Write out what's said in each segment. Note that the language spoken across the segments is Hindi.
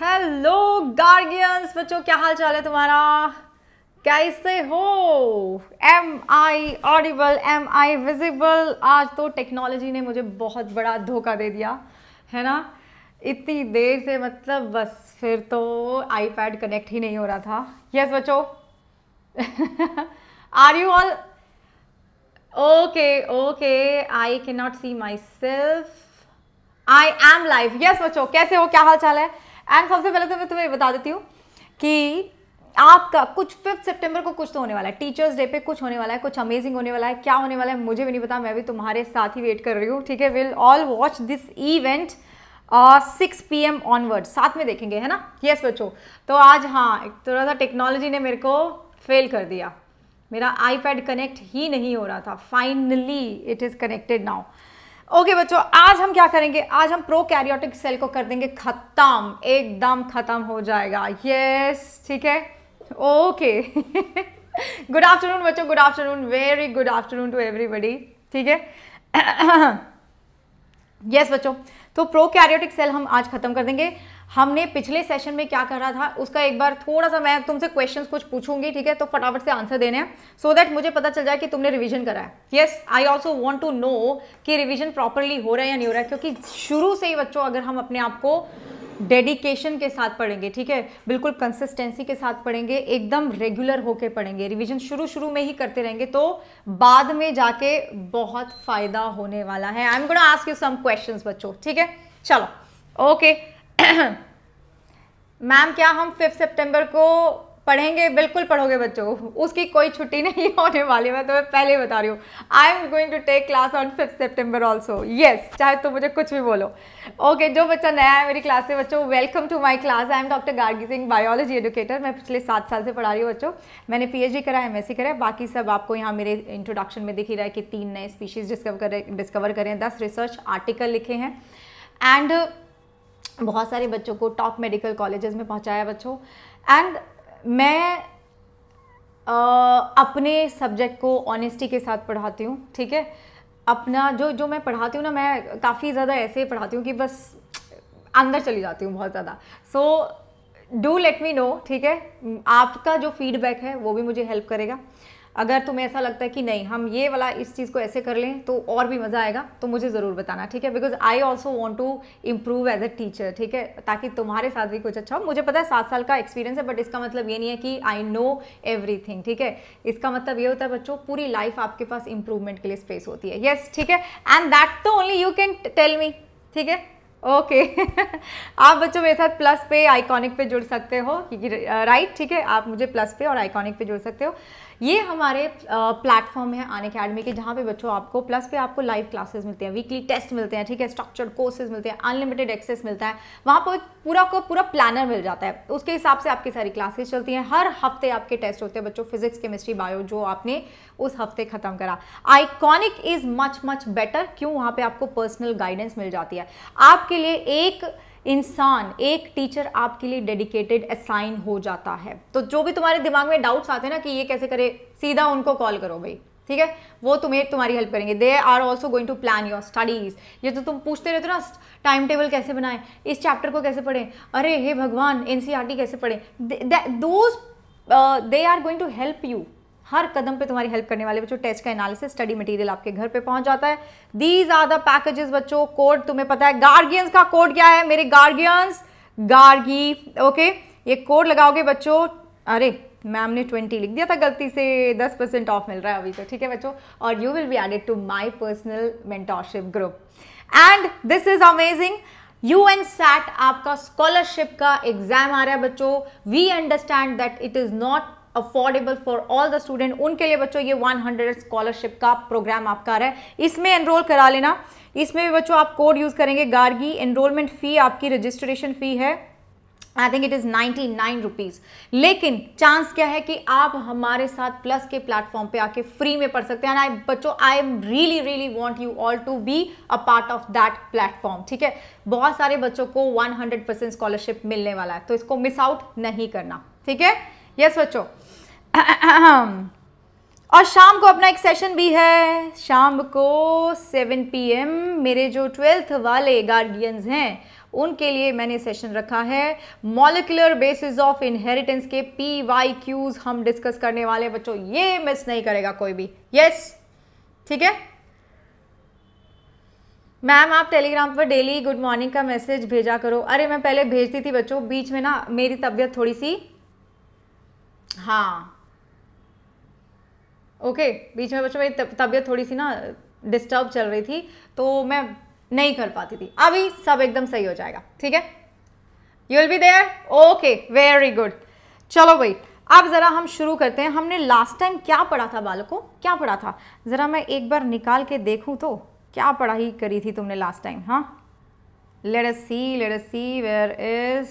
हेलो गार्गियंस बच्चों क्या हाल चाल है तुम्हारा कैसे हो am I audible am I visible आज तो टेक्नोलॉजी ने मुझे बहुत बड़ा धोखा दे दिया है ना इतनी देर से मतलब बस फिर तो आईपैड कनेक्ट ही नहीं हो रहा था यस yes, बच्चों are you all okay okay I can not see myself I am life yes बच्चों कैसे हो क्या हाल चाल है एंड सबसे पहले तो मैं तुम्हें बता देती हूँ कि आपका कुछ फिफ्थ सितंबर को कुछ तो होने वाला है टीचर्स डे पे कुछ होने वाला है कुछ अमेजिंग होने वाला है क्या होने वाला है मुझे भी नहीं पता मैं भी तुम्हारे साथ ही वेट कर रही हूँ ठीक है will all watch this event six p m onward साथ में देखेंगे है ना यस बच्चों तो आज हाँ एक थोड़ा सा टेक्नोलॉजी ने मेरे को फेल कर दिया मेरा आईपैड कनेक्ट ही नहीं हो रहा था finally it is connected now okay okay, बच्चों आज हम क्या करेंगे आज हम प्रो कैरियोटिक सेल को कर देंगे खत्म एकदम खत्म हो जाएगा यस ठीक है ओके गुड आफ्टरनून बच्चों good afternoon very good afternoon to everybody ठीक है यस बच्चों तो प्रो कैरियोटिक सेल हम आज खत्म कर देंगे हमने पिछले सेशन में क्या करा था उसका एक बार थोड़ा सा मैं तुमसे क्वेश्चन कुछ पूछूंगी ठीक है तो फटाफट से आंसर देने हैं सो so दैट मुझे पता चल जाए कि तुमने रिविजन करा है yes I also want to know कि रिविजन प्रॉपरली हो रहा है या नहीं हो रहा है क्योंकि शुरू से ही बच्चों अगर हम अपने आप को डेडिकेशन के साथ पढ़ेंगे ठीक है बिल्कुल कंसिस्टेंसी के साथ पढ़ेंगे एकदम रेगुलर होके पढ़ेंगे रिवीजन शुरू शुरू में ही करते रहेंगे तो बाद में जाके बहुत फायदा होने वाला है I am gonna ask you some questions बच्चों ठीक है चलो ओके okay. मैम क्या हम फिफ्थ सितंबर को पढ़ेंगे बिल्कुल पढ़ोगे बच्चों उसकी कोई छुट्टी नहीं होने वाली मैं तुम्हें तो पहले बता रही हूँ I am going to take class on fifth September also yes चाहे तुम मुझे कुछ भी बोलो ओके okay, जो बच्चा नया है मेरी क्लास से बच्चों welcome to my class I am doctor Gargi Singh biology educator मैं पिछले सात साल से पढ़ा रही हूँ बच्चों मैंने पी एच करा एम एस करा कराया बाकी सब आपको यहाँ मेरे इंट्रोडक्शन में दिख ही रहा है कि तीन नए स्पीशीज़ डिस्कवर करें डिस्कवर करें दस रिसर्च आर्टिकल लिखे हैं एंड बहुत सारे बच्चों को टॉप मेडिकल कॉलेजेस में पहुंचाया बच्चों एंड मैं आ, अपने सब्जेक्ट को ऑनेस्टी के साथ पढ़ाती हूँ ठीक है अपना जो जो मैं पढ़ाती हूँ ना मैं काफ़ी ज़्यादा ऐसे पढ़ाती हूँ कि बस अंदर चली जाती हूँ बहुत ज़्यादा so do let me know ठीक है आपका जो फीडबैक है वो भी मुझे हेल्प करेगा अगर तुम्हें ऐसा लगता है कि नहीं हम ये वाला इस चीज़ को ऐसे कर लें तो और भी मज़ा आएगा तो मुझे ज़रूर बताना ठीक है because I also want to improve as a teacher ठीक है ताकि तुम्हारे साथ भी कुछ अच्छा हो मुझे पता है सात साल का एक्सपीरियंस है बट इसका मतलब ये नहीं है कि आई नो एवरी ठीक है इसका मतलब ये होता है बच्चों पूरी लाइफ आपके पास इंप्रूवमेंट के लिए स्पेस होती है येस yes, ठीक है एंड दैट तो only you can tell me ठीक है ओके आप बच्चों मेरे साथ प्लस पे आइकॉनिक पे जुड़ सकते हो क्योंकि राइट ठीक है आप मुझे प्लस पे और आइकॉनिक पे जुड़ सकते हो ये हमारे प्लेटफॉर्म है आने अकेडमी के जहाँ पे बच्चों आपको प्लस पे आपको लाइव क्लासेस मिलते हैं वीकली टेस्ट मिलते हैं ठीक है स्ट्रक्चर्ड कोर्सेज मिलते हैं अनलिमिटेड एक्सेस मिलता है वहाँ पर पूरा को पूरा प्लानर मिल जाता है उसके हिसाब से आपकी सारी क्लासेस चलती हैं हर हफ्ते आपके टेस्ट होते हैं बच्चों फिजिक्स केमिस्ट्री बायो जो आपने उस हफ्ते ख़त्म करा iconic is much much better क्यों वहाँ पे आपको पर्सनल गाइडेंस मिल जाती है आपके लिए एक इंसान एक टीचर आपके लिए डेडिकेटेड असाइन हो जाता है तो जो भी तुम्हारे दिमाग में डाउट्स आते हैं ना कि ये कैसे करे सीधा उनको कॉल करो भाई ठीक है वो तुम्हें तुम्हारी हेल्प करेंगे they are also going to plan your studies ये तो तुम पूछते रहते हो ना टाइम टेबल कैसे बनाएं इस चैप्टर को कैसे पढ़ें अरे हे भगवान एनसीआरटी e कैसे पढ़ें those they are going to help you हर कदम पे तुम्हारी हेल्प करने वाले बच्चों टेस्ट का एनालिसिस स्टडी मटेरियल आपके घर पे पहुंच जाता है दीज आर द पैकेजेस बच्चों कोड तुम्हें पता है गार्गियंस का कोड क्या है मेरे गार्गियंस गार्गी ओके ये कोड लगाओगे बच्चों अरे मैम ने ट्वेंटी लिख दिया था गलती से दस परसेंट ऑफ मिल रहा है अभी तो ठीक है बच्चों और you will be added to my personal mentorship group and this is amazing you NSAT आपका स्कॉलरशिप का एग्जाम आ रहा है बच्चों we understand that it is not affordable for all the student उनके लिए बच्चों ये 100 स्कॉलरशिप का प्रोग्राम आपका आ रहा है इसमें एनरोल करा लेना इसमें भी बच्चों आप कोड यूज़ करेंगे गार्गी एनरोलमेंट फ़ी आपकी रजिस्ट्रेशन फ़ी है I think it is ninety nine rupees लेकिन चांस क्या है कि आप हमारे साथ प्लस के प्लेटफॉर्म पे आके फ्री में पढ़ सकते हैं आई बच्चों I am really really want you all to be a part of that platform ठीक है बहुत सारे बच्चों को 100 परसेंट स्कॉलरशिप मिलने वाला है तो इसको मिस आउट नहीं करना ठीक है यस yes, बच्चों और शाम को अपना एक सेशन भी है शाम को 7 पीएम मेरे जो ट्वेल्थ वाले गार्डियंस हैं उनके लिए मैंने सेशन रखा है मॉलिकुलर बेसिस ऑफ इनहेरिटेंस के पी वाई क्यूज हम डिस्कस करने वाले बच्चों ये मिस नहीं करेगा कोई भी यस ठीक है मैम आप टेलीग्राम पर डेली गुड मॉर्निंग का मैसेज भेजा करो अरे मैं पहले भेजती थी बच्चों बीच में ना मेरी तबीयत थोड़ी सी हाँ ओके बीच में बच्चों मेरी तबीयत थोड़ी सी ना डिस्टर्ब चल रही थी तो मैं नहीं कर पाती थी अभी सब एकदम सही हो जाएगा ठीक है you will be there okay very good चलो भाई अब ज़रा हम शुरू करते हैं हमने लास्ट टाइम क्या पढ़ा था बालकों क्या पढ़ा था ज़रा मैं एक बार निकाल के देखूँ तो क्या पढ़ाई करी थी तुमने लास्ट टाइम हाँ let us see let us see where is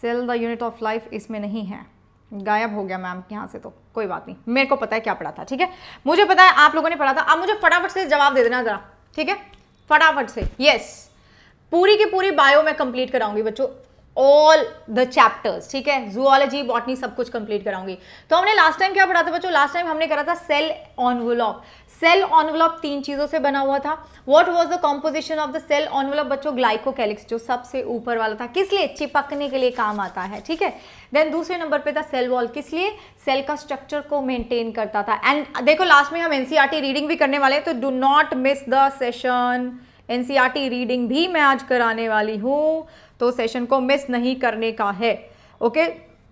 cell the unit of life इसमें नहीं है गायब हो गया मैम यहाँ से तो कोई बात नहीं मेरे को पता है क्या पढ़ा था ठीक है मुझे पता है आप लोगों ने पढ़ा था आप मुझे फटाफट से जवाब दे देना जरा ठीक है फटाफट से यस पूरी की पूरी बायो मैं कंप्लीट कराऊंगी बच्चों ऑल द चैप्टर्स ठीक है जुआलॉजी बॉटनी सब कुछ कंप्लीट कराऊंगी तो हमने लास्ट टाइम क्या पढ़ा था बच्चों लास्ट टाइम हमने करा था सेल ऑनवलॉप सेल ऑनवलॉप तीन चीज़ों से बना हुआ था what was the composition of the cell envelope बच्चों ग्लाइकोकैलिक्स जो सबसे ऊपर वाला था किस लिए चिपकने के लिए काम आता है ठीक है देन दूसरे नंबर पे था सेल वॉल किस लिए सेल का स्ट्रक्चर को मेंटेन करता था एंड देखो लास्ट में हम एनसीआरटी रीडिंग e भी करने वाले हैं तो do not miss the session NCERT reading भी मैं आज कराने वाली हूँ तो सेशन को मिस नहीं करने का है ओके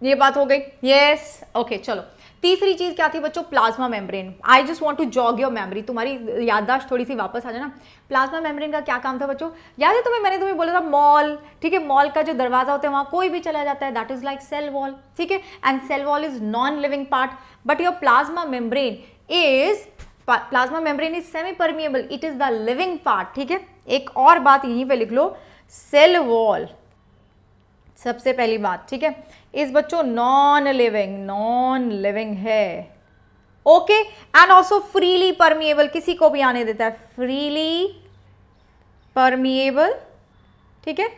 ये बात हो गई यस ओके चलो तीसरी चीज़ क्या थी बच्चों plasma membrane I just want to jog your memory तुम्हारी याददाश्त थोड़ी सी वापस आ जाना प्लाज्मा मेम्ब्रेन का क्या काम था बच्चों याद है तुम्हें मैंने तुम्हें बोला था मॉल ठीक है मॉल का जो दरवाज़ा होता है वहां कोई भी चला जाता है that is like cell wall ठीक है and cell wall is non living part but your plasma membrane is plasma membrane is semi permeable it is the living part ठीक है एक और बात यहीं पर लिख लो सेल वॉल सबसे पहली बात ठीक है इस बच्चों नॉन लिविंग नॉन लिविंग है okay and also freely permeable किसी को भी आने देता है फ्रीली परमिएबल ठीक है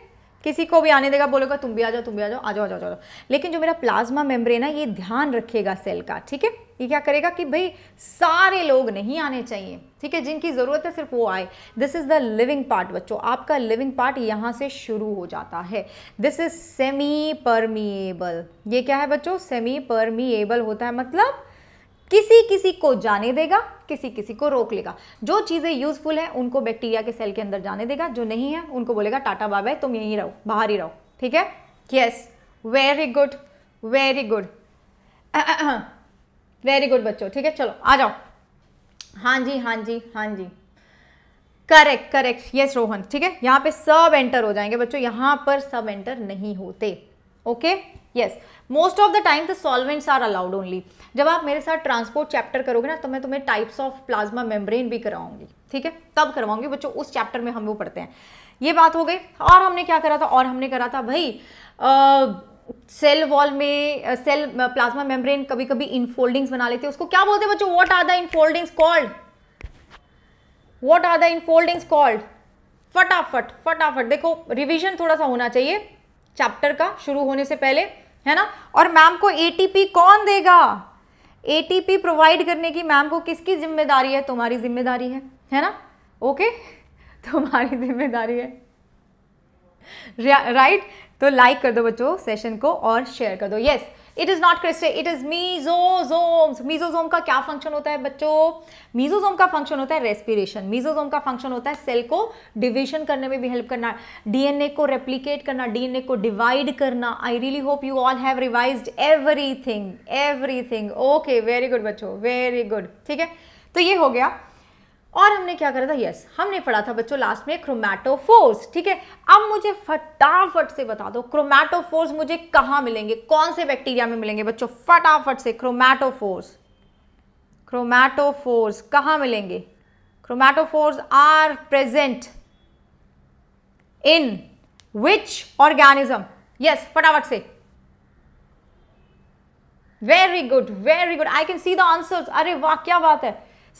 किसी को भी आने देगा बोलेगा तुम भी आ जाओ तुम भी आ जाओ आ जाओ आ जाओ जाओ लेकिन जो मेरा प्लाज्मा मेम्ब्रेन है ये ध्यान रखेगा सेल का ठीक है ये क्या करेगा कि भाई सारे लोग नहीं आने चाहिए ठीक है जिनकी ज़रूरत है सिर्फ वो आए this is the living part बच्चों आपका लिविंग पार्ट यहाँ से शुरू हो जाता है दिस इज़ सेमी परमीएबल ये क्या है बच्चों सेमी परमीएबल होता है मतलब किसी किसी को जाने देगा किसी किसी को रोक लेगा जो चीज़ें यूजफुल हैं उनको बैक्टीरिया के सेल के अंदर जाने देगा जो नहीं है उनको बोलेगा टाटा बाबा तुम यहीं रहो बाहर ही रहो ठीक है yes very good very good very good बच्चों ठीक है चलो आ जाओ हाँ जी हाँ जी हाँ जी करेक्ट करेक्ट यस रोहन ठीक है यहाँ पे सब एंटर हो जाएंगे बच्चों यहाँ पर सब एंटर नहीं होते okay yes most of the time the solvents are allowed only जब आप मेरे साथ ट्रांसपोर्ट चैप्टर करोगे ना तो मैं तुम्हें टाइप्स ऑफ प्लाज्मा मेम्ब्रेन भी कराऊंगी ठीक है तब करवाऊंगी बच्चों उस चैप्टर में हम वो पढ़ते हैं ये बात हो गई और हमने क्या करा था और हमने करा था भाई सेल वॉल में सेल प्लाज्मा मेम्ब्रेन कभी कभी इनफोल्डिंग्स बना लेते हैं उसको क्या बोलते हैं बच्चों what are the infoldings called what are the infoldings called फटाफट फटाफट देखो रिवीजन थोड़ा सा होना चाहिए चैप्टर का शुरू होने से पहले है ना और मैम को एटीपी कौन देगा एटीपी प्रोवाइड करने की मैम को किसकी जिम्मेदारी है तुम्हारी जिम्मेदारी है है ना ओके तुम्हारी जिम्मेदारी है राइट तो लाइक कर दो बच्चों सेशन को और शेयर कर दो yes yes. It is not cristae it is mesosome mesosome का क्या फंक्शन होता है बच्चों मीजोजोम का फंक्शन होता है रेस्पिरेशन मीजोजोम का फंक्शन होता है सेल को डिविजन करने में भी हेल्प करना डीएनए को रेप्लीकेट करना डीएनए को डिवाइड करना I really hope you all have revise everything everything okay very good बच्चो वेरी गुड ठीक है तो ये हो गया और हमने क्या करा था यस हमने पढ़ा था बच्चों लास्ट में क्रोमैटोफोर्स ठीक है अब मुझे फटाफट से बता दो क्रोमैटोफोर्स मुझे कहां मिलेंगे कौन से बैक्टीरिया में मिलेंगे बच्चों फटाफट से क्रोमैटोफोर्स क्रोमैटोफोर्स कहां मिलेंगे chromatophores are present in which organism yes फटाफट से very good very good I can see the answer अरे वाह क्या बात है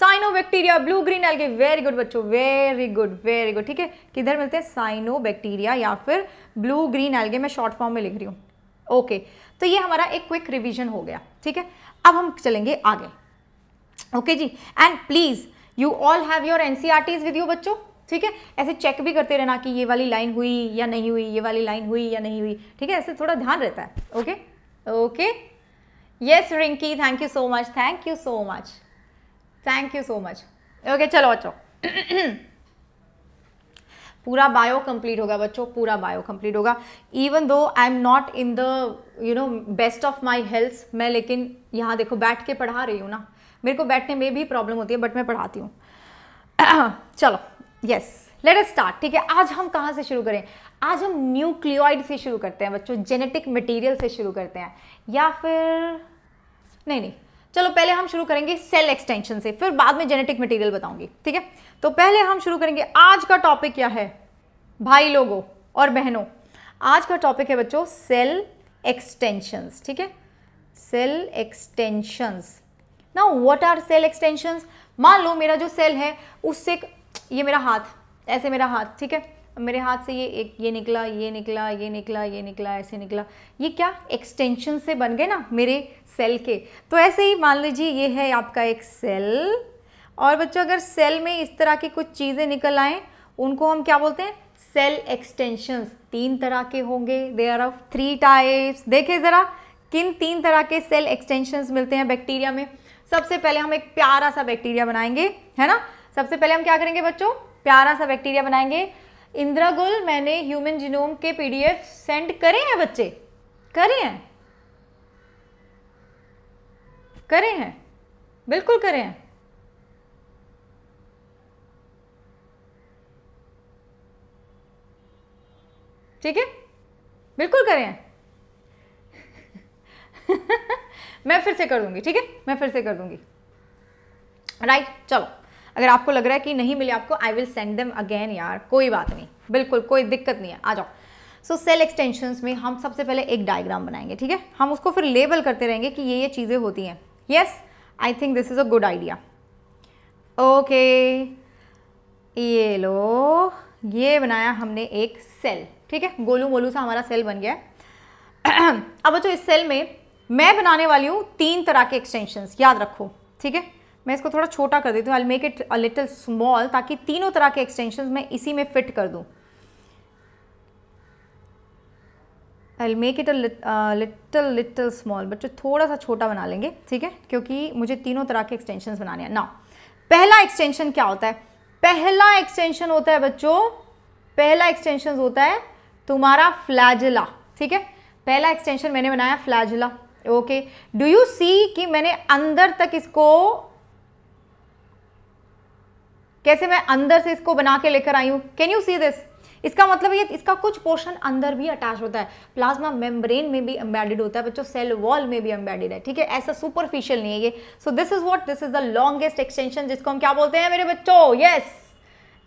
bacteria blue green algae very good बच्चों वेरी गुड वेरी गुड ठीक है किधर मिलते हैं बैक्टीरिया या फिर ब्लू ग्रीन एल्गे मैं शॉर्ट फॉर्म में लिख रही हूँ ओके okay. तो ये हमारा एक क्विक रिविजन हो गया ठीक है अब हम चलेंगे आगे ओके okay जी and please you all have your N with you बच्चों ठीक है ऐसे चेक भी करते रहना कि ये वाली लाइन हुई या नहीं हुई ये वाली लाइन हुई या नहीं हुई ठीक है ऐसे थोड़ा ध्यान रहता है okay okay yes Rinki thank you so much thank you so much thank you so much okay चलो बच्चों पूरा बायो कंप्लीट होगा बच्चों पूरा बायो कंप्लीट होगा even though I am not in the you know best of my health मैं लेकिन यहाँ देखो बैठ के पढ़ा रही हूँ ना मेरे को बैठने में भी प्रॉब्लम होती है बट मैं पढ़ाती हूँ चलो यस लेट अस स्टार्ट ठीक है आज हम कहाँ से शुरू करें आज हम न्यूक्लियोइड से शुरू करते हैं बच्चों जेनेटिक मटेरियल से शुरू करते हैं या फिर नहीं नहीं चलो पहले हम शुरू करेंगे सेल एक्सटेंशन से फिर बाद में जेनेटिक मटेरियल बताऊंगी ठीक है तो पहले हम शुरू करेंगे आज का टॉपिक क्या है भाई लोगों और बहनों आज का टॉपिक है बच्चों सेल एक्सटेंशंस ठीक है सेल एक्सटेंशंस ना व्हाट आर सेल एक्सटेंशंस मान लो मेरा जो सेल है उससे ये मेरा हाथ ऐसे मेरा हाथ ठीक है मेरे हाथ से ये एक ये निकला ये निकला ये निकला ये निकला ऐसे निकला ये क्या एक्सटेंशन से बन गए ना मेरे सेल के तो ऐसे ही मान लीजिए ये है आपका एक सेल और बच्चों अगर सेल में इस तरह की कुछ चीज़ें निकल आएँ उनको हम क्या बोलते हैं सेल एक्सटेंशंस तीन तरह के होंगे they are of three types देखे ज़रा किन तीन तरह के सेल एक्सटेंशंस मिलते हैं बैक्टीरिया में सबसे पहले हम एक प्यारा सा बैक्टीरिया बनाएंगे है ना सबसे पहले हम क्या करेंगे बच्चों प्यारा सा बैक्टीरिया बनाएंगे इंदिरा गुल मैंने ह्यूमन जीनोम के पीडीएफ सेंड करे हैं बच्चे करे हैं करे हैं बिल्कुल करे हैं ठीक है बिल्कुल करे हैं मैं फिर से कर दूंगी ठीक है मैं फिर से कर दूंगी राइट right, चलो अगर आपको लग रहा है कि नहीं मिले आपको I will send them again यार कोई बात नहीं बिल्कुल कोई दिक्कत नहीं है आ जाओ सो सेल एक्सटेंशंस में हम सबसे पहले एक डायग्राम बनाएंगे ठीक है हम उसको फिर लेबल करते रहेंगे कि ये ये चीज़ें होती हैं yes I think this is a good idea okay ये लो ये बनाया हमने एक सेल ठीक है गोलू मोलू सा हमारा सेल बन गया है अब बच्चों इस सेल में मैं बनाने वाली हूँ तीन तरह के एक्सटेंशंस याद रखो ठीक है मैं इसको थोड़ा छोटा कर देती हूँ I make it a little small ताकि तीनों तरह के एक्सटेंशन मैं इसी में फिट कर दूँ I make it a little little small बच्चों थोड़ा सा छोटा बना लेंगे ठीक है क्योंकि मुझे तीनों तरह के एक्सटेंशन बनाने हैं ना पहला एक्सटेंशन क्या होता है पहला एक्सटेंशन होता है बच्चों पहला एक्सटेंशन होता है तुम्हारा फ्लैजिला ठीक है पहला एक्सटेंशन मैंने बनाया flagella okay do you see कि मैंने अंदर तक इसको कैसे मैं अंदर से इसको बना के लेकर आई हूँ कैन यू सी दिस इसका मतलब ये इसका कुछ पोर्शन अंदर भी अटैच होता है प्लाज्मा मेम्ब्रेन में भी एम्बेडेड होता है बच्चों सेल वॉल में भी एम्बेडेड है ठीक है ऐसा सुपरफिशियल नहीं है ये so this is what this is the longest extension जिसको हम क्या बोलते हैं मेरे बच्चों यस yes!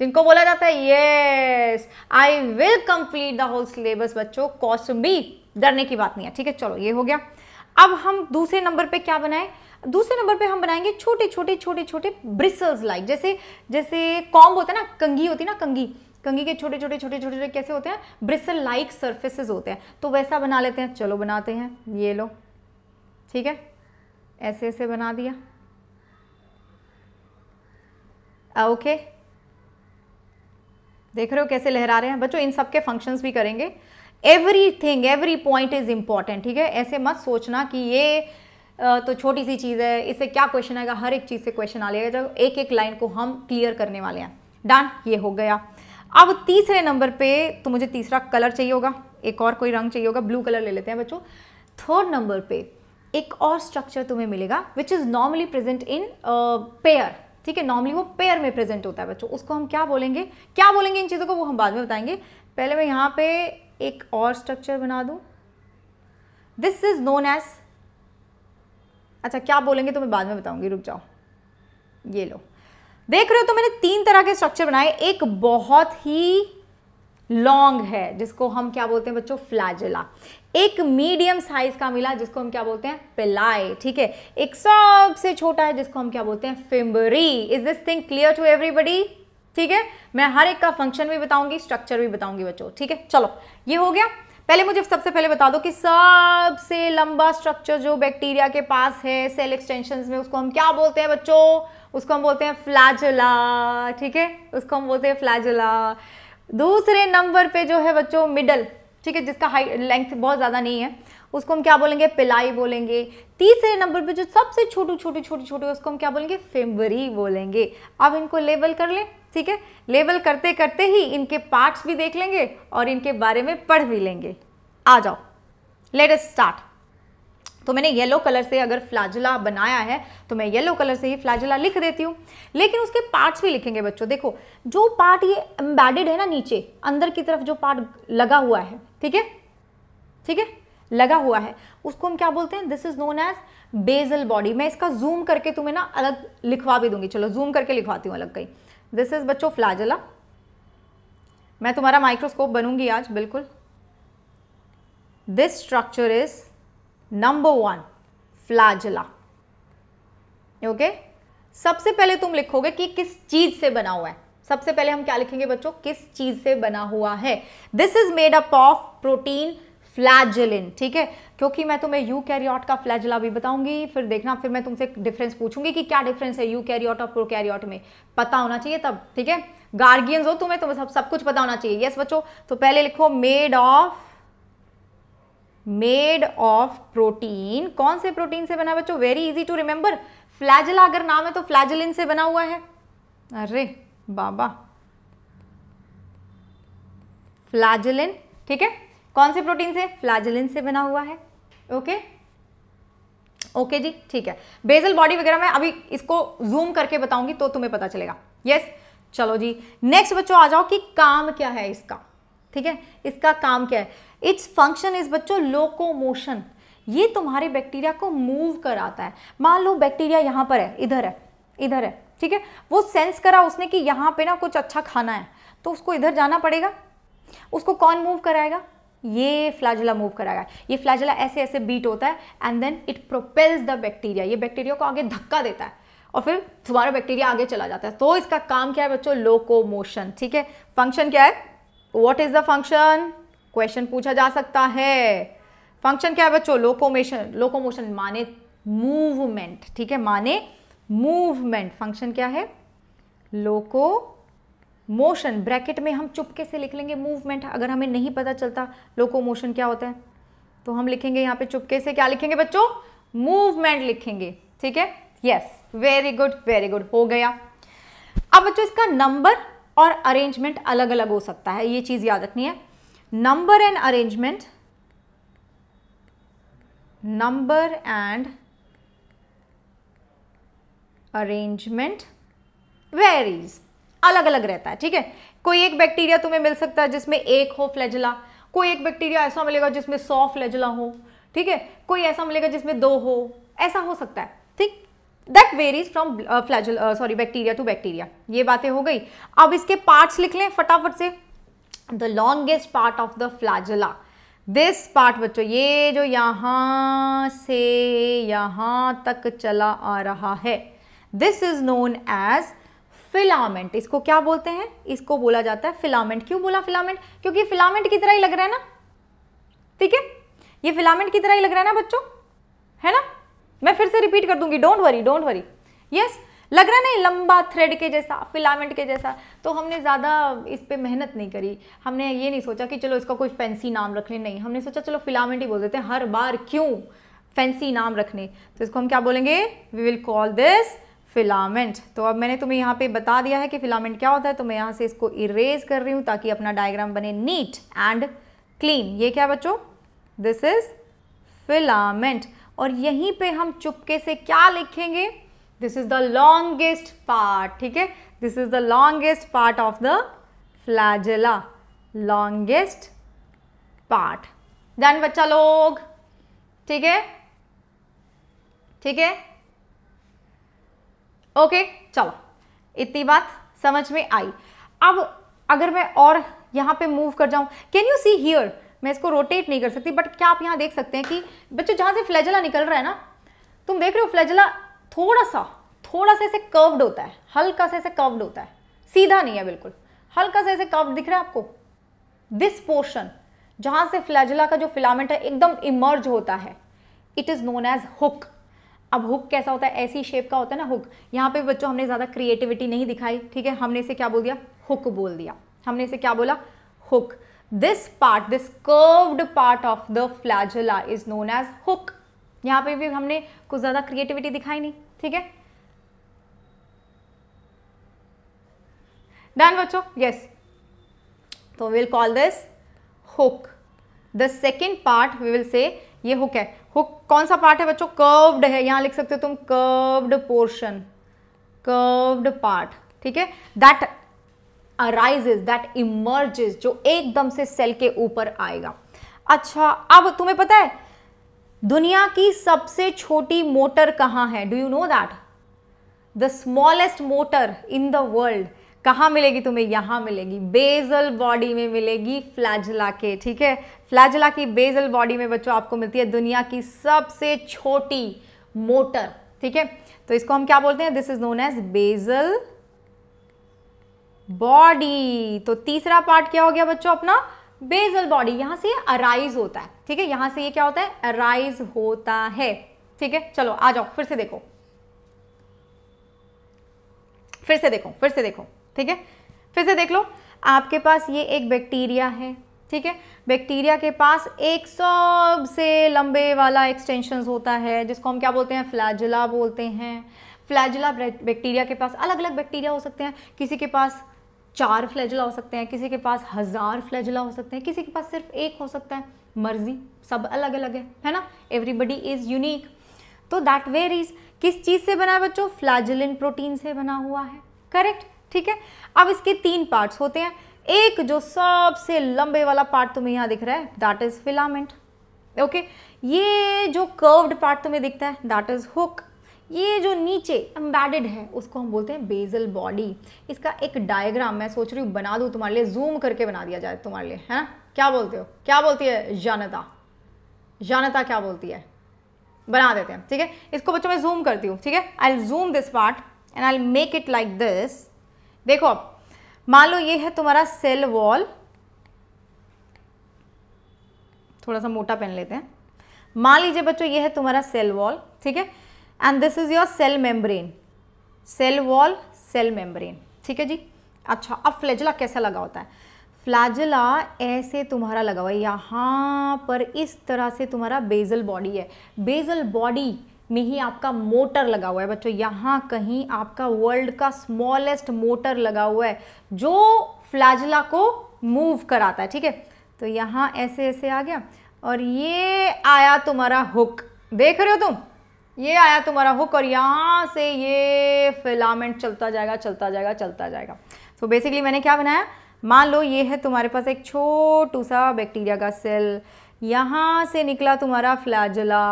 जिनको बोला जाता है yes I will complete the whole syllabus बच्चों कॉस्ट बी डरने की बात नहीं है ठीक है चलो ये हो गया अब हम दूसरे नंबर पे क्या बनाए दूसरे नंबर पे हम बनाएंगे छोटे छोटे छोटे छोटे ब्रिसल्स लाइक जैसे जैसे कॉम होता है ना कंगी होती है ना कंगी कंगी के छोटे छोटे छोटे छोटे छोटे कैसे होते हैं ब्रिसल लाइक सर्फेसेज होते हैं तो वैसा बना लेते हैं चलो बनाते हैं ये लो ठीक है ऐसे ऐसे बना दिया आ, ओके देख रहे हो कैसे लहरा रहे हैं बच्चों इन सब के फंक्शंस भी करेंगे everything every point is important ठीक है ऐसे मत सोचना कि ये तो छोटी सी चीज़ है इससे क्या क्वेश्चन आएगा हर एक चीज़ से क्वेश्चन आ लेगा जब एक एक लाइन को हम क्लियर करने वाले हैं डन ये हो गया अब तीसरे नंबर पे तो मुझे तीसरा कलर चाहिए होगा एक और कोई रंग चाहिए होगा ब्लू कलर ले लेते हैं बच्चों थर्ड नंबर पे एक और स्ट्रक्चर तुम्हें मिलेगा which is normally present in pair ठीक है नॉर्मली वो पेयर में प्रेजेंट होता है बच्चों उसको हम क्या बोलेंगे क्या बोलेंगे इन चीज़ों को वो हम बाद में बताएंगे पहले मैं यहाँ पे एक और स्ट्रक्चर बना दूँ दिस इज़ नोन एज अच्छा क्या बोलेंगे तो मैं बाद में बताऊंगी रुक जाओ ये लो देख रहे हो तो मैंने तीन तरह के स्ट्रक्चर बनाए एक बहुत ही लॉन्ग है जिसको हम क्या बोलते हैं बच्चों फ्लैजिला एक मीडियम साइज का मिला जिसको हम क्या बोलते हैं पिलाई ठीक है एक सबसे छोटा है जिसको हम क्या बोलते हैं fimbriae is this thing clear to everybody ठीक है मैं हर एक का फंक्शन भी बताऊंगी स्ट्रक्चर भी बताऊंगी बच्चों ठीक है चलो ये हो गया पहले मुझे सबसे पहले बता दो कि सबसे लंबा स्ट्रक्चर जो बैक्टीरिया के पास है सेल एक्सटेंशन में उसको हम क्या बोलते हैं बच्चों उसको हम बोलते हैं फ्लाजला ठीक है उसको हम बोलते हैं फ्लाजला दूसरे नंबर पे जो है बच्चों मिडल ठीक है जिसका हाई लेंथ बहुत ज़्यादा नहीं है उसको हम क्या बोलेंगे पिलाई बोलेंगे तीसरे नंबर पे जो सबसे छोटू छोटी छोटी छोटी उसको हम क्या बोलेंगे फेम्बरी बोलेंगे अब इनको लेबल कर लें ठीक है लेवल करते करते ही इनके पार्ट्स भी देख लेंगे और इनके बारे में पढ़ भी लेंगे आ जाओ लेट एस स्टार्ट तो मैंने येलो कलर से अगर फ्लाजिला बनाया है तो मैं येलो कलर से ही फ्लाजला लिख देती हूँ लेकिन उसके पार्ट्स भी लिखेंगे बच्चों देखो जो पार्ट ये एम्बेडेड है ना नीचे अंदर की तरफ जो पार्ट लगा हुआ है ठीक है ठीक है लगा हुआ है उसको हम क्या बोलते हैं this is known as basal body मैं इसका जूम करके तुम्हें ना अलग लिखवा भी दूंगी चलो जूम करके लिखवाती हूँ अलग कहीं दिस इज़ बच्चों फ्लाजला मैं तुम्हारा माइक्रोस्कोप बनूंगी आज बिल्कुल this structure is number one flagella okay सबसे पहले तुम लिखोगे कि किस चीज़ से बना हुआ है सबसे पहले हम क्या लिखेंगे बच्चों किस चीज़ से बना हुआ है this is made up of protein flagellin ठीक है क्योंकि मैं तुम्हें यू कैरियॉट का फ्लैजला भी बताऊंगी फिर देखना फिर मैं तुमसे डिफरेंस पूछूंगी कि क्या डिफरेंस है यू कैरियॉट और प्रो कैरियॉट में पता होना चाहिए तब ठीक है गार्गियंस हो तुम्हें तुम्हें सब सब कुछ पता होना चाहिए यस बच्चों तो पहले लिखो made of made of protein कौन से प्रोटीन से बना बच्चों very easy to remember flagella अगर नाम है तो फ्लैजलिन से बना हुआ है अरे बाबा फ्लैजलिन ठीक है कौन से प्रोटीन से फ्लैजलिन से बना हुआ है ओके ओके जी ठीक है बेजल बॉडी वगैरह मैं अभी इसको जूम करके बताऊंगी तो तुम्हें पता चलेगा यस चलो जी नेक्स्ट बच्चों आ जाओ कि काम क्या है इसका ठीक है इसका काम क्या है इट्स फंक्शन इज बच्चों लोकोमोशन ये तुम्हारे बैक्टीरिया को मूव कराता है मान लो बैक्टीरिया यहां पर है इधर है इधर है ठीक है वो सेंस करा उसने कि यहां पे ना कुछ अच्छा खाना है तो उसको इधर जाना पड़ेगा उसको कौन मूव कराएगा ये फ्लाजुला मूव कराएगा ये फ्लाजुला ऐसे ऐसे बीट होता है and then it propels the bacteria ये बैक्टीरिया को आगे धक्का देता है और फिर तुम्हारा बैक्टीरिया आगे चला जाता है तो इसका काम क्या है बच्चों लोकोमोशन ठीक है फंक्शन क्या है what is the function question पूछा जा सकता है फंक्शन क्या है बच्चों लोकोमेशन लोकोमोशन माने मूवमेंट ठीक है माने मूवमेंट फंक्शन क्या है लोको मोशन ब्रैकेट में हम चुपके से लिख लेंगे मूवमेंट अगर हमें नहीं पता चलता लोको मोशन क्या होता है तो हम लिखेंगे यहाँ पे चुपके से क्या लिखेंगे बच्चों मूवमेंट लिखेंगे ठीक है yes very good very good हो गया अब बच्चों इसका नंबर और अरेंजमेंट अलग अलग हो सकता है ये चीज़ याद रखनी है number and arrangement number and arrangement varies अलग अलग रहता है ठीक है कोई एक बैक्टीरिया तुम्हें मिल सकता है जिसमें एक हो फ्लैजला कोई एक बैक्टीरिया ऐसा मिलेगा जिसमें सौ फ्लैजला हो ठीक है कोई ऐसा मिलेगा जिसमें दो हो ऐसा हो सकता है ठीक that varies from flagella sorry bacteria to bacteria ये बातें हो गई अब इसके पार्ट्स लिख लें फटाफट से the longest part of the flagella this part बच्चों ये जो यहां से यहां तक चला आ रहा है this is known as filament इसको क्या बोलते हैं इसको बोला जाता है फिलामेंट क्यों बोला फिलामेंट क्योंकि फिलामेंट की तरह ही लग रहा है ना ठीक है ये फिलामेंट की तरह ही लग रहा है ना बच्चों है ना मैं फिर से रिपीट कर दूंगी don't worry don't worry yes लग रहा नहीं लंबा थ्रेड के जैसा फिलामेंट के जैसा तो हमने ज़्यादा इस पर मेहनत नहीं करी हमने ये नहीं सोचा कि चलो इसका कोई फैंसी नाम रख लें नहीं हमने सोचा चलो फिलामेंट ही बोल देते हैं हर बार क्यों फैंसी नाम रखने तो इसको हम क्या बोलेंगे we will call this filament तो अब मैंने तुम्हें यहाँ पे बता दिया है कि फिलामेंट क्या होता है तो मैं यहाँ से इसको इरेज कर रही हूँ ताकि अपना डायग्राम बने नीट एंड क्लीन ये क्या बच्चों दिस इज फिलामेंट और यहीं पे हम चुपके से क्या लिखेंगे this is the longest part ठीक है this is the longest part of the flagella longest part done बच्चा लोग ठीक है ठीक है ओके चलो इतनी बात समझ में आई अब अगर मैं और यहाँ पे मूव कर जाऊं कैन यू सी हियर मैं इसको रोटेट नहीं कर सकती बट क्या आप यहाँ देख सकते हैं कि बच्चों जहाँ से फ्लैजला निकल रहा है ना तुम देख रहे हो फ्लैजला थोड़ा सा थोड़ा सा ऐसे कर्व्ड होता है हल्का सा ऐसे कर्व्ड होता है सीधा नहीं है बिल्कुल हल्का सा ऐसे कर्व्ड दिख रहा है आपको दिस पोर्शन जहाँ से फ्लैजला का जो फिलामेंट है एकदम इमर्ज होता है it is known as hook अब हुक कैसा होता है ऐसी शेप का होता है ना हुक यहाँ पे बच्चों हमने ज़्यादा क्रिएटिविटी नहीं दिखाई ठीक है हमने इसे क्या बोल दिया हुक बोल दिया हमने इसे क्या बोला hook this part this curved part of the flagella is known as hook यहाँ पे भी हमने कुछ ज़्यादा क्रिएटिविटी दिखाई नहीं ठीक है डन बच्चों यस तो will call this hook the second part we will say ये हुक है हुक कौन सा पार्ट है बच्चों कर्व्ड है यहां लिख सकते हो तुम कर्व्ड पोर्शन कर्व्ड पार्ट ठीक है दैट अराइजेज दैट इमर्जेस जो एकदम से सेल के ऊपर आएगा अच्छा अब तुम्हें पता है दुनिया की सबसे छोटी मोटर कहां है do you know that the smallest motor in the world कहाँ मिलेगी तुम्हें यहाँ मिलेगी बेजल बॉडी में मिलेगी फ्लैजला के ठीक है फ्लैजला की बेजल बॉडी में बच्चों आपको मिलती है दुनिया की सबसे छोटी मोटर ठीक है तो इसको हम क्या बोलते हैं this is known as basal body तो तीसरा पार्ट क्या हो गया बच्चों अपना बेजल बॉडी यहां से अराइज होता है ठीक है यहां से ये क्या होता है अराइज होता है ठीक है चलो आ जाओ फिर से देखो फिर से देखो फिर से देखो ठीक है फिर से देख लो आपके पास ये एक बैक्टीरिया है ठीक है बैक्टीरिया के पास एक सबसे लंबे वाला एक्सटेंशन होता है जिसको हम क्या बोलते हैं फ्लैजिला बोलते हैं फ्लैजिला बैक्टीरिया के पास अलग अलग बैक्टीरिया हो सकते हैं किसी के पास चार फ्लैजिला हो सकते हैं किसी के पास हज़ार फ्लैजिला हो सकते हैं किसी के पास सिर्फ एक हो सकता है मर्जी सब अलग अलग है है ना एवरीबडी इज़ यूनिक तो दैट वेरीज किस चीज़ से बना है बच्चों फ्लैजिलिन प्रोटीन से बना हुआ है करेक्ट ठीक है अब इसके तीन पार्ट्स होते हैं एक जो सबसे लंबे वाला पार्ट तुम्हें यहां दिख रहा है दैट इज फिलामेंट ओके ये जो कर्व्ड पार्ट तुम्हें दिखता है दैट इज हुक ये जो नीचे एम्बेडेड है उसको हम बोलते हैं बेजल बॉडी इसका एक डायग्राम मैं सोच रही हूँ बना दूँ तुम्हारे लिए जूम करके बना दिया जाए तुम्हारे लिए है ना क्या बोलते हो क्या बोलती है जानता जानता क्या बोलती है बना देते हैं ठीक है इसको बच्चों मैं जूम करती हूँ ठीक है I zoom this part and I make it like this देखो मान लो ये है तुम्हारा सेल वॉल थोड़ा सा मोटा पेन लेते हैं मान लीजिए बच्चों ये है तुम्हारा सेल वॉल ठीक है and this is your cell membrane cell wall cell membrane ठीक है जी अच्छा अब फ्लैजला कैसा लगा होता है फ्लैजला ऐसे तुम्हारा लगा हुआ है यहाँ पर इस तरह से तुम्हारा बेजल बॉडी है बेजल बॉडी में ही आपका मोटर लगा हुआ है बच्चों यहाँ कहीं आपका वर्ल्ड का स्मॉलेस्ट मोटर लगा हुआ है जो फ्लाजिला को मूव कराता है ठीक है तो यहाँ ऐसे ऐसे आ गया और ये आया तुम्हारा हुक देख रहे हो तुम ये आया तुम्हारा हुक और यहाँ से ये फिलामेंट चलता जाएगा चलता जाएगा चलता जाएगा तो so बेसिकली मैंने क्या बनाया मान लो ये है तुम्हारे पास एक छोटू सा बैक्टीरिया का सेल यहाँ से निकला तुम्हारा फ्लैजला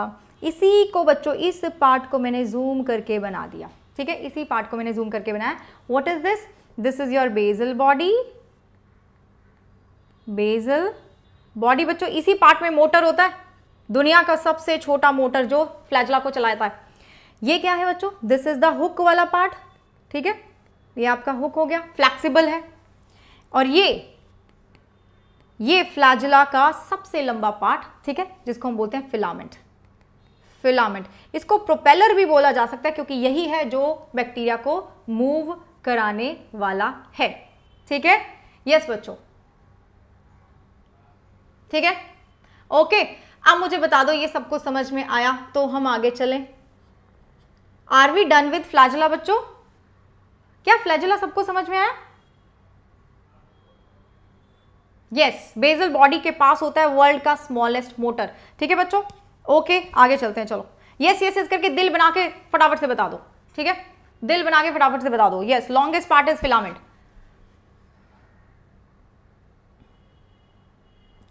इसी को बच्चों इस पार्ट को मैंने जूम करके बना दिया ठीक है इसी पार्ट को मैंने जूम करके बनाया what is this this is your basal body basal body बच्चों इसी पार्ट में मोटर होता है दुनिया का सबसे छोटा मोटर जो फ्लैजला को चलाता है ये क्या है बच्चों दिस इज़ द हुक वाला पार्ट ठीक है ये आपका हुक हो गया फ्लैक्सीबल है और ये ये फ्लैजला का सबसे लंबा पार्ट ठीक है जिसको हम बोलते हैं फिलामेंट फिलामेंट इसको प्रोपेलर भी बोला जा सकता है क्योंकि यही है जो बैक्टीरिया को मूव कराने वाला है ठीक है यस बच्चों ठीक है ओके अब मुझे बता दो ये सबको समझ में आया तो हम आगे चलें are we done with flagella बच्चों क्या फ्लैजला सबको समझ में आया यस बेजल बॉडी के पास होता है वर्ल्ड का स्मॉलेस्ट मोटर ठीक है बच्चों ओके आगे चलते हैं चलो यस यस यस करके दिल बना के फटाफट से बता दो ठीक है दिल बना के फटाफट से बता दो yes longest part is filament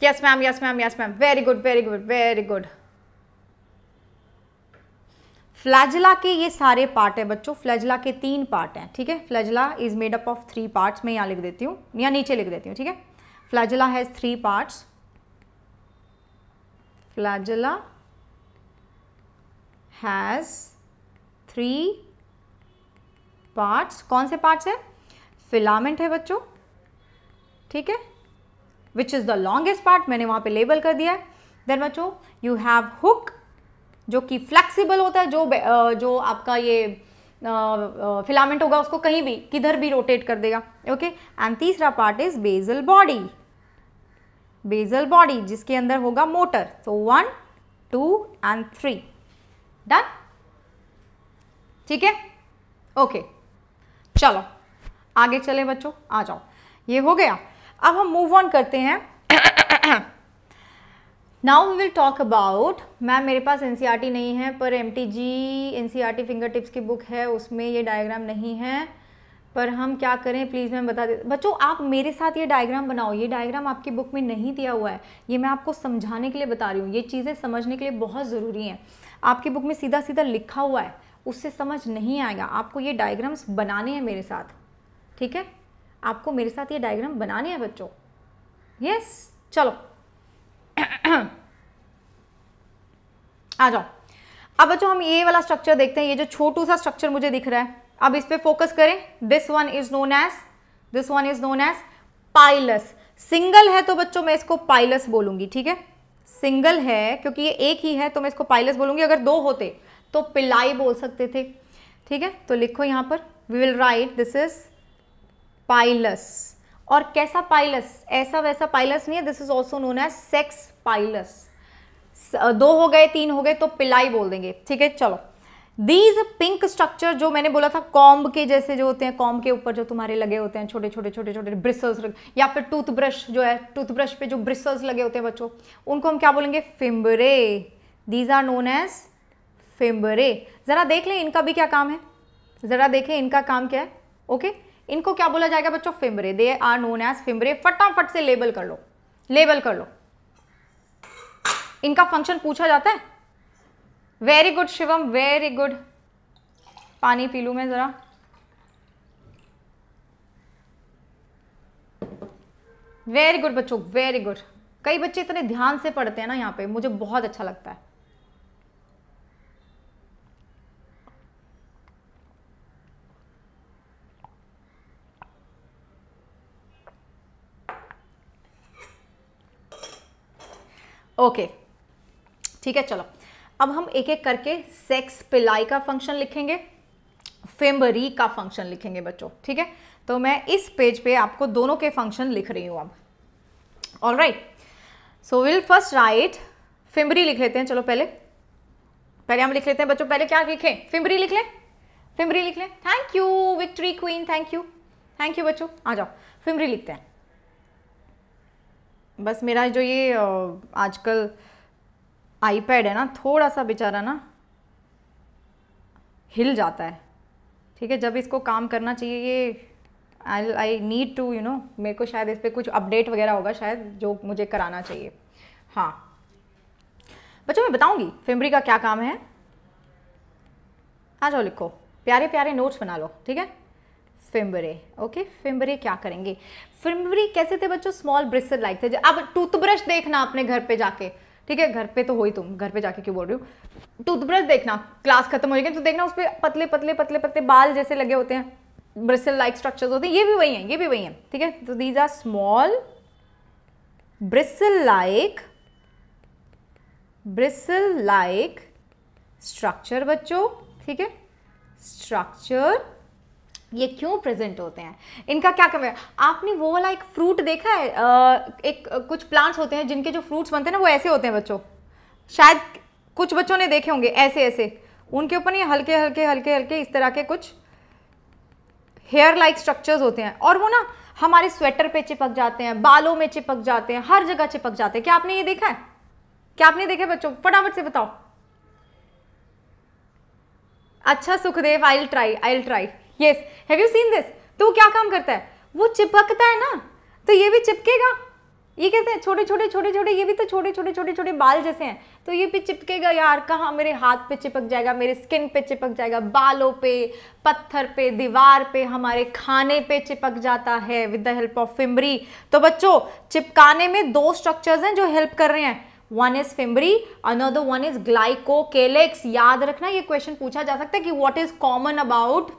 yes ma'am yes ma'am yes ma'am very good very good very good flagella के ये सारे पार्ट है बच्चों फ्लैजला के तीन पार्ट हैं ठीक है flagella is made up of three parts मैं यहाँ लिख देती हूँ या नीचे लिख देती हूँ ठीक है flagella has three parts flagella has three parts कौन से पार्ट्स है फिलामेंट है बच्चों ठीक है which is the longest part मैंने वहां पे लेबल कर दिया है देन बच्चों यू हैव हुक जो कि फ्लेक्सिबल होता है जो जो आपका ये फिलामेंट होगा उसको कहीं भी किधर भी रोटेट कर देगा ओके एंड तीसरा part is basal body basal body जिसके अंदर होगा motor so one two and three done ठीक है ओके चलो आगे चले बच्चों आ जाओ ये हो गया अब हम मूव ऑन करते हैं now we will talk about ma'am मेरे पास एन e नहीं है पर M T G and fingertips की बुक है उसमें ये डायग्राम नहीं है पर हम क्या करें प्लीज़ मैम बता दे बच्चों आप मेरे साथ ये डायग्राम बनाओ ये डायग्राम आपकी बुक में नहीं दिया हुआ है ये मैं आपको समझाने के लिए बता रही हूँ ये चीज़ें समझने के लिए बहुत ज़रूरी हैं आपकी बुक में सीधा सीधा लिखा हुआ है उससे समझ नहीं आएगा आपको ये डायग्राम्स बनाने हैं मेरे साथ ठीक है आपको मेरे साथ ये डायग्राम बनाने हैं बच्चों यस चलो आ जाओ अब बच्चों हम ये वाला स्ट्रक्चर देखते हैं ये जो छोटू सा स्ट्रक्चर मुझे दिख रहा है अब इस पर फोकस करें this one is known as this one is known as pilus single है तो बच्चों मैं इसको पाइलस बोलूंगी ठीक है सिंगल है क्योंकि ये एक ही है तो मैं इसको पाइलस बोलूँगी अगर दो होते तो पिलाई बोल सकते थे ठीक है तो लिखो यहां पर we will write this is pilus और कैसा पाइलस ऐसा वैसा पाइलस नहीं है this is also known as sex pilus दो हो गए तीन हो गए तो पिलाई बोल देंगे ठीक है चलो दीज पिंक स्ट्रक्चर जो मैंने बोला था कॉम्ब के जैसे जो होते हैं कॉम्ब के ऊपर जो तुम्हारे लगे होते हैं छोटे छोटे छोटे छोटे ब्रिसल्स या फिर टूथब्रश जो है टूथब्रश पे जो ब्रिसल्स लगे होते हैं बच्चों उनको हम क्या बोलेंगे fimbriae these are known as fimbriae ज़रा देख लें इनका भी क्या काम है ज़रा देखें इनका काम क्या है ओके okay? इनको क्या बोला जाएगा बच्चों fimbriae they are known as fimbriae फटाफट से लेबल कर लो लेबल कर लो इनका फंक्शन पूछा जाता है very good Shivam very good पानी पी लूँ मैं ज़रा वेरी गुड बच्चों वेरी गुड कई बच्चे इतने ध्यान से पढ़ते हैं ना यहाँ पे मुझे बहुत अच्छा लगता है ओके ठीक है चलो अब हम एक एक करके सेक्स पिलाई का फंक्शन लिखेंगे फेम्बरी का फंक्शन लिखेंगे बच्चों ठीक है तो मैं इस पेज पे आपको दोनों के फंक्शन लिख रही हूं अब all right so will first write fimbriae लिख लेते हैं चलो पहले पहले हम लिख लेते हैं बच्चों पहले क्या लिखें फिम्बरी लिख लें फिम्बरी लिख लें thank you victory queen thank you thank you बच्चों आ जाओ फिम्बरी लिखते हैं बस मेरा जो ये आजकल आईपैड है ना थोड़ा सा बेचारा ना हिल जाता है ठीक है जब इसको काम करना चाहिए ये I I need to you know मेरे को शायद इस पर कुछ अपडेट वगैरह होगा शायद जो मुझे कराना चाहिए हाँ बच्चों मैं बताऊंगी फेमरी का क्या काम है आ जाओ लिखो प्यारे प्यारे नोट्स बना लो ठीक है फिम्बरे ओके फिम्बरे क्या करेंगे फिम्बरी कैसे थे बच्चों स्मॉल ब्रिसल लाइक थे अब टूथब्रश देखना अपने घर पे जाके ठीक है घर पे तो हो ही तुम घर पे जाके क्यों बोल रही हो टूथब्रश देखना क्लास खत्म हो जाएगी तो देखना उस पर पतले पतले पतले पतले बाल जैसे लगे होते हैं ब्रिसल लाइक स्ट्रक्चर्स होते हैं ये भी वही है ये भी वही है ठीक है तो these are small bristle like bristle like structure बच्चों ठीक है स्ट्रक्चर ये क्यों प्रेजेंट होते हैं इनका क्या कमी है आपने वो वाला एक फ्रूट देखा है एक कुछ प्लांट्स होते हैं जिनके जो फ्रूट्स बनते हैं ना वो ऐसे होते हैं बच्चों शायद कुछ बच्चों ने देखे होंगे ऐसे ऐसे उनके ऊपर ये हल्के हल्के हल्के हल्के इस तरह के कुछ हेयर लाइक स्ट्रक्चर्स होते हैं और वो ना हमारे स्वेटर पे चिपक जाते हैं बालों में चिपक जाते हैं हर जगह चिपक जाते हैं क्या आपने ये देखा है क्या आपने देखा बच्चों फटाफट से बताओ अच्छा Sukhdev I try I try yes have you seen this तो वो क्या काम करता है वो चिपकता है ना तो ये भी चिपकेगा ये कैसे हैं छोटे छोटे छोटे छोटे ये भी तो छोटे छोटे छोटे छोटे बाल जैसे हैं तो ये भी चिपकेगा यार कहाँ मेरे हाथ पे चिपक जाएगा मेरे स्किन पे चिपक जाएगा बालों पे पत्थर पे दीवार पे हमारे खाने पे चिपक जाता है with the help of fimbriae तो बच्चों चिपकाने में दो स्ट्रक्चर्स हैं जो हेल्प कर रहे हैं one is fimbriae another one is glycocalyx याद रखना ये क्वेश्चन पूछा जा सकता है कि वॉट इज कॉमन अबाउट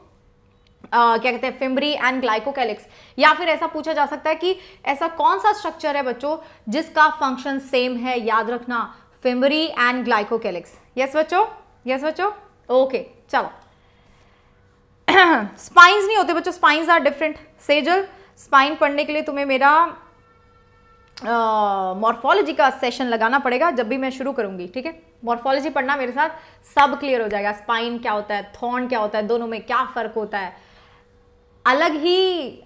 क्या कहते हैं फिम्बरी एंड ग्लाइकोकैलिक्स या फिर ऐसा पूछा जा सकता है कि ऐसा कौन सा स्ट्रक्चर है बच्चों जिसका फंक्शन सेम है याद रखना फिम्बरी एंड ग्लाइकोकैलिक्स यस बच्चो यस बच्चो ओके चलो स्पाइंस नहीं होते बच्चों spines are different Sejal spine पढ़ने के लिए तुम्हें मेरा मॉर्फोलॉजी uh, का सेशन लगाना पड़ेगा जब भी मैं शुरू करूंगी ठीक है मॉर्फोलॉजी पढ़ना मेरे साथ सब क्लियर हो जाएगा स्पाइन क्या होता है थॉर्न क्या होता है दोनों में क्या फ़र्क होता है अलग ही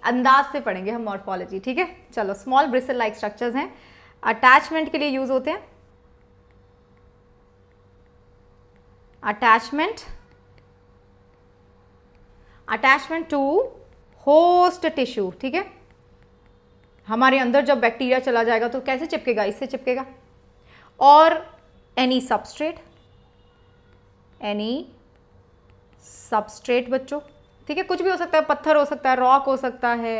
अंदाज से पढ़ेंगे हम मॉर्फोलॉजी ठीक है चलो स्मॉल ब्रिसल लाइक स्ट्रक्चर्स हैं अटैचमेंट के लिए यूज़ होते हैं attachment attachment to host tissue ठीक है हमारे अंदर जब बैक्टीरिया चला जाएगा तो कैसे चिपकेगा इससे चिपकेगा और एनी सबस्ट्रेट एनी सबस्ट्रेट बच्चों ठीक है कुछ भी हो सकता है पत्थर हो सकता है रॉक हो सकता है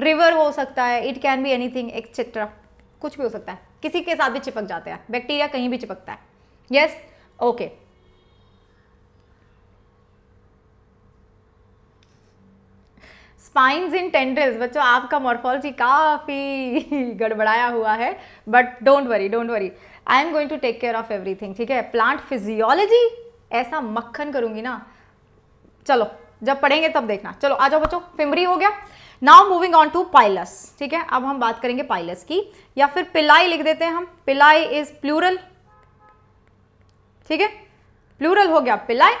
रिवर हो सकता है it can be anything etcetera कुछ भी हो सकता है किसी के साथ भी चिपक जाते हैं बैक्टीरिया कहीं भी चिपकता है yes okay spines in tendrils बच्चों आपका मॉर्फोलॉजी काफ़ी गड़बड़ाया हुआ है but don't worry don't worry I am going to take care of everything ठीक है प्लांट फिजियोलॉजी ऐसा मक्खन करूंगी ना चलो जब पढ़ेंगे तब देखना चलो आ जाओ बच्चों फिमरी हो गया now moving on to pilus ठीक है अब हम बात करेंगे पाइलस की या फिर पिलाई लिख देते हैं हम पिलाई इज प्लूरल ठीक है प्लूरल हो गया पिलाई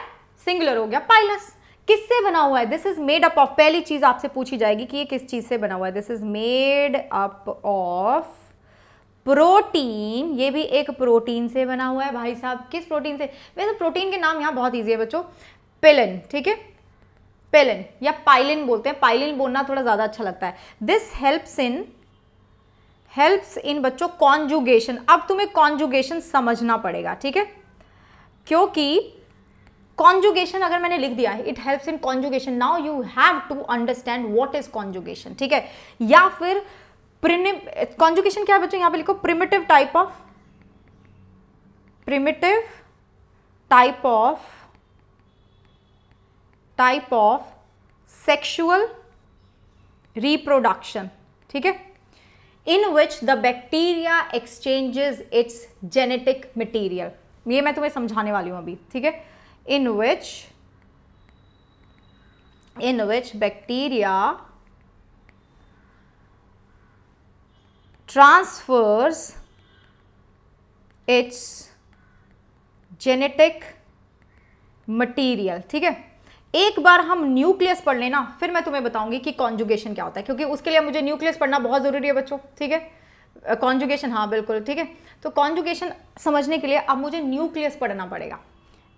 सिंगुलर हो गया पाइलस किससे बना हुआ है this is made up of पहली चीज आपसे पूछी जाएगी कि ये किस चीज से बना हुआ है this is made up of protein ये भी एक प्रोटीन से बना हुआ है भाई साहब किस प्रोटीन से वैसे प्रोटीन के नाम यहां बहुत ईजी है बच्चों पिलन ठीक है पेलिन या पाइलिन बोलते हैं पाइलिन बोलना थोड़ा ज़्यादा अच्छा लगता है this helps in helps in बच्चों कॉन्जुगेशन अब तुम्हें कॉन्जुगेशन समझना पड़ेगा ठीक है क्योंकि कॉन्जुगेशन अगर मैंने लिख दिया है it helps in conjugation now you have to understand what is conjugation ठीक है या फिर कॉन्जुगेशन क्या है बच्चों यहां पे लिखो primitive type of primitive type of type of sexual reproduction ठीक है in which the bacteria exchanges its genetic material ये मैं तुम्हें समझाने वाली हूं अभी ठीक है in which in which bacteria transfers its genetic material ठीक है एक बार हम न्यूक्लियस पढ़ लेना फिर मैं तुम्हें बताऊंगी कि कॉन्जुगेशन क्या होता है क्योंकि उसके लिए मुझे न्यूक्लियस पढ़ना बहुत ज़रूरी है बच्चों ठीक है कॉन्जुगेशन हाँ बिल्कुल ठीक है तो कॉन्जुगेशन समझने के लिए अब मुझे न्यूक्लियस पढ़ना पड़ेगा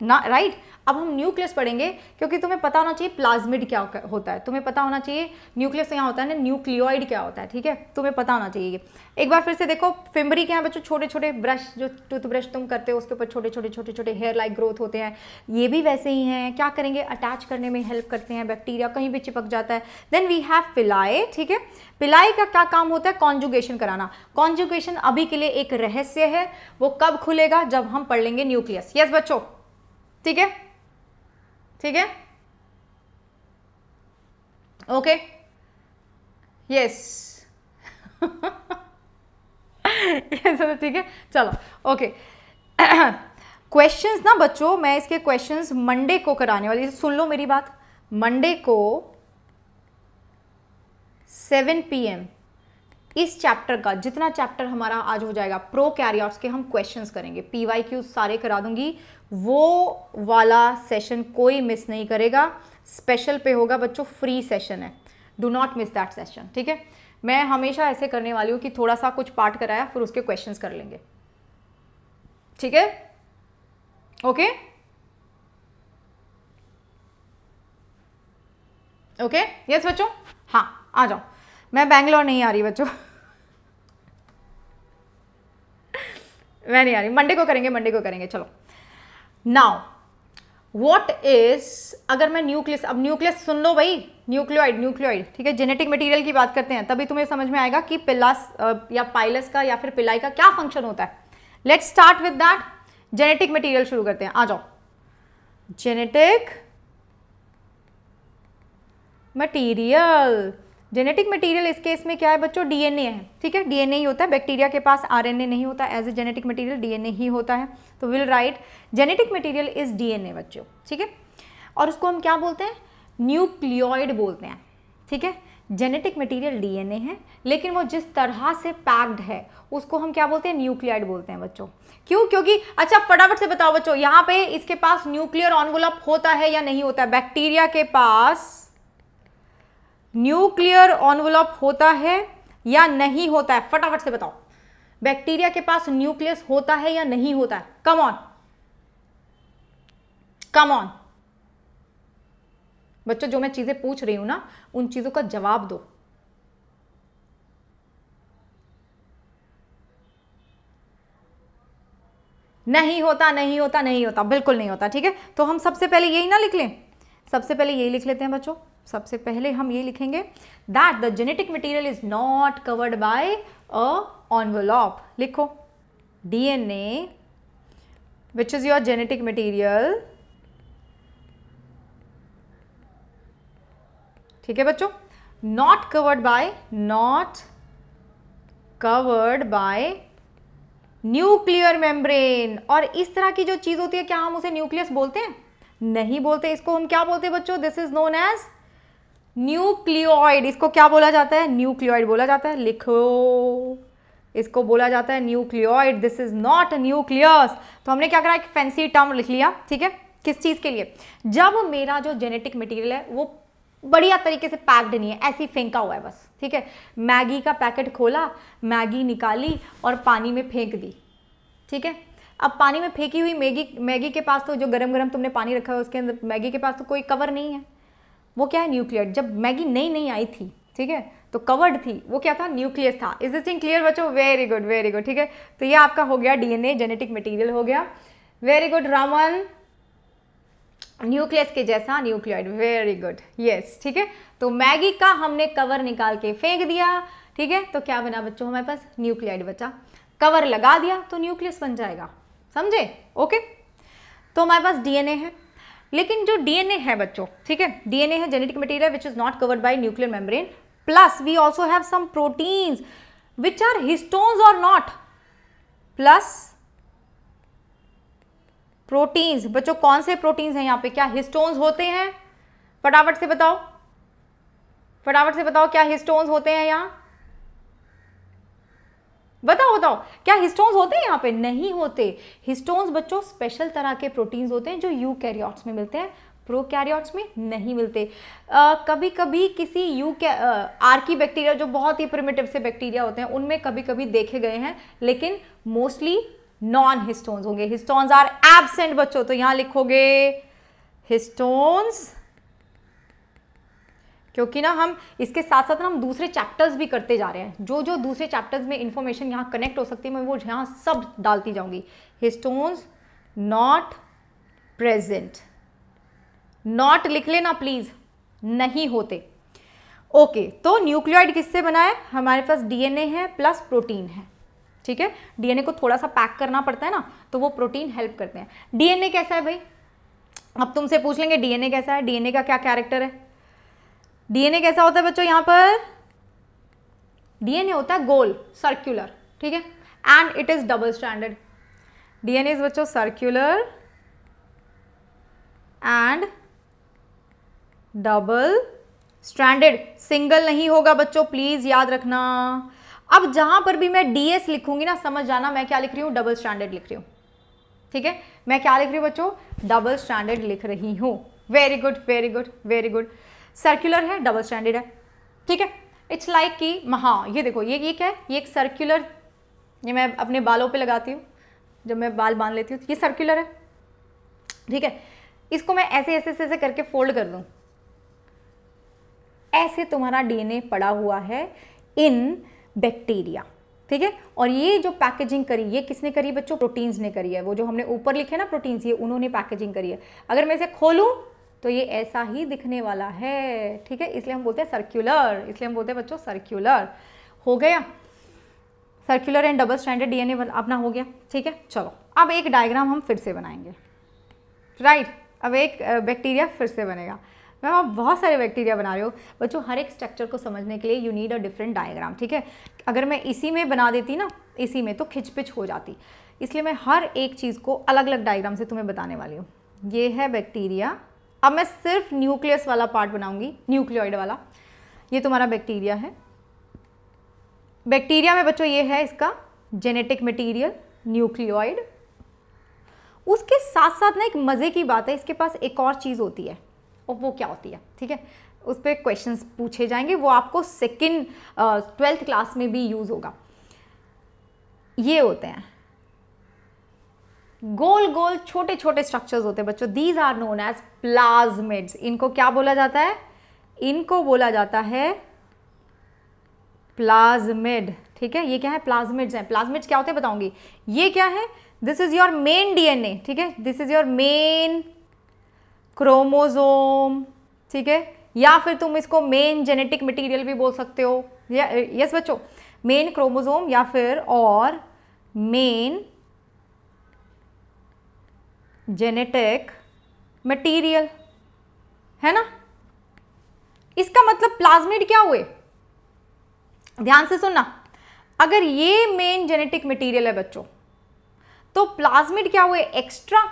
ना राइट right? अब हम न्यूक्लियस पढ़ेंगे क्योंकि तुम्हें पता होना चाहिए प्लाज्मिड क्या होता है तुम्हें पता होना चाहिए न्यूक्लियस तो यहाँ होता है ना न्यूक्लियोइड क्या होता है ठीक है तुम्हें पता होना चाहिए एक बार फिर से देखो फिम्बरी के यहाँ बच्चों छोटे छोटे ब्रश जो टूथब्रश तुम करते हो उसके ऊपर छोटे छोटे छोटे छोटे हेयर लाइक ग्रोथ होते हैं ये भी वैसे ही हैं क्या करेंगे अटैच करने में हेल्प करते हैं बैक्टीरिया कहीं भी चिपक जाता है देन वी हैव पिलाए ठीक है पिलाई का क्या काम होता है कॉन्जुगेशन कराना कॉन्जुगेशन अभी के लिए एक रहस्य है वो कब खुलेगा जब हम पढ़ लेंगे न्यूक्लियस यस बच्चों ठीक है ठीक है ओके यस तो ठीक है चलो ओके क्वेश्चंस ना बच्चों मैं इसके क्वेश्चंस मंडे को कराने वाली सुन लो मेरी बात मंडे को सेवन पीएम इस चैप्टर का जितना चैप्टर हमारा आज हो जाएगा प्रो कैरियर्स के हम क्वेश्चंस करेंगे पी वाई क्यू सारे करा दूंगी वो वाला सेशन कोई मिस नहीं करेगा स्पेशल पे होगा बच्चों फ्री सेशन है do not miss that session ठीक है मैं हमेशा ऐसे करने वाली हूँ कि थोड़ा सा कुछ पार्ट कराया फिर उसके क्वेश्चन कर लेंगे ठीक है ओके ओके यस बच्चों हाँ आ जाओ मैं बैंगलोर नहीं आ रही बच्चों मैं नहीं आ रही मंडे को करेंगे मंडे को करेंगे चलो नाउ वॉट इज अगर मैं न्यूक्लियस अब न्यूक्लियस सुन लो भाई न्यूक्लियोइड न्यूक्लियोइड ठीक है जेनेटिक मटेरियल की बात करते हैं तभी तुम्हें समझ में आएगा कि पिलास या पाइलस का या फिर पिलाई का क्या फंक्शन होता है let's start with that genetic material शुरू करते हैं आ जाओ जेनेटिक मटीरियल जेनेटिक मटेरियल इस केस में क्या है बच्चों डीएनए है ठीक है डीएनए ही होता है बैक्टीरिया के पास आरएनए नहीं होता as a genetic material DNA ही होता है तो will write genetic material is DNA बच्चों ठीक है और उसको हम क्या बोलते हैं न्यूक्लियोइड बोलते हैं ठीक है जेनेटिक मटेरियल डीएनए है लेकिन वो जिस तरह से पैक्ड है उसको हम क्या बोलते हैं न्यूक्लियाइड बोलते हैं बच्चों क्यों क्योंकि अच्छा फटाफट से बताओ बच्चों यहाँ पे इसके पास न्यूक्लियर ऑनवलप होता है या नहीं होता है बैक्टीरिया के पास न्यूक्लियर ऑनवलॉप होता है या नहीं होता है फटाफट से बताओ बैक्टीरिया के पास न्यूक्लियस होता है या नहीं होता है कम ऑन कम ऑन बच्चों जो मैं चीजें पूछ रही हूं ना उन चीजों का जवाब दो नहीं होता नहीं होता नहीं होता बिल्कुल नहीं होता ठीक है तो हम सबसे पहले यही ना लिख लें सबसे पहले यही लिख लेते हैं बच्चों सबसे पहले हम ये लिखेंगे that the genetic material is not covered by a envelope लिखो DNA which is your genetic material ठीक है बच्चों not covered by not covered by nuclear membrane और इस तरह की जो चीज़ होती है क्या हम उसे न्यूक्लियस बोलते हैं नहीं बोलते इसको हम क्या बोलते हैं बच्चों this is known as nucleoid इसको क्या बोला जाता है न्यूक्लियोइड बोला जाता है लिखो इसको बोला जाता है nucleoid this is not nucleus तो हमने क्या करा एक फैंसी टर्म लिख लिया ठीक है किस चीज़ के लिए जब मेरा जो जेनेटिक मटेरियल है वो बढ़िया तरीके से पैक्ड नहीं है ऐसे ही फेंका हुआ है बस ठीक है मैगी का पैकेट खोला मैगी निकाली और पानी में फेंक दी ठीक है अब पानी में फेंकी हुई मैगी मैगी के पास तो जो गरम गरम तुमने पानी रखा है उसके अंदर मैगी के पास तो कोई कवर नहीं है वो क्या है न्यूक्लियर जब मैगी नई नई आई थी ठीक है तो कवर्ड थी वो क्या था न्यूक्लियस था इज दिस थिंग क्लियर बच्चों वेरी गुड वेरी गुड ठीक है तो ये आपका हो गया डीएनए जेनेटिक मटेरियल हो गया वेरी गुड रामन न्यूक्लियस के जैसा न्यूक्लियॉइड वेरी गुड यस ठीक है तो मैगी का हमने कवर निकाल के फेंक दिया ठीक है तो क्या बना बच्चों हमारे पास न्यूक्लियॉइड बचा कवर लगा दिया तो न्यूक्लियस बन जाएगा समझे ओके तो हमारे पास डीएनए है लेकिन जो डीएनए है बच्चों ठीक है डीएनए है genetic material which is not covered by nuclear membrane plus we also have some proteins which are histones और नॉट प्लस प्रोटीन्स बच्चों कौन से प्रोटीन्स हैं यहाँ पे क्या हिस्टोन्स होते हैं फटाफट से बताओ फटाफट से बताओ क्या हिस्टोन्स होते हैं यहाँ बताओ बताओ क्या हिस्टोन्स होते हैं यहाँ पे नहीं होते हिस्टोन्स बच्चों स्पेशल तरह के प्रोटीन्स होते हैं जो यू में मिलते हैं प्रोकैरियोट्स में नहीं मिलते आ, कभी कभी किसी यू के की बैक्टीरिया जो बहुत ही प्रिमेटिव से बैक्टीरिया होते हैं उनमें कभी कभी देखे गए हैं लेकिन मोस्टली नॉन हिस्टोन्स होंगे हिस्टोन्स आर एबसेंट बच्चों तो यहाँ लिखोगे हिस्टोन्स क्योंकि ना हम इसके साथ साथ ना हम दूसरे चैप्टर्स भी करते जा रहे हैं जो जो दूसरे चैप्टर्स में इन्फॉर्मेशन यहाँ कनेक्ट हो सकती है मैं वो यहाँ सब डालती जाऊँगी हिस्टोन्स नॉट प्रेजेंट नॉट लिख लेना प्लीज़ नहीं होते ओके okay, तो न्यूक्लियोइड किससे बना है हमारे पास डीएनए है प्लस प्रोटीन है ठीक है डीएनए को थोड़ा सा पैक करना पड़ता है ना तो वो प्रोटीन हेल्प करते हैं डीएनए कैसा है भाई अब तुमसे पूछ लेंगे डीएनए कैसा है डीएनए का क्या कैरेक्टर है डीएनए कैसा होता है बच्चों यहां पर डीएनए होता है गोल सर्क्यूलर ठीक है and it is double standard DNA is बच्चों circular and double stranded single नहीं होगा बच्चों प्लीज याद रखना अब जहां पर भी मैं डीएस लिखूंगी ना समझ जाना मैं क्या लिख रही हूं डबल स्टैंडर्ड लिख रही हूं ठीक है मैं क्या लिख रही हूँ बच्चों डबल स्टैंडर्ड लिख रही हूँ very good very good very good circular है डबल स्टैंडर्ड है ठीक है इट्स लाइक कि महा ये देखो ये ये क्या है ये एक सर्क्युलर ये मैं अपने बालों पे लगाती हूँ जब मैं बाल बांध लेती हूँ ये सर्कुलर है ठीक है इसको मैं ऐसे ऐसे ऐसे करके फोल्ड कर दूँ ऐसे तुम्हारा डीएनए पड़ा हुआ है इन बैक्टीरिया ठीक है और ये जो पैकेजिंग करी ये किसने करी बच्चों प्रोटीन्स ने करी है वो जो हमने ऊपर लिखे ना प्रोटीन्स ये उन्होंने पैकेजिंग करी है अगर मैं इसे खोलूँ तो ये ऐसा ही दिखने वाला है ठीक है इसलिए हम बोलते हैं सर्क्यूलर इसलिए हम बोलते हैं बच्चों सर्क्यूलर हो गया circular and double standard DNA अपना हो गया ठीक है चलो अब एक डायग्राम हम फिर से बनाएंगे राइट right. अब एक बैक्टीरिया फिर से बनेगा मैम आप बहुत सारे बैक्टीरिया बना रहे हो बच्चों हर एक स्ट्रक्चर को समझने के लिए you need a different diagram ठीक है अगर मैं इसी में बना देती ना इसी में तो खिचपिच हो जाती इसलिए मैं हर एक चीज़ को अलग अलग डायग्राम से तुम्हें बताने वाली हूँ ये है बैक्टीरिया अब मैं सिर्फ न्यूक्लियस वाला पार्ट बनाऊंगी न्यूक्लियोइड वाला ये तुम्हारा बैक्टीरिया है बैक्टीरिया में बच्चों ये है इसका जेनेटिक मटेरियल न्यूक्लियोइड उसके साथ साथ ना एक मज़े की बात है इसके पास एक और चीज़ होती है और वो क्या होती है ठीक है उस पर क्वेश्चन पूछे जाएंगे वो आपको सेकेंड ट्वेल्थ क्लास में भी यूज़ होगा ये होते हैं गोल गोल छोटे छोटे स्ट्रक्चर्स होते हैं बच्चों these are known as plasmids इनको क्या बोला जाता है इनको बोला जाता है प्लाज्मिड ठीक है ये क्या है प्लाज्मिड्स हैं प्लाज्मिड्स क्या होते हैं बताऊंगी ये क्या है this is your main DNA ठीक है this is your main chromosome ठीक है या फिर तुम इसको मेन जेनेटिक मटीरियल भी बोल सकते हो यस बच्चों मेन क्रोमोजोम या फिर और मेन जेनेटिक मटेरियल है ना इसका मतलब प्लाज्मिड क्या हुए ध्यान से सुनना अगर ये मेन जेनेटिक मटेरियल है बच्चों तो प्लाज्मिड क्या हुए extra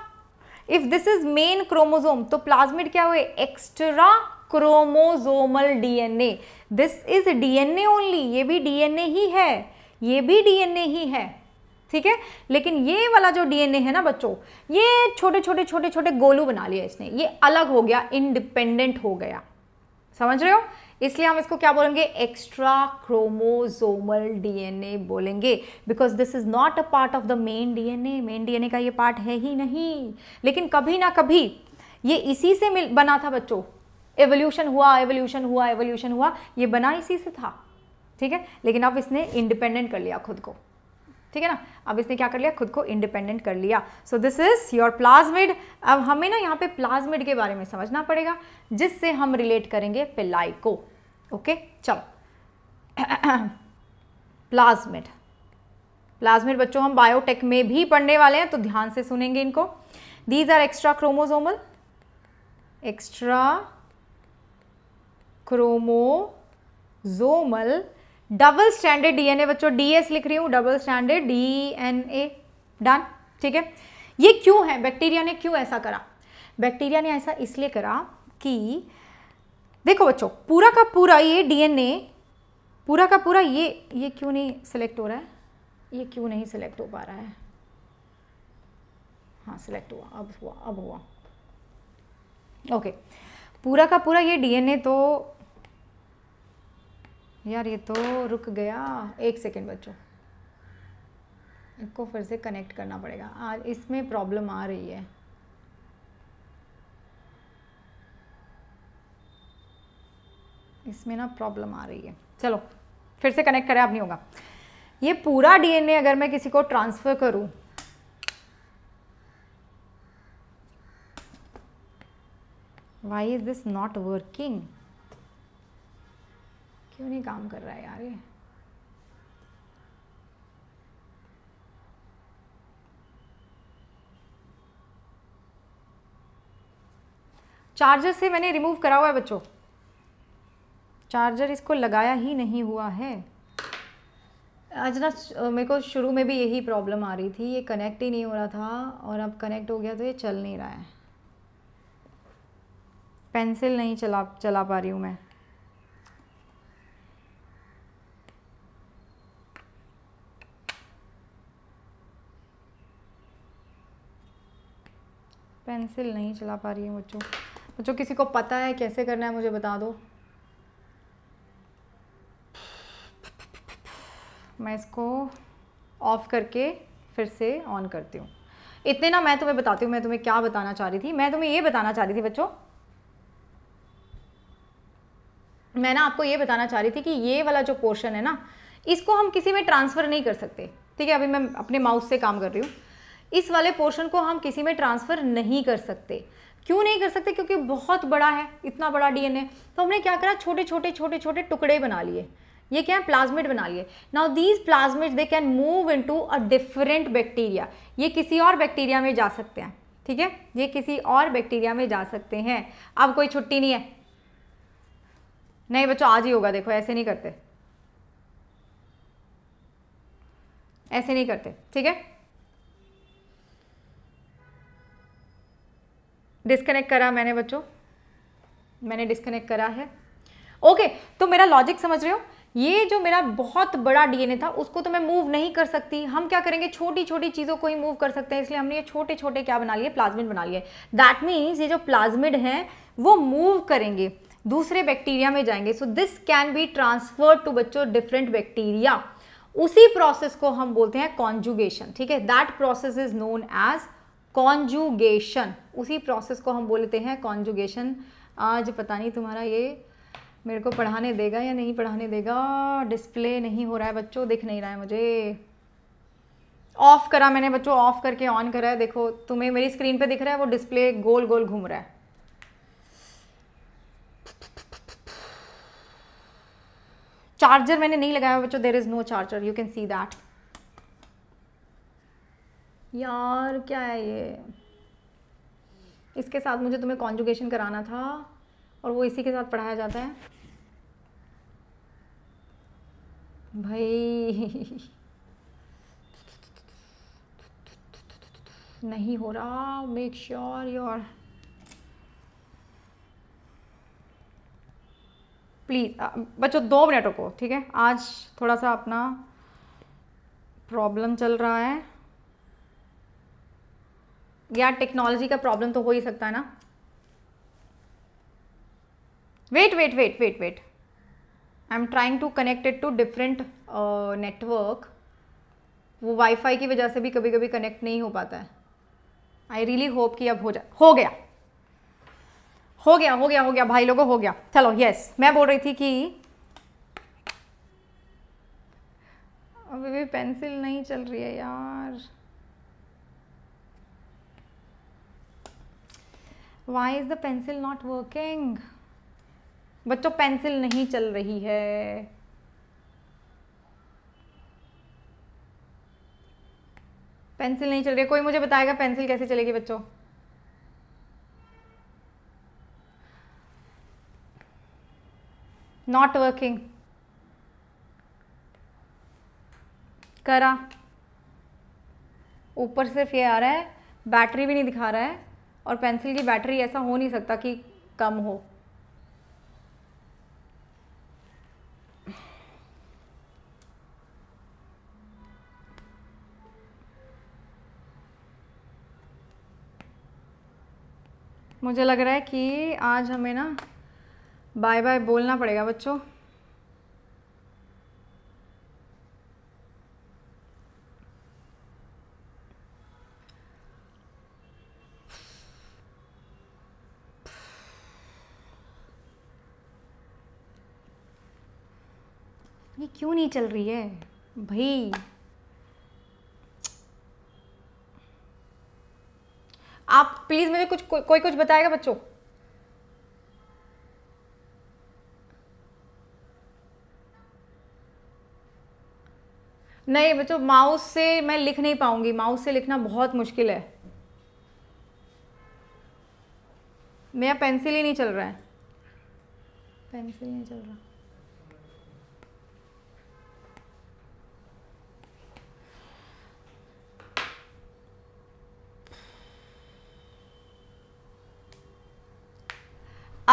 if this is main chromosome तो प्लाज्मिड क्या हुए extra chromosomal DNA this is DNA only ये भी डीएनए ही है ये भी डीएनए ही है ठीक है लेकिन ये वाला जो डीएनए है ना बच्चों ये छोटे छोटे छोटे छोटे गोलू बना लिया इसने ये अलग हो गया इंडिपेंडेंट हो गया समझ रहे हो इसलिए हम इसको क्या बोलेंगे एक्स्ट्रा क्रोमोजोमल डीएनए बोलेंगे because this is not a part of the main DNA main DNA का ये पार्ट है ही नहीं लेकिन कभी ना कभी ये इसी से मिल बना था बच्चों एवोल्यूशन हुआ एवोल्यूशन हुआ एवोल्यूशन हुआ ये बना इसी से था ठीक है लेकिन अब इसने इंडिपेंडेंट कर लिया खुद को ठीक है ना अब इसने क्या कर लिया खुद को इंडिपेंडेंट कर लिया so this is your plasmid अब हमें ना यहाँ पे प्लाज्मिड के बारे में समझना पड़ेगा जिससे हम रिलेट करेंगे पिलाई को ओके चलो प्लाज्मिड प्लाज्मिड बच्चों हम बायोटेक में भी पढ़ने वाले हैं तो ध्यान से सुनेंगे इनको these are extra chromosomal extra chromosomal double standard DNA बच्चों डीएस लिख रही हूँ डबल स्टैंडर्ड डीएनए डन ठीक है ये क्यों है बैक्टीरिया ने क्यों ऐसा करा बैक्टीरिया ने ऐसा इसलिए करा कि देखो बच्चों पूरा का पूरा ये डीएनए पूरा का पूरा ये ये क्यों नहीं सिलेक्ट हो रहा है ये क्यों नहीं सिलेक्ट हो पा रहा है हाँ सिलेक्ट हुआ अब हुआ अब हुआ ओके पूरा का पूरा ये डीएनए तो यार ये तो रुक गया एक सेकेंड बच्चों इसको फिर से कनेक्ट करना पड़ेगा आज इसमें प्रॉब्लम आ रही है इसमें ना प्रॉब्लम आ रही है चलो फिर से कनेक्ट करें अब नहीं होगा ये पूरा डीएनए अगर मैं किसी को ट्रांसफ़र करूं why is this not working क्यों नहीं काम कर रहा है यार ये चार्जर से मैंने रिमूव करा हुआ है बच्चों चार्जर इसको लगाया ही नहीं हुआ है आज ना मेरे को शुरू में भी यही प्रॉब्लम आ रही थी ये कनेक्ट ही नहीं हो रहा था और अब कनेक्ट हो गया तो ये चल नहीं रहा है पेंसिल नहीं चला चला पा रही हूँ मैं पेंसिल नहीं चला पा रही है बच्चों बच्चों किसी को पता है कैसे करना है मुझे बता दो मैं इसको ऑफ़ करके फिर से ऑन करती हूँ इतने ना मैं तुम्हें बताती हूँ मैं तुम्हें क्या बताना चाह रही थी मैं तुम्हें ये बताना चाह रही थी बच्चों मैं ना आपको ये बताना चाह रही थी कि ये वाला जो पोर्शन है ना इसको हम किसी में ट्रांसफ़र नहीं कर सकते ठीक है अभी मैं अपने माउस से काम कर रही हूँ इस वाले पोर्शन को हम किसी में ट्रांसफ़र नहीं कर सकते क्यों नहीं कर सकते क्योंकि बहुत बड़ा है इतना बड़ा डीएनए तो हमने क्या करा छोटे छोटे छोटे छोटे टुकड़े बना लिए ये क्या है प्लाज्मिड बना लिए now these plasmid they can move in to a different bacteria ये किसी और बैक्टीरिया में जा सकते हैं ठीक है ये किसी और बैक्टीरिया में जा सकते हैं अब कोई छुट्टी नहीं है नहीं बच्चों आज ही होगा देखो ऐसे नहीं करते ऐसे नहीं करते ठीक है डिस्कनेक्ट करा मैंने बच्चों मैंने डिस्कनेक्ट करा है ओके तो मेरा लॉजिक समझ रहे हो ये जो मेरा बहुत बड़ा डीएनए था उसको तो मैं मूव नहीं कर सकती हम क्या करेंगे छोटी छोटी चीज़ों को ही मूव कर सकते हैं इसलिए हमने ये छोटे छोटे क्या बना लिए प्लाज्मिड बना लिए दैट मीन्स ये जो प्लाज्मिड हैं वो मूव करेंगे दूसरे बैक्टीरिया में जाएंगे so this can be transfer to बच्चों डिफरेंट बैक्टीरिया उसी प्रोसेस को हम बोलते हैं कॉन्जुगेशन ठीक है that process is known as conjugation उसी प्रोसेस को हम बोलते हैं कॉन्जुगेशन आज पता नहीं तुम्हारा ये मेरे को पढ़ाने देगा या नहीं पढ़ाने देगा डिस्प्ले नहीं हो रहा है बच्चों दिख नहीं रहा है मुझे ऑफ़ करा मैंने बच्चों ऑफ़ करके ऑन करा है देखो तुम्हें मेरी स्क्रीन पे दिख रहा है वो डिस्प्ले गोल गोल घूम रहा है चार्जर मैंने नहीं लगाया बच्चों there is no charger you can see that यार क्या है ये इसके साथ मुझे तुम्हें कॉन्जुगेशन कराना था और वो इसी के साथ पढ़ाया जाता है भाई नहीं हो रहा मेक श्योर योर प्लीज़ बच्चों दो मिनट रुको ठीक है आज थोड़ा सा अपना प्रॉब्लम चल रहा है यार टेक्नोलॉजी का प्रॉब्लम तो हो ही सकता है ना wait wait wait wait wait I am trying to connected to different network वो वाईफाई की वजह से भी कभी कभी कनेक्ट नहीं हो पाता है आई रियली होप कि अब हो जाए हो गया हो गया हो गया हो गया भाई लोगों हो गया चलो यस मैं बोल रही थी कि अभी भी पेंसिल नहीं चल रही है यार why is the pencil not working बच्चों पेंसिल नहीं चल रही है पेंसिल नहीं चल रही है कोई मुझे बताएगा पेंसिल कैसे चलेगी बच्चों नॉट वर्किंग करा ऊपर सिर्फ ये आ रहा है बैटरी भी नहीं दिखा रहा है और पेंसिल की बैटरी ऐसा हो नहीं सकता कि कम हो मुझे लग रहा है कि आज हमें ना बाय बाय बोलना पड़ेगा बच्चों क्यों नहीं चल रही है भाई आप प्लीज़ मुझे कुछ को, कोई कुछ बताएगा बच्चों नहीं बच्चों माउस से मैं लिख नहीं पाऊंगी माउस से लिखना बहुत मुश्किल है मेरा पेंसिल ही नहीं चल रहा है पेंसिल नहीं चल रहा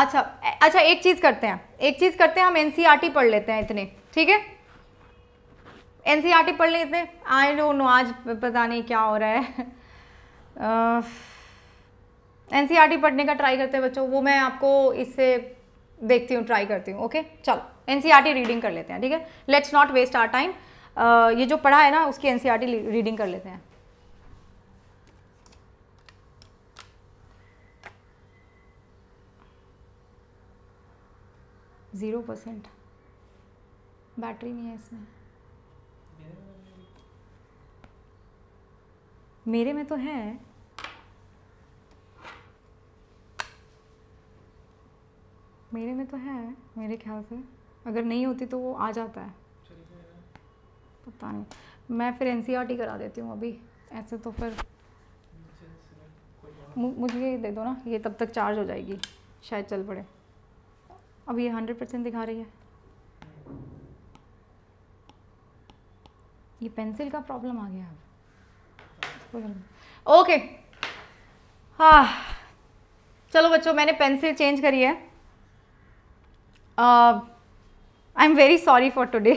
अच्छा अच्छा एक चीज़ करते हैं एक चीज़ करते हैं हम एनसीईआरटी e पढ़ लेते हैं इतने ठीक है एन e पढ़ लेते हैं आई नो नो आज पता नहीं क्या हो रहा है एन e पढ़ने का ट्राई करते हैं बच्चों वो मैं आपको इससे देखती हूँ ट्राई करती हूँ ओके चलो एन रीडिंग कर लेते हैं ठीक है let's not waste our time ये जो पढ़ा है ना उसकी एन रीडिंग कर लेते हैं ज़ीरो परसेंट बैटरी नहीं है इसमें मेरे में तो है मेरे में तो है मेरे ख्याल से अगर नहीं होती तो वो आ जाता है पता नहीं मैं फिर एन e करा देती हूँ अभी ऐसे तो फिर मुझे दे दो ना ये तब तक चार्ज हो जाएगी शायद चल पड़े अब ये हंड्रेड परसेंट दिखा रही है ये पेंसिल का प्रॉब्लम आ गया अब ओके हाँ चलो बच्चों मैंने पेंसिल चेंज करी है I am very sorry for today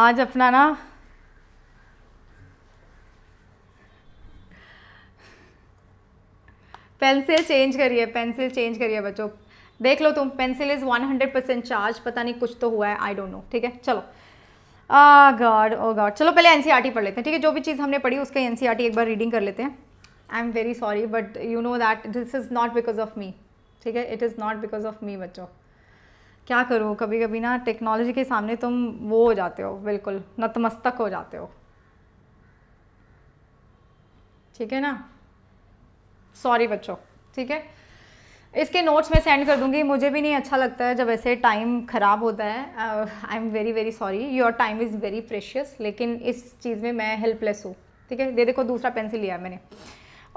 आज अपना ना पेंसिल चेंज करिए पेंसिल चेंज करिए बच्चों देख लो तुम पेंसिल इज़ 100 परसेंट चार्ज पता नहीं कुछ तो हुआ है आई डोंट नो ठीक है चलो आ गॉड ओ गॉड चलो पहले एनसीईआरटी e पढ़ लेते हैं ठीक है जो भी चीज़ हमने पढ़ी उसका एनसीईआरटी e एक बार रीडिंग कर लेते हैं I am very sorry but you know that this is not because of me ठीक है it is not because of me बच्चों क्या करूँ कभी कभी ना टेक्नोलॉजी के सामने तुम वो हो जाते हो बिल्कुल नतमस्तक हो जाते हो ठीक है ना सॉरी बच्चों ठीक है इसके नोट्स मैं सेंड कर दूंगी मुझे भी नहीं अच्छा लगता है जब ऐसे टाइम ख़राब होता है I am very very sorry your time is very precious लेकिन इस चीज़ में मैं हेल्पलेस हूँ ठीक है दे देखो दूसरा पेंसिल लिया मैंने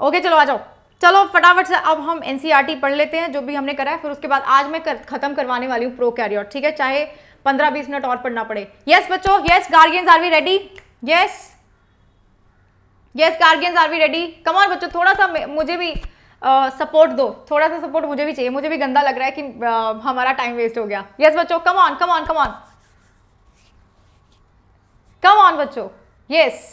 ओके चलो आ जाओ चलो फटाफट से अब हम एन e पढ़ लेते हैं जो भी हमने करा है फिर उसके बाद आज मैं कर, ख़त्म करवाने वाली हूँ प्रो कैरियर ठीक है चाहे पंद्रह बीस मिनट और पढ़ना पड़े यस बच्चो yes guardians are we ready yes yes guardians are we ready come on बच्चो थोड़ा सा मुझे भी सपोर्ट uh, दो थोड़ा सा सपोर्ट मुझे भी चाहिए मुझे भी गंदा लग रहा है कि uh, हमारा टाइम वेस्ट हो गया यस yes, बच्चों come on come on come on come on बच्चों यस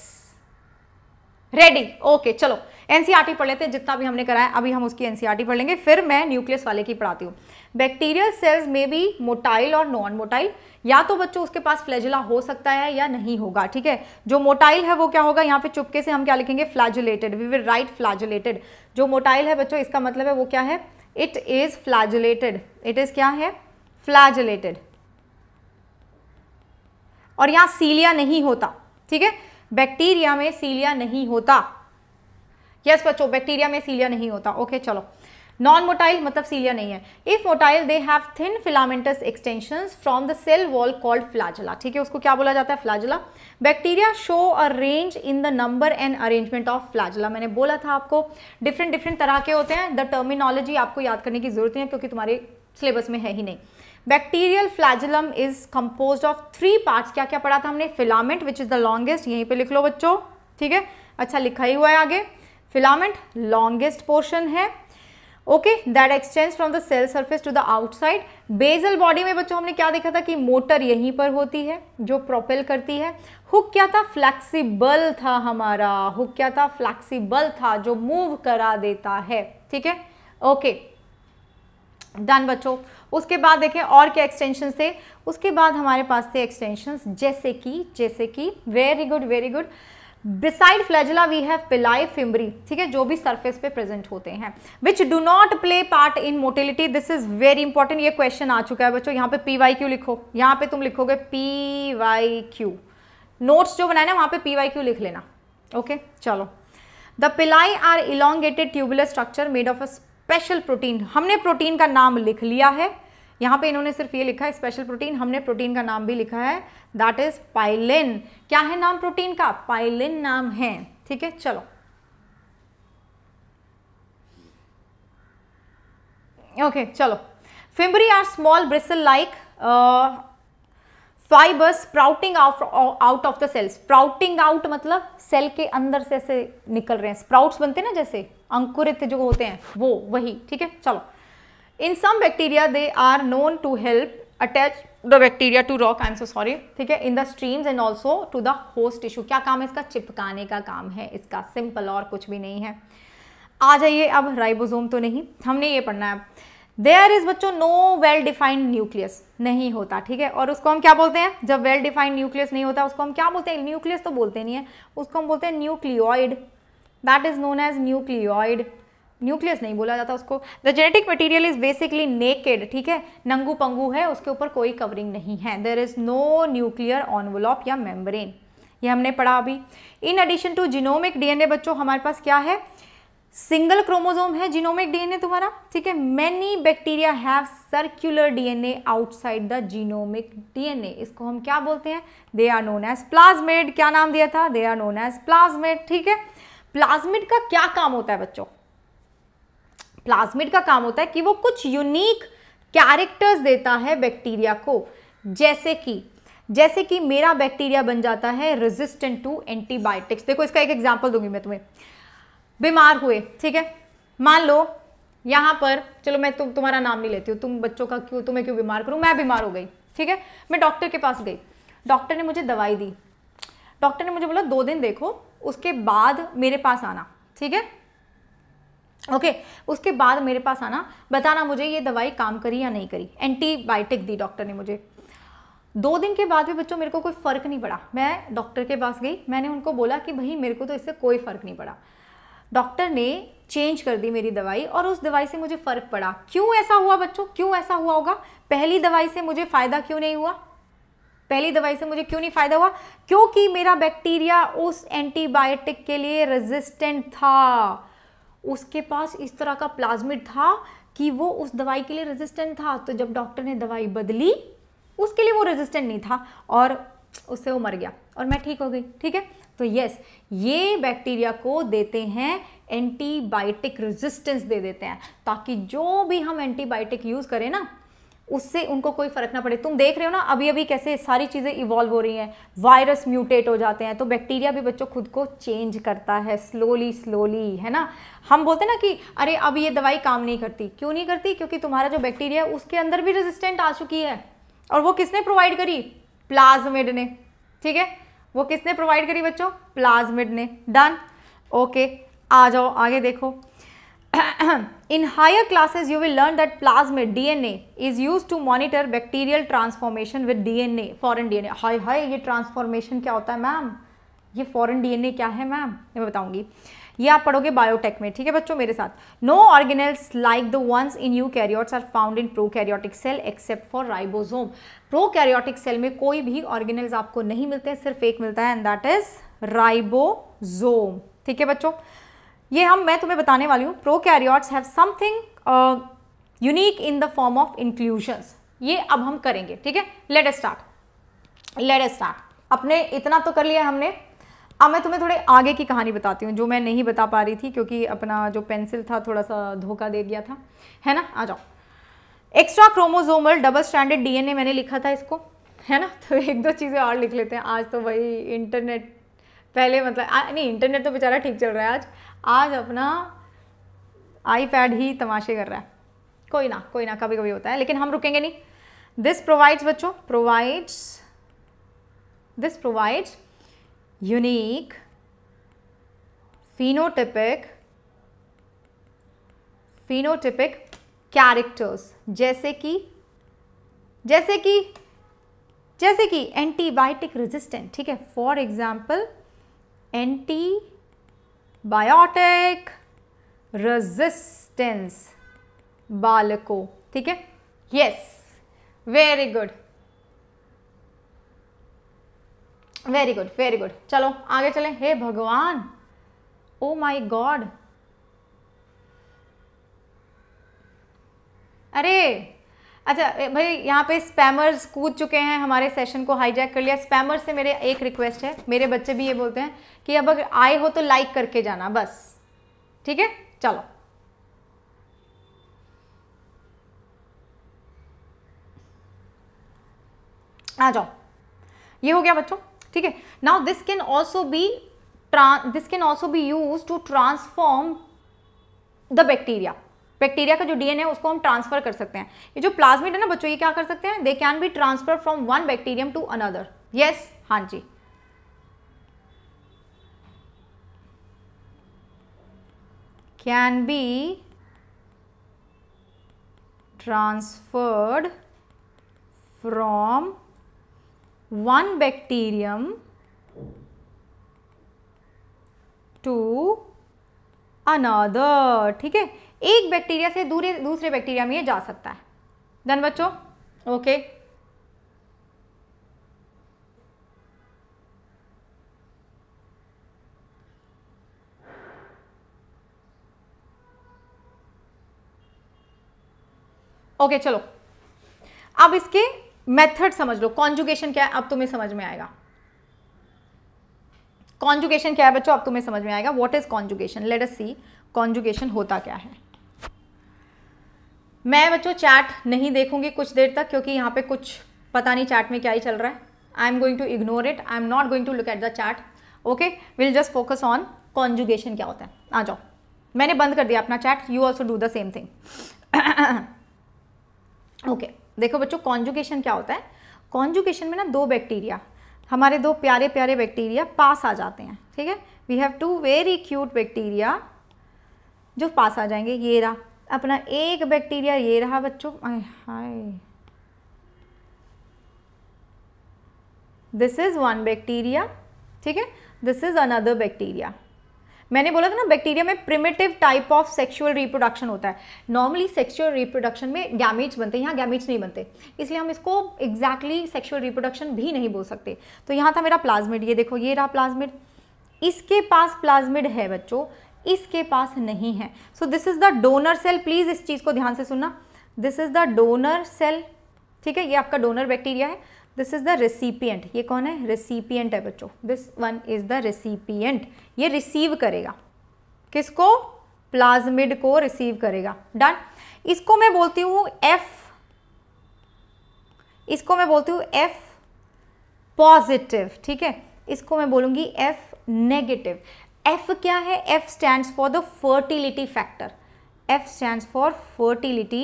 रेडी ओके चलो एनसीईआरटी पढ़ लेते हैं जितना भी हमने कराया अभी हम उसकी एनसीईआरटी पढ़ लेंगे फिर मैं न्यूक्लियस वाले की पढ़ाती हूँ बैक्टीरियल सेल्स में भी मोटाइल और नॉन मोटाइल या तो बच्चों उसके पास फ्लैजिला हो सकता है या नहीं होगा ठीक है जो मोटाइल है वो क्या होगा यहाँ पे चुपके से हम क्या लिखेंगे flagellated we will write flagellated जो मोटाइल है बच्चों इसका मतलब है वो क्या है it is flagellated it is क्या है फ्लैजुलेटेड और यहाँ सीलिया नहीं होता ठीक है बैक्टीरिया में सीलिया नहीं होता यस बच्चों बैक्टीरिया में सीलिया नहीं होता ओके okay, चलो नॉन मोटाइल मतलब सीलिया नहीं है if motile they have thin filamentous extension from the cell wall called flagella ठीक है उसको क्या बोला जाता है flagella bacteria show a range in the number and arrangement of flagella मैंने बोला था आपको डिफरेंट डिफरेंट तरह के होते हैं द टर्मिनोलॉजी आपको याद करने की जरूरत नहीं है क्योंकि तुम्हारे सिलेबस में है ही नहीं bacterial flagellum is compose of three part क्या क्या पढ़ा था हमने filament which is the longest यहीं पर लिख लो बच्चों ठीक है अच्छा लिखा ही हुआ है आगे फिलामेंट लॉन्गेस्ट पोर्शन है okay that exchange from the cell surface to the outside basal body में बच्चों हमने क्या देखा था कि मोटर यहीं पर होती है जो प्रोपेल करती है हुक क्या था फ्लैक्सीबल था हमारा हुक क्या था फ्लैक्सीबल था जो मूव करा देता है ठीक है ओके डन बच्चों उसके बाद देखें और क्या एक्सटेंशन थे उसके बाद हमारे पास थे एक्सटेंशन जैसे कि जैसे कि very good very good beside flagella we have pili fimbriae ठीक है जो भी सरफेस पे प्रेजेंट होते हैं which do not play part in motility this is very important ये क्वेश्चन आ चुका है बच्चों यहाँ पे पी वाई क्यू लिखो यहाँ पे तुम लिखोगे पी वाई क्यू नोट्स जो बनाए ना वहाँ पे पी वाई क्यू लिख लेना ओके okay? चलो the pili are elongated tubular structure made of a special protein हमने प्रोटीन का नाम लिख लिया है यहाँ पे इन्होंने सिर्फ ये लिखा है स्पेशल प्रोटीन हमने प्रोटीन का नाम भी लिखा है दैट इज पाइलिन क्या है नाम प्रोटीन का पाइलिन नाम है ठीक है चलो ओके okay, चलो fimbriae are small bristle like fibres sprouting out of the cell sprouting out मतलब सेल के अंदर से ऐसे निकल रहे हैं स्प्राउट्स बनते हैं ना जैसे अंकुरित जो होते हैं वो वही ठीक है चलो in some bacteria they are known to help attach the bacteria to rock I am so sorry ठीक है in the streams and also to the host tissue क्या काम है इसका चिपकाने का काम है इसका सिंपल और कुछ भी नहीं है आ जाइए अब राइबोसोम तो नहीं हमने ये पढ़ना है देयर इज़ बच्चों नो वेल डिफाइंड न्यूक्लियस नहीं होता ठीक है और उसको हम क्या बोलते हैं जब वेल डिफाइंड न्यूक्लियस नहीं होता उसको हम क्या बोलते हैं न्यूक्लियस तो बोलते नहीं है उसको हम बोलते हैं nucleoid that is known as nucleoid nucleus नहीं बोला जाता उसको the genetic material is basically naked ठीक है नंगू पंगू है उसके ऊपर कोई कवरिंग नहीं है there is no nuclear envelope या मेम्ब्रेन ये हमने पढ़ा अभी in addition to genomic DNA बच्चों हमारे पास क्या है सिंगल क्रोमोजोम है जीनोमिक डीएनए तुम्हारा ठीक है many bacteria have circular DNA outside the genomic DNA इसको हम क्या बोलते हैं they are known as plasmid क्या नाम दिया था they are known as plasmid ठीक है प्लाज्मिड का क्या काम होता है बच्चों प्लाज्मिड का काम होता है कि वो कुछ यूनिक कैरेक्टर्स देता है बैक्टीरिया को जैसे कि जैसे कि मेरा बैक्टीरिया बन जाता है रेजिस्टेंट टू एंटीबायोटिक्स देखो इसका एक एग्जाम्पल दूंगी मैं तुम्हें बीमार हुए ठीक है मान लो यहाँ पर चलो मैं तुम तुम्हारा नाम नहीं लेती हूँ तुम बच्चों का क्यों तुम्हें क्यों बीमार करूँ मैं बीमार हो गई ठीक है मैं डॉक्टर के पास गई डॉक्टर ने मुझे दवाई दी डॉक्टर ने मुझे बोला दो दिन देखो उसके बाद मेरे पास आना ठीक है ओके okay, उसके बाद मेरे पास आना बताना मुझे ये दवाई काम करी या नहीं करी एंटीबायोटिक दी डॉक्टर ने मुझे दो दिन के बाद भी बच्चों मेरे को कोई फ़र्क नहीं पड़ा मैं डॉक्टर के पास गई मैंने उनको बोला कि भाई मेरे को तो इससे कोई फ़र्क नहीं पड़ा डॉक्टर ने चेंज कर दी मेरी दवाई और उस दवाई से मुझे फ़र्क पड़ा क्यों ऐसा हुआ बच्चों क्यों ऐसा हुआ होगा पहली दवाई से मुझे फ़ायदा क्यों नहीं हुआ पहली दवाई से मुझे क्यों नहीं फ़ायदा हुआ क्योंकि मेरा बैक्टीरिया उस एंटीबायोटिक के लिए रेजिस्टेंट था उसके पास इस तरह का प्लाज्मिड था कि वो उस दवाई के लिए रेजिस्टेंट था तो जब डॉक्टर ने दवाई बदली उसके लिए वो रेजिस्टेंट नहीं था और उससे वो मर गया और मैं ठीक हो गई ठीक है तो यस ये बैक्टीरिया को देते हैं एंटीबायोटिक रेजिस्टेंस दे देते हैं ताकि जो भी हम एंटीबायोटिक यूज़ करें ना उससे उनको कोई फ़र्क ना पड़े तुम देख रहे हो ना अभी अभी कैसे सारी चीज़ें इवॉल्व हो रही हैं वायरस म्यूटेट हो जाते हैं तो बैक्टीरिया भी बच्चों खुद को चेंज करता है स्लोली स्लोली है ना हम बोलते हैं ना कि अरे अब ये दवाई काम नहीं करती क्यों नहीं करती क्योंकि तुम्हारा जो बैक्टीरिया है उसके अंदर भी रेजिस्टेंट आ चुकी है और वो किसने प्रोवाइड करी प्लाज्मिड ने ठीक है वो किसने प्रोवाइड करी बच्चों प्लाज्मिड ने डन ओके आ जाओ आगे देखो in higher classes you will learn that plasmid DNA is used to monitor bacterial transformation with DNA foreign DNA हाय हाय ये transformation क्या होता है मैम ये foreign DNA क्या है मैम मैं बताऊंगी ये आप पढ़ोगे बायोटेक में ठीक है बच्चों मेरे साथ no organelles like the ones in eukaryotes are found in prokaryotic cell except for ribosome prokaryotic cell में कोई भी ऑर्गेनल्स आपको नहीं मिलते हैं सिर्फ एक मिलता है एंड दैट इज राइबोसोम ठीक है बच्चों ये हम मैं तुम्हें बताने वाली हूँ prokaryotes have something unique in the form of inclusions ये अब हम करेंगे ठीक है let's start let start अपने इतना तो कर लिया हमने अब मैं तुम्हें थोड़े आगे की कहानी बताती हूँ जो मैं नहीं बता पा रही थी क्योंकि अपना जो पेंसिल था थोड़ा सा धोखा दे गया था है ना आ जाओ extra chromosomal double standard DNA मैंने लिखा था इसको है ना तो एक दो चीज़ें और लिख लेते हैं आज तो वही इंटरनेट पहले मतलब आ, नहीं इंटरनेट तो बेचारा ठीक चल रहा है आज आज अपना आईपैड ही तमाशे कर रहा है कोई ना कोई ना कभी कभी होता है लेकिन हम रुकेंगे नहीं दिस प्रोवाइड्स बच्चों provides this provides unique phenotypic phenotypic characters जैसे कि जैसे कि जैसे कि एंटीबायोटिक रेजिस्टेंट ठीक है for example antibiotic resistance बालकों ठीक है yes very good very good very good चलो आगे चले हे भगवान ओ माय गॉड अरे अच्छा भाई यहाँ पे स्पैमर्स कूद चुके हैं हमारे सेशन को हाईजैक कर लिया स्पैमर से मेरे एक रिक्वेस्ट है मेरे बच्चे भी ये बोलते हैं कि अब अगर आए हो तो लाइक करके जाना बस ठीक है चलो आ जाओ ये हो गया बच्चों ठीक है now this can also be this can also be use to transform the bacteria bacteria का जो डीएनए है उसको हम ट्रांसफर कर सकते हैं ये जो प्लाज्मिड है ना बच्चों ये क्या कर सकते हैं they can be transfer from one bacterium to another yes हाँ जी can be transferred from one bacterium to another ठीक है एक बैक्टीरिया से दूरे दूसरे बैक्टीरिया में ये जा सकता है धन बच्चों ओके ओके चलो अब इसके मेथड समझ लो कॉन्जुगेशन क्या है अब तुम्हें समझ में आएगा कॉन्जुगेशन क्या है बच्चों अब तुम्हें समझ में आएगा what is conjugation let us see conjugation होता क्या है मैं बच्चों चैट नहीं देखूंगी कुछ देर तक क्योंकि यहाँ पे कुछ पता नहीं चैट में क्या ही चल रहा है I am going to ignore it I am not going to look at the chat okay will just focus on conjugation क्या होता है आ जाओ मैंने बंद कर दिया अपना chat you also do the same thing okay देखो बच्चों कॉन्जुगेशन क्या होता है कॉन्जुगेशन में ना दो बैक्टीरिया हमारे दो प्यारे प्यारे बैक्टीरिया पास आ जाते हैं ठीक है we have two very cute bacteria जो पास आ जाएंगे ये रहा अपना एक बैक्टीरिया ये रहा बच्चों hi this is one bacteria ठीक है दिस इज़ अनदर बैक्टीरिया मैंने बोला था ना बैक्टीरिया में primitive type of sexual reproduction होता है नॉर्मली सेक्सुअल रिप्रोडक्शन में गैमेट्स बनते हैं यहाँ गैमेट्स नहीं बनते इसलिए हम इसको एग्जैक्टली सेक्सुअल रिप्रोडक्शन भी नहीं बोल सकते तो यहाँ था मेरा प्लाज्मिड ये देखो ये रहा प्लाज्मिड इसके पास प्लाज्मिड है बच्चों इसके पास नहीं है so this is the donor cell please इस चीज़ को ध्यान से सुनना this is the donor cell ठीक है ये आपका डोनर बैक्टीरिया है दिस इज़ द रेसिपियंट ये कौन है रेसिपियंट है बच्चों this one is the recipient ये रिसीव करेगा किसको प्लाज्मिड को रिसीव करेगा डन इसको मैं बोलती हूं एफ इसको मैं बोलती हूं एफ पॉजिटिव ठीक है इसको मैं बोलूंगी एफ नेगेटिव एफ क्या है F stand for the fertility factor F stand for fertility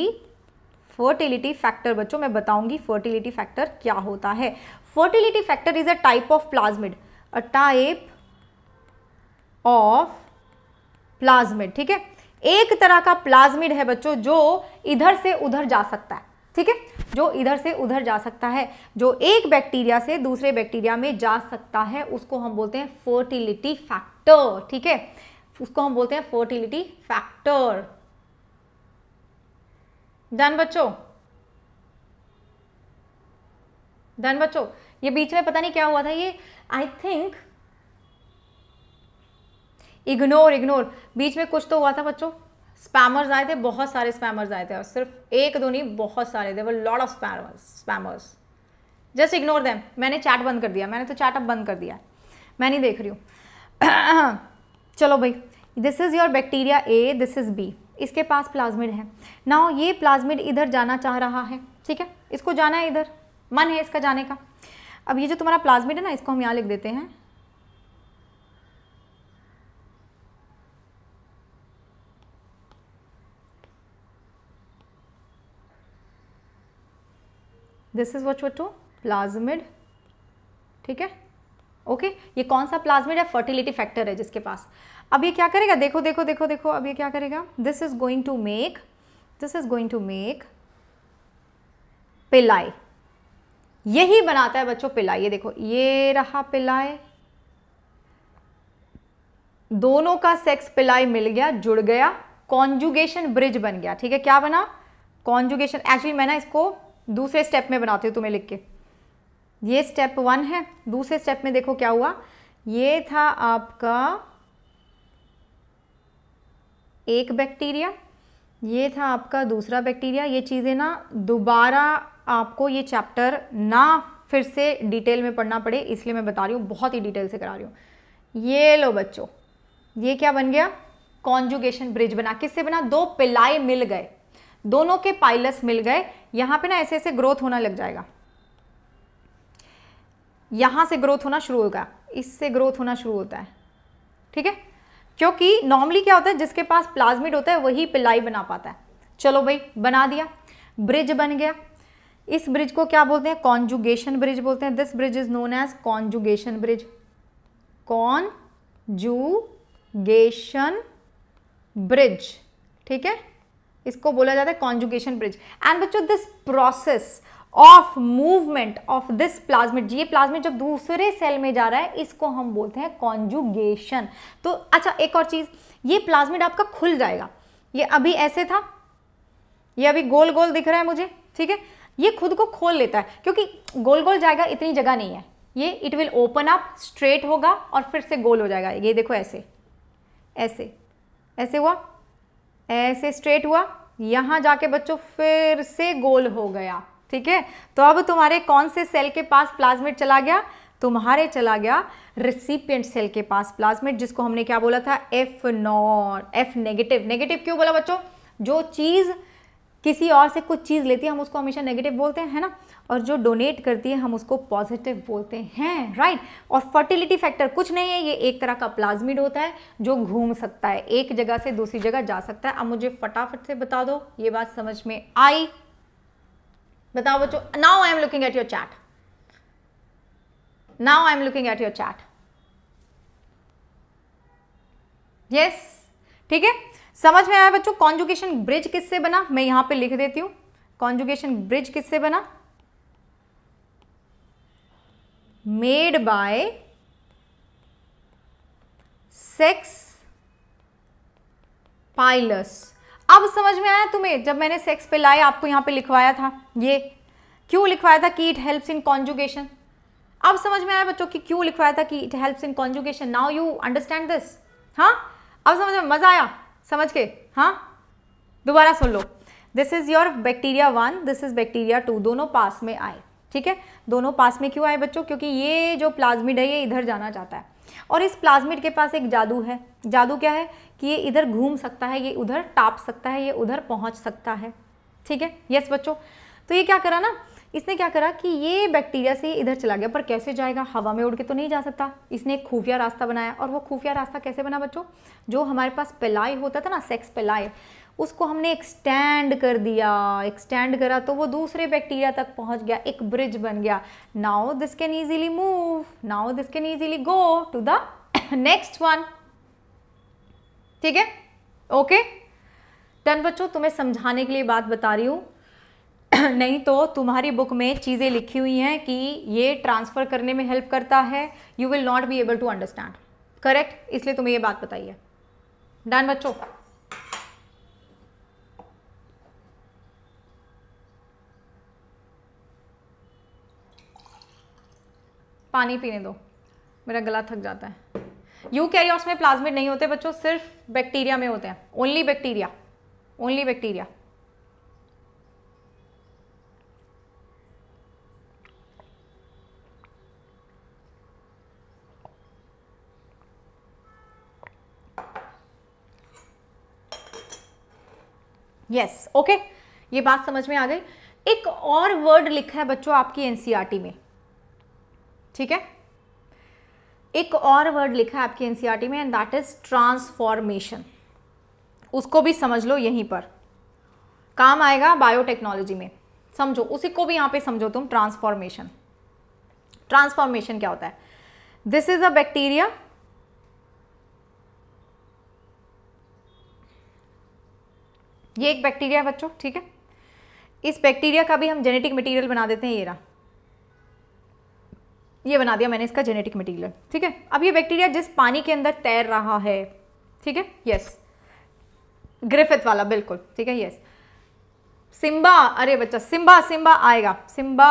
fertility factor बच्चों मैं बताऊंगी फर्टिलिटी फैक्टर क्या होता है fertility factor is a type of plasmid a type of plasmid ठीक है एक तरह का प्लाज्मिड है बच्चों जो इधर से उधर जा सकता है ठीक है जो इधर से उधर जा सकता है जो एक बैक्टीरिया से दूसरे बैक्टीरिया में जा सकता है उसको हम बोलते हैं फर्टिलिटी फैक्टर फैक्टर ठीक है उसको हम बोलते हैं फर्टिलिटी फैक्टर डन बच्चों डन बच्चों ये बीच में पता नहीं क्या हुआ था ये आई थिंक इग्नोर इग्नोर बीच में कुछ तो हुआ था बच्चों स्पैमर्स आए थे बहुत सारे स्पैमर्स आए थे और सिर्फ एक दो नहीं बहुत सारे थे वो lord of spammers spammers just ignore them मैंने चैट बंद कर दिया मैंने तो चैट अब बंद कर दिया मैं नहीं देख रही हूँ चलो भाई this is your bacteria A this is B इसके पास प्लाज्मिड है नाउ ये प्लाज्मिड इधर जाना चाह रहा है ठीक है इसको जाना है इधर मन है इसका जाने का अब ये जो तुम्हारा प्लाज्मिड है ना इसको हम यहाँ लिख देते हैं दिस इज़ वॉट वो प्लाज्मिड ठीक है ओके ये कौन सा प्लाज्मिड है फर्टिलिटी फैक्टर है जिसके पास अब ये क्या करेगा देखो देखो देखो देखो अब ये क्या करेगा this is going to make this is going to make pili यही बनाता है बच्चों पिलाई ये देखो ये रहा पिलाई दोनों का सेक्स पिलाई मिल गया जुड़ गया कॉन्जुगेशन ब्रिज बन गया ठीक है क्या बना कॉन्जुगेशन एक्चुअली मैं ना इसको दूसरे स्टेप में बनाती हूँ तुम्हें लिख के ये स्टेप वन है दूसरे स्टेप में देखो क्या हुआ ये था आपका एक बैक्टीरिया ये था आपका दूसरा बैक्टीरिया ये चीज़ें ना दोबारा आपको ये चैप्टर ना फिर से डिटेल में पढ़ना पड़े इसलिए मैं बता रही हूँ बहुत ही डिटेल से करा रही हूँ ये लो बच्चों ये क्या बन गया कॉन्जुगेशन ब्रिज बना किससे बना दो पिलाई मिल गए दोनों के पाइलस मिल गए यहाँ पे ना ऐसे ऐसे ग्रोथ होना लग जाएगा यहाँ से ग्रोथ होना शुरू होगा इससे ग्रोथ होना शुरू होता है ठीक है क्योंकि नॉर्मली क्या होता है जिसके पास प्लाज्मिड होता है वही पिलाई बना पाता है चलो भाई बना दिया ब्रिज बन गया इस ब्रिज को क्या बोलते हैं कॉन्जुगेशन ब्रिज बोलते हैं this bridge is known as conjugation bridge conjugation bridge ठीक है इसको बोला जाता है कॉन्जुगेशन ब्रिज एंड बच्चों this process of movement of this plasmid ये प्लाज्मिट जब दूसरे सेल में जा रहा है इसको हम बोलते हैं कॉन्जुगेशन तो अच्छा एक और चीज़ ये प्लाज्मिट आपका खुल जाएगा ये अभी ऐसे था ये अभी गोल गोल दिख रहा है मुझे ठीक है ये खुद को खोल लेता है क्योंकि गोल गोल जाएगा इतनी जगह नहीं है ये it will open up straight होगा और फिर से गोल हो जाएगा ये देखो ऐसे ऐसे ऐसे हुआ ऐसे स्ट्रेट हुआ यहां जाके बच्चों फिर से गोल हो गया ठीक है तो अब तुम्हारे कौन से सेल के पास प्लाज्मिट चला गया तुम्हारे चला गया रिसिपियंट सेल के पास प्लाज्मिट जिसको हमने क्या बोला था F not F negative negative क्यों बोला बच्चों जो चीज़ किसी और से कुछ चीज़ लेती है हम उसको हमेशा नेगेटिव बोलते हैं है ना और जो डोनेट करती है हम उसको पॉजिटिव बोलते हैं राइट और फर्टिलिटी फैक्टर कुछ नहीं है ये एक तरह का प्लाज्मिड होता है जो घूम सकता है एक जगह से दूसरी जगह जा सकता है अब मुझे फटाफट से बता दो ये बात समझ में आई बताओ बच्चों now I am looking at your chat now I am looking at your chat yes ठीक है समझ में आया बच्चों कॉन्जुगेशन ब्रिज किससे बना मैं यहां पे लिख देती हूं कॉन्जुगेशन ब्रिज किससे बना मेड बाय सेक्स पाइलस अब समझ में आया तुम्हें जब मैंने सेक्स पे लाए आपको यहाँ पे लिखवाया था ये क्यों लिखवाया था कि इट हेल्प्स इन कॉन्जुगेशन अब समझ में आया बच्चों कि क्यों लिखवाया था कि it helps in conjugation now you understand this हाँ अब समझ में मज़ा आया समझ के हाँ दोबारा सुन लो this is your bacteria one this is bacteria two दोनों पास में आए ठीक है दोनों पास में क्यों आए बच्चों क्योंकि ये जो प्लाज्मिड है ये इधर जाना चाहता है और इस प्लाज्मिड के पास एक जादू है जादू क्या है कि ये इधर घूम सकता है ये उधर टाप सकता है ये उधर पहुंच सकता है ठीक है यस बच्चों तो ये क्या करा ना इसने क्या करा कि ये बैक्टीरिया से इधर चला गया पर कैसे जाएगा हवा में उड़ के तो नहीं जा सकता इसने एक खुफिया रास्ता बनाया और वो खुफिया रास्ता कैसे बना बच्चों जो हमारे पास पेलाई होता था ना सेक्स पेलाई उसको हमने एक्सटेंड कर दिया एक्सटेंड करा तो वो दूसरे बैक्टीरिया तक पहुंच गया एक ब्रिज बन गया now this can easily move now this can easily go to the next one ठीक है ओके डन बच्चों तुम्हें समझाने के लिए बात बता रही हूँ नहीं तो तुम्हारी बुक में चीज़ें लिखी हुई हैं कि ये ट्रांसफ़र करने में हेल्प करता है you will not be able to understand correct इसलिए तुम्हें ये बात बताइए डन बच्चों पानी पीने दो मेरा गला थक जाता है यूकैरियोट्स में प्लाज्मिड नहीं होते बच्चों सिर्फ बैक्टीरिया में होते हैं only bacteria only bacteria yes yes, okay okay. ये बात समझ में आ गई एक और वर्ड लिखा है बच्चों आपकी एनसीआरटी e में ठीक है एक और वर्ड लिखा है आपकी एनसीईआरटी e में एंड दैट इज ट्रांसफॉर्मेशन उसको भी समझ लो यहीं पर काम आएगा बायोटेक्नोलॉजी में समझो उसी को भी यहां पे समझो तुम ट्रांसफॉर्मेशन ट्रांसफॉर्मेशन क्या होता है दिस इज अ बैक्टीरिया ये एक बैक्टीरिया है बच्चों ठीक है इस बैक्टीरिया का भी हम जेनेटिक मटेरियल बना देते हैं ये रहा ये बना दिया मैंने इसका जेनेटिक मटीरियल ठीक है अब ये बैक्टीरिया जिस पानी के अंदर तैर रहा है ठीक है यस ग्रिफिथ वाला बिल्कुल ठीक है यस सिम्बा अरे बच्चा सिम्बा सिम्बा आएगा सिम्बा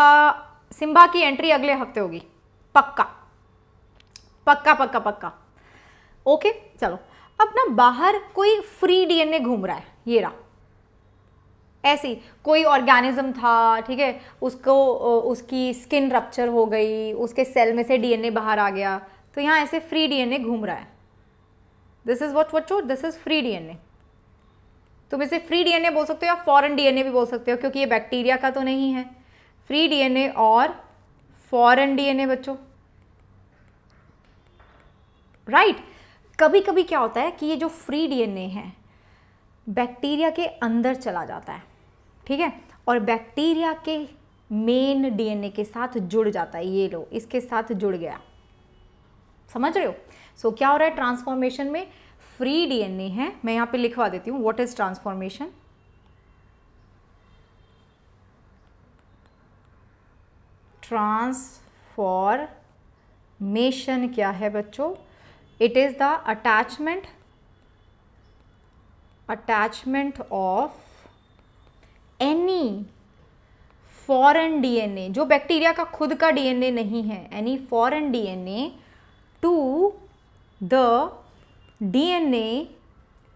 सिम्बा की एंट्री अगले हफ्ते होगी पक्का पक्का पक्का पक्का ओके चलो अब ना बाहर कोई फ्री डीएनए घूम रहा है ये रहा ऐसी कोई ऑर्गेनिज्म था ठीक है उसको उसकी स्किन रप्चर हो गई उसके सेल में से डीएनए बाहर आ गया तो यहाँ ऐसे फ्री डीएनए घूम रहा है this is what what this is free DNA तुम इसे फ्री डीएनए बोल सकते हो या फॉरन डीएनए भी बोल सकते हो क्योंकि ये बैक्टीरिया का तो नहीं है फ्री डीएनए और फॉरन डीएनए बच्चों राइट right. कभी कभी क्या होता है कि ये जो फ्री डीएनए है बैक्टीरिया के अंदर चला जाता है ठीक है और बैक्टीरिया के मेन डीएनए के साथ जुड़ जाता है ये लो इसके साथ जुड़ गया समझ रहे हो सो so, क्या हो रहा है ट्रांसफॉर्मेशन में फ्री डीएनए है मैं यहां पे लिखवा देती हूं व्हाट इज ट्रांसफॉर्मेशन ट्रांसफॉर्मेशन क्या है बच्चों it is the attachment attachment of any foreign DNA जो बैक्टीरिया का खुद का डीएनए नहीं है any foreign DNA to the DNA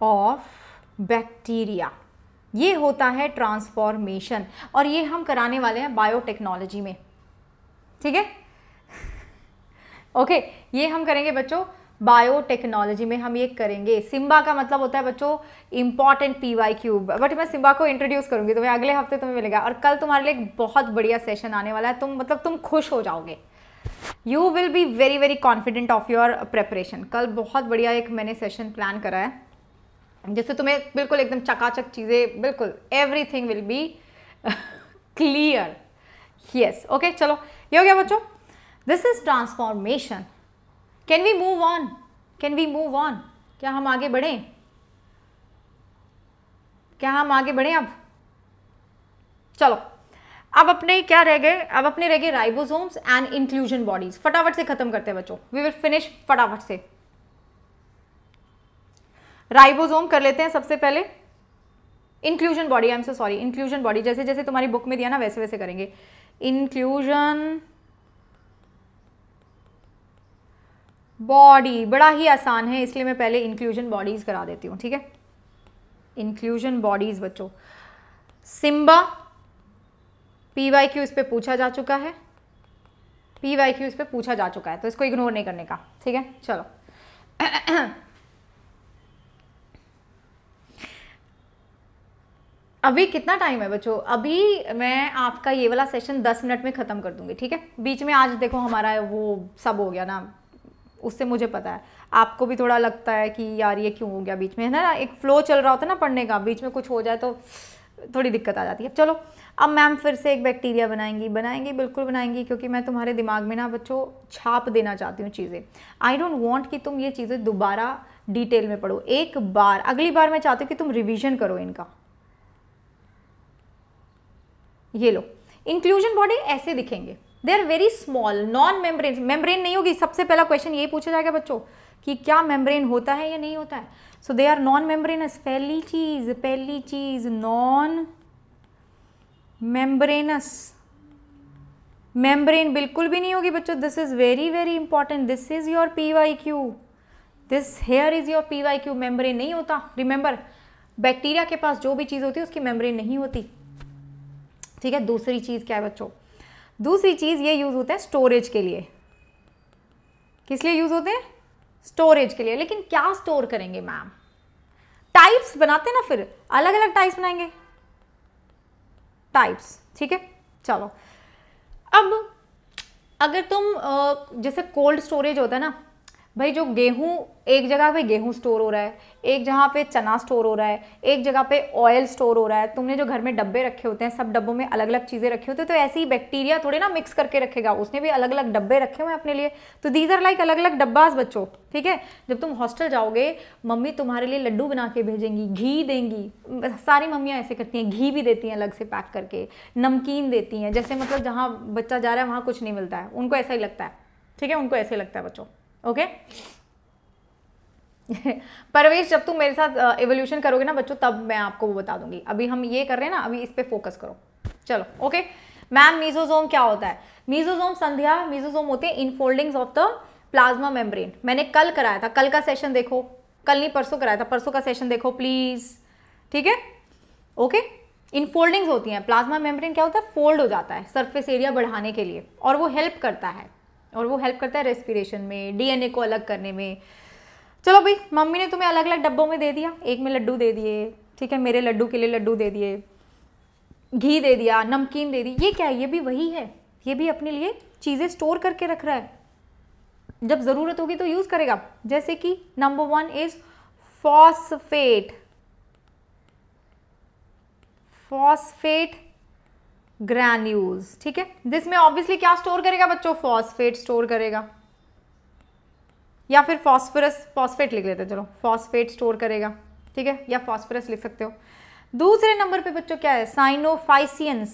of bacteria ये होता है ट्रांसफॉर्मेशन और ये हम कराने वाले हैं बायोटेक्नोलॉजी में ठीक है ओके ये हम करेंगे बच्चों बायोटेक्नोलॉजी में हम ये करेंगे सिम्बा का मतलब होता है बच्चों important P Y Q but मैं सिम्बा को इंट्रोड्यूस करूंगी तुम्हें अगले हफ्ते तुम्हें मिलेगा और कल तुम्हारे लिए एक बहुत बढ़िया सेशन आने वाला है तुम मतलब तुम खुश हो जाओगे you will be very very confident of your preparation कल बहुत बढ़िया एक मैंने सेशन प्लान करा है जिससे तुम्हें बिल्कुल एकदम चकाचक चीज़ें बिल्कुल everything will be clear yes okay चलो ये हो गया बच्चों this is transformation can we move on can we move on क्या हम आगे बढ़ें क्या हम आगे बढ़ें अब चलो अब अपने क्या रह गए अब अपने रह गए राइबोसोम्स एंड इंक्लूजन बॉडीज फटाफट से खत्म करते हैं बच्चों वी विल फिनिश फटाफट से राइबोसोम कर लेते हैं सबसे पहले inclusion body I am so sorry inclusion body जैसे जैसे तुम्हारी बुक में दिया ना वैसे वैसे करेंगे इंक्लूजन बॉडी बड़ा ही आसान है इसलिए मैं पहले इंक्लूजन बॉडीज़ करा देती हूँ ठीक है इंक्लूजन बॉडीज़ बच्चों सिम्बा पी वाई क्यू इस पर पूछा जा चुका है पी वाई क्यू इस पर पूछा जा चुका है तो इसको इग्नोर नहीं करने का ठीक है चलो अभी कितना टाइम है बच्चों अभी मैं आपका ये वाला सेशन 10 मिनट में ख़त्म कर दूंगी ठीक है बीच में आज देखो हमारा वो सब हो गया ना उससे मुझे पता है आपको भी थोड़ा लगता है कि यार ये क्यों हो गया बीच में है ना एक फ़्लो चल रहा होता है ना पढ़ने का बीच में कुछ हो जाए तो थोड़ी दिक्कत आ जाती है चलो अब मैम फिर से एक बैक्टीरिया बनाएंगी बनाएंगी बिल्कुल बनाएंगी क्योंकि मैं तुम्हारे दिमाग में ना बच्चों छाप देना चाहती हूँ चीज़ें आई डोंट वॉन्ट कि तुम ये चीज़ें दोबारा डिटेल में पढ़ो एक बार अगली बार मैं चाहती हूँ कि तुम रिविजन करो इनका ये लो इंक्लूजन बॉडी ऐसे दिखेंगे they are very small non membrane membrane नहीं होगी सबसे पहला क्वेश्चन यही पूछा जाएगा बच्चों कि क्या मेम्ब्रेन होता है या नहीं होता है so they are non membranous पहली चीज पहली चीज नॉन मेम्ब्रेनस मेम्ब्रेन बिल्कुल भी नहीं होगी बच्चों this is very very important this is your P Y Q this here is your P Y Q membrane नहीं होता रिमेंबर बैक्टीरिया के पास जो भी चीज़ होती है उसकी मेम्ब्रेन नहीं होती ठीक है दूसरी चीज़ क्या है बच्चों दूसरी चीज़ ये यूज़ होते हैं स्टोरेज के लिए किस लिए यूज़ होते हैं स्टोरेज के लिए लेकिन क्या स्टोर करेंगे मैम टाइप्स बनाते हैं ना फिर अलग अलग टाइप्स बनाएंगे टाइप्स ठीक है चलो अब अगर तुम जैसे कोल्ड स्टोरेज होता है ना भाई जो गेहूँ एक जगह पे गेहूँ स्टोर हो रहा है एक जगह पे चना स्टोर हो रहा है एक जगह पे ऑयल स्टोर हो रहा है तुमने जो घर में डब्बे रखे होते हैं सब डब्बों में अलग अलग चीज़ें रखी होती है तो ऐसे ही बैक्टीरिया थोड़े ना मिक्स करके रखेगा उसने भी अलग अलग डब्बे रखे हुए हैं अपने लिए तो दीज आर लाइक अलग अलग डब्बाज बच्चों ठीक है जब तुम हॉस्टल जाओगे मम्मी तुम्हारे लिए लड्डू बना के भेजेंगी घी देंगी सारी मम्मियाँ ऐसे करती हैं घी भी देती हैं अलग से पैक करके नमकीन देती हैं जैसे मतलब जहाँ बच्चा जा रहा है वहाँ कुछ नहीं मिलता है उनको ऐसा ही लगता है ठीक है उनको ऐसे लगता है बच्चों ओके परवेश जब तुम मेरे साथ एवोल्यूशन करोगे ना बच्चों तब मैं आपको वो बता दूंगी अभी हम ये कर रहे हैं ना अभी इस पर फोकस करो चलो ओके मैम मीजोजोम क्या होता है मीजोजोम संध्या मीजोजोम होते हैं infoldings of the plasma membrane मैंने कल कराया था कल का सेशन देखो कल नहीं परसों कराया था परसों का सेशन देखो प्लीज़ ठीक है ओके इनफोल्डिंग्स होती हैं प्लाज्मा मेम्ब्रेन क्या होता है फोल्ड हो जाता है सरफेस एरिया बढ़ाने के लिए और वो हेल्प करता है और वो हेल्प करता है रेस्पिरेशन में डीएनए को अलग करने में चलो भाई मम्मी ने तुम्हें अलग अलग डब्बों में दे दिया एक में लड्डू दे दिए ठीक है मेरे लड्डू के लिए लड्डू दे दिए घी दे दिया नमकीन दे दी ये क्या है ये भी वही है ये भी अपने लिए चीज़ें स्टोर करके रख रहा है जब ज़रूरत होगी तो यूज़ करेगा जैसे कि number one is phosphate phosphate granules ठीक है दिस में ऑब्वियसली क्या स्टोर करेगा बच्चों फॉस्फेट स्टोर करेगा या फिर फॉस्फोरस फॉस्फेट लिख लेते चलो फॉस्फेट स्टोर करेगा ठीक है या फॉस्फोरस लिख सकते हो दूसरे नंबर पे बच्चों क्या है साइनोफाइसियन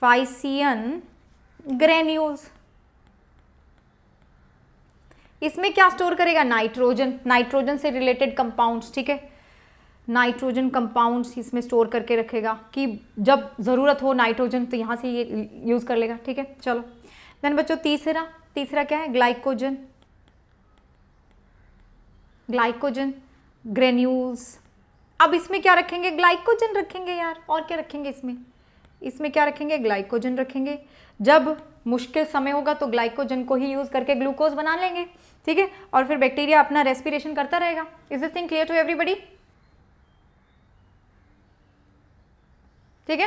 फाइसियन ग्रेन्यूल्स इसमें क्या स्टोर करेगा नाइट्रोजन नाइट्रोजन से रिलेटेड कंपाउंड्स ठीक है नाइट्रोजन कंपाउंड्स इसमें स्टोर करके रखेगा कि जब ज़रूरत हो नाइट्रोजन तो यहाँ से ये यूज़ कर लेगा ठीक है चलो देन बच्चों तीसरा तीसरा क्या है ग्लाइकोजन ग्लाइकोजन ग्रेन्यूल्स अब इसमें क्या रखेंगे ग्लाइकोजन रखेंगे यार और क्या रखेंगे इसमें इसमें क्या रखेंगे ग्लाइकोजन रखेंगे जब मुश्किल समय होगा तो ग्लाइकोजन को ही यूज़ करके ग्लूकोज बना लेंगे ठीक है और फिर बैक्टीरिया अपना रेस्पिरेशन करता रहेगा is this thing clear to everybody ठीक है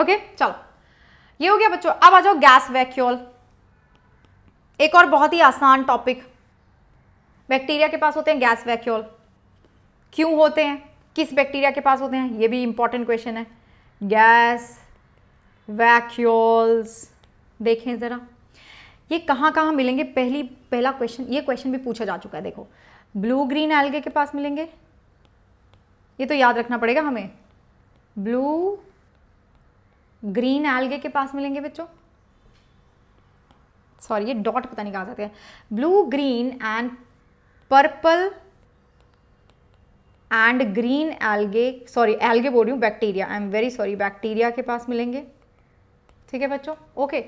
ओके चलो ये हो गया बच्चों अब आ जाओ गैस वैक्यूल एक और बहुत ही आसान टॉपिक बैक्टीरिया के पास होते हैं गैस वैक्यूल क्यों होते हैं किस बैक्टीरिया के पास होते हैं ये भी इंपॉर्टेंट क्वेश्चन है गैस वैक्यूल्स देखें ज़रा ये कहाँ कहाँ मिलेंगे पहली पहला क्वेश्चन ये क्वेश्चन भी पूछा जा चुका है देखो ब्लू ग्रीन एल्गे के पास मिलेंगे ये तो याद रखना पड़ेगा हमें ब्लू ग्रीन एल्गे के पास मिलेंगे बच्चों सॉरी ये डॉट पता नहीं कहा जाते हैं blue green and purple and green algae sorry algae बोल रही हूँ bacteria I am very sorry bacteria के पास मिलेंगे ठीक है बच्चों ओके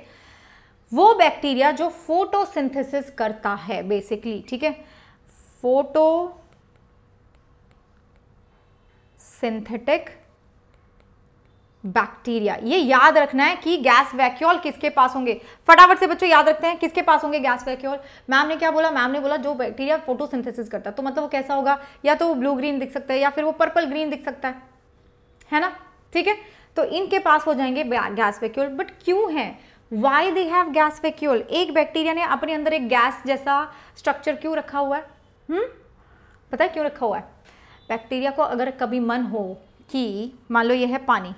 वो बैक्टीरिया जो फोटोसिंथेसिस करता है बेसिकली ठीक है फोटो सिंथेटिक बैक्टीरिया ये याद रखना है कि गैस वैक्यूल किसके पास होंगे फटाफट से बच्चों याद रखते हैं किसके पास होंगे गैस वैक्यूल मैम ने क्या बोला मैम ने बोला जो बैक्टीरिया फोटोसिंथेसिस करता है तो मतलब वो कैसा होगा या तो वो ब्लू ग्रीन दिख सकता है या फिर वो पर्पल ग्रीन दिख सकता है है ना ठीक है तो इनके पास हो जाएंगे गैस वैक्यूल बट क्यों है why they have gas vacuole एक बैक्टीरिया ने अपने अंदर एक गैस जैसा स्ट्रक्चर क्यों रखा हुआ है हुँ? हम्म? पता है क्यों रखा हुआ है बैक्टीरिया को अगर कभी मन हो कि मान लो ये है पानी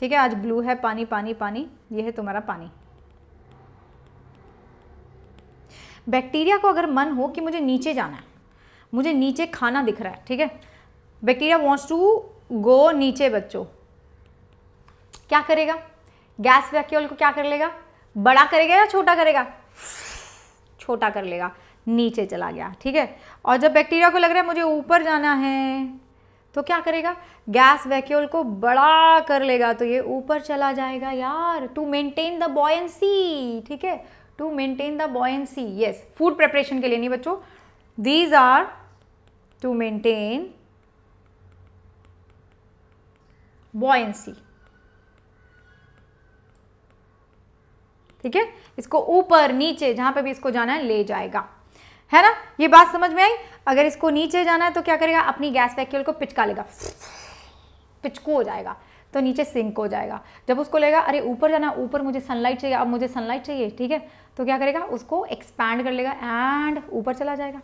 ठीक है आज ब्लू है पानी पानी पानी ये है तुम्हारा पानी बैक्टीरिया को अगर मन हो कि मुझे नीचे जाना है मुझे नीचे खाना दिख रहा है ठीक है बैक्टीरिया वॉन्ट्स टू गो नीचे बच्चों क्या करेगा गैस वैक्यूल को क्या कर लेगा बड़ा करेगा या छोटा करेगा छोटा कर लेगा नीचे चला गया ठीक है और जब बैक्टीरिया को लग रहा है मुझे ऊपर जाना है तो क्या करेगा गैस वैक्यूल को बड़ा कर लेगा तो ये ऊपर चला जाएगा यार टू मेंटेन द बॉयसी ठीक है to maintain the buoyancy yes food preparation के लिए नहीं बच्चों these are to maintain buoyancy ठीक है इसको ऊपर नीचे जहां पे भी इसको जाना है ले जाएगा है ना ये बात समझ में आई अगर इसको नीचे जाना है तो क्या करेगा अपनी गैस वैक्यूल को पिचका लेगा पिचकू हो जाएगा तो नीचे सिंक हो जाएगा जब उसको लेगा अरे ऊपर जाना ऊपर मुझे सनलाइट चाहिए अब मुझे सनलाइट चाहिए ठीक है तो क्या करेगा उसको एक्सपैंड कर लेगा एंड ऊपर चला जाएगा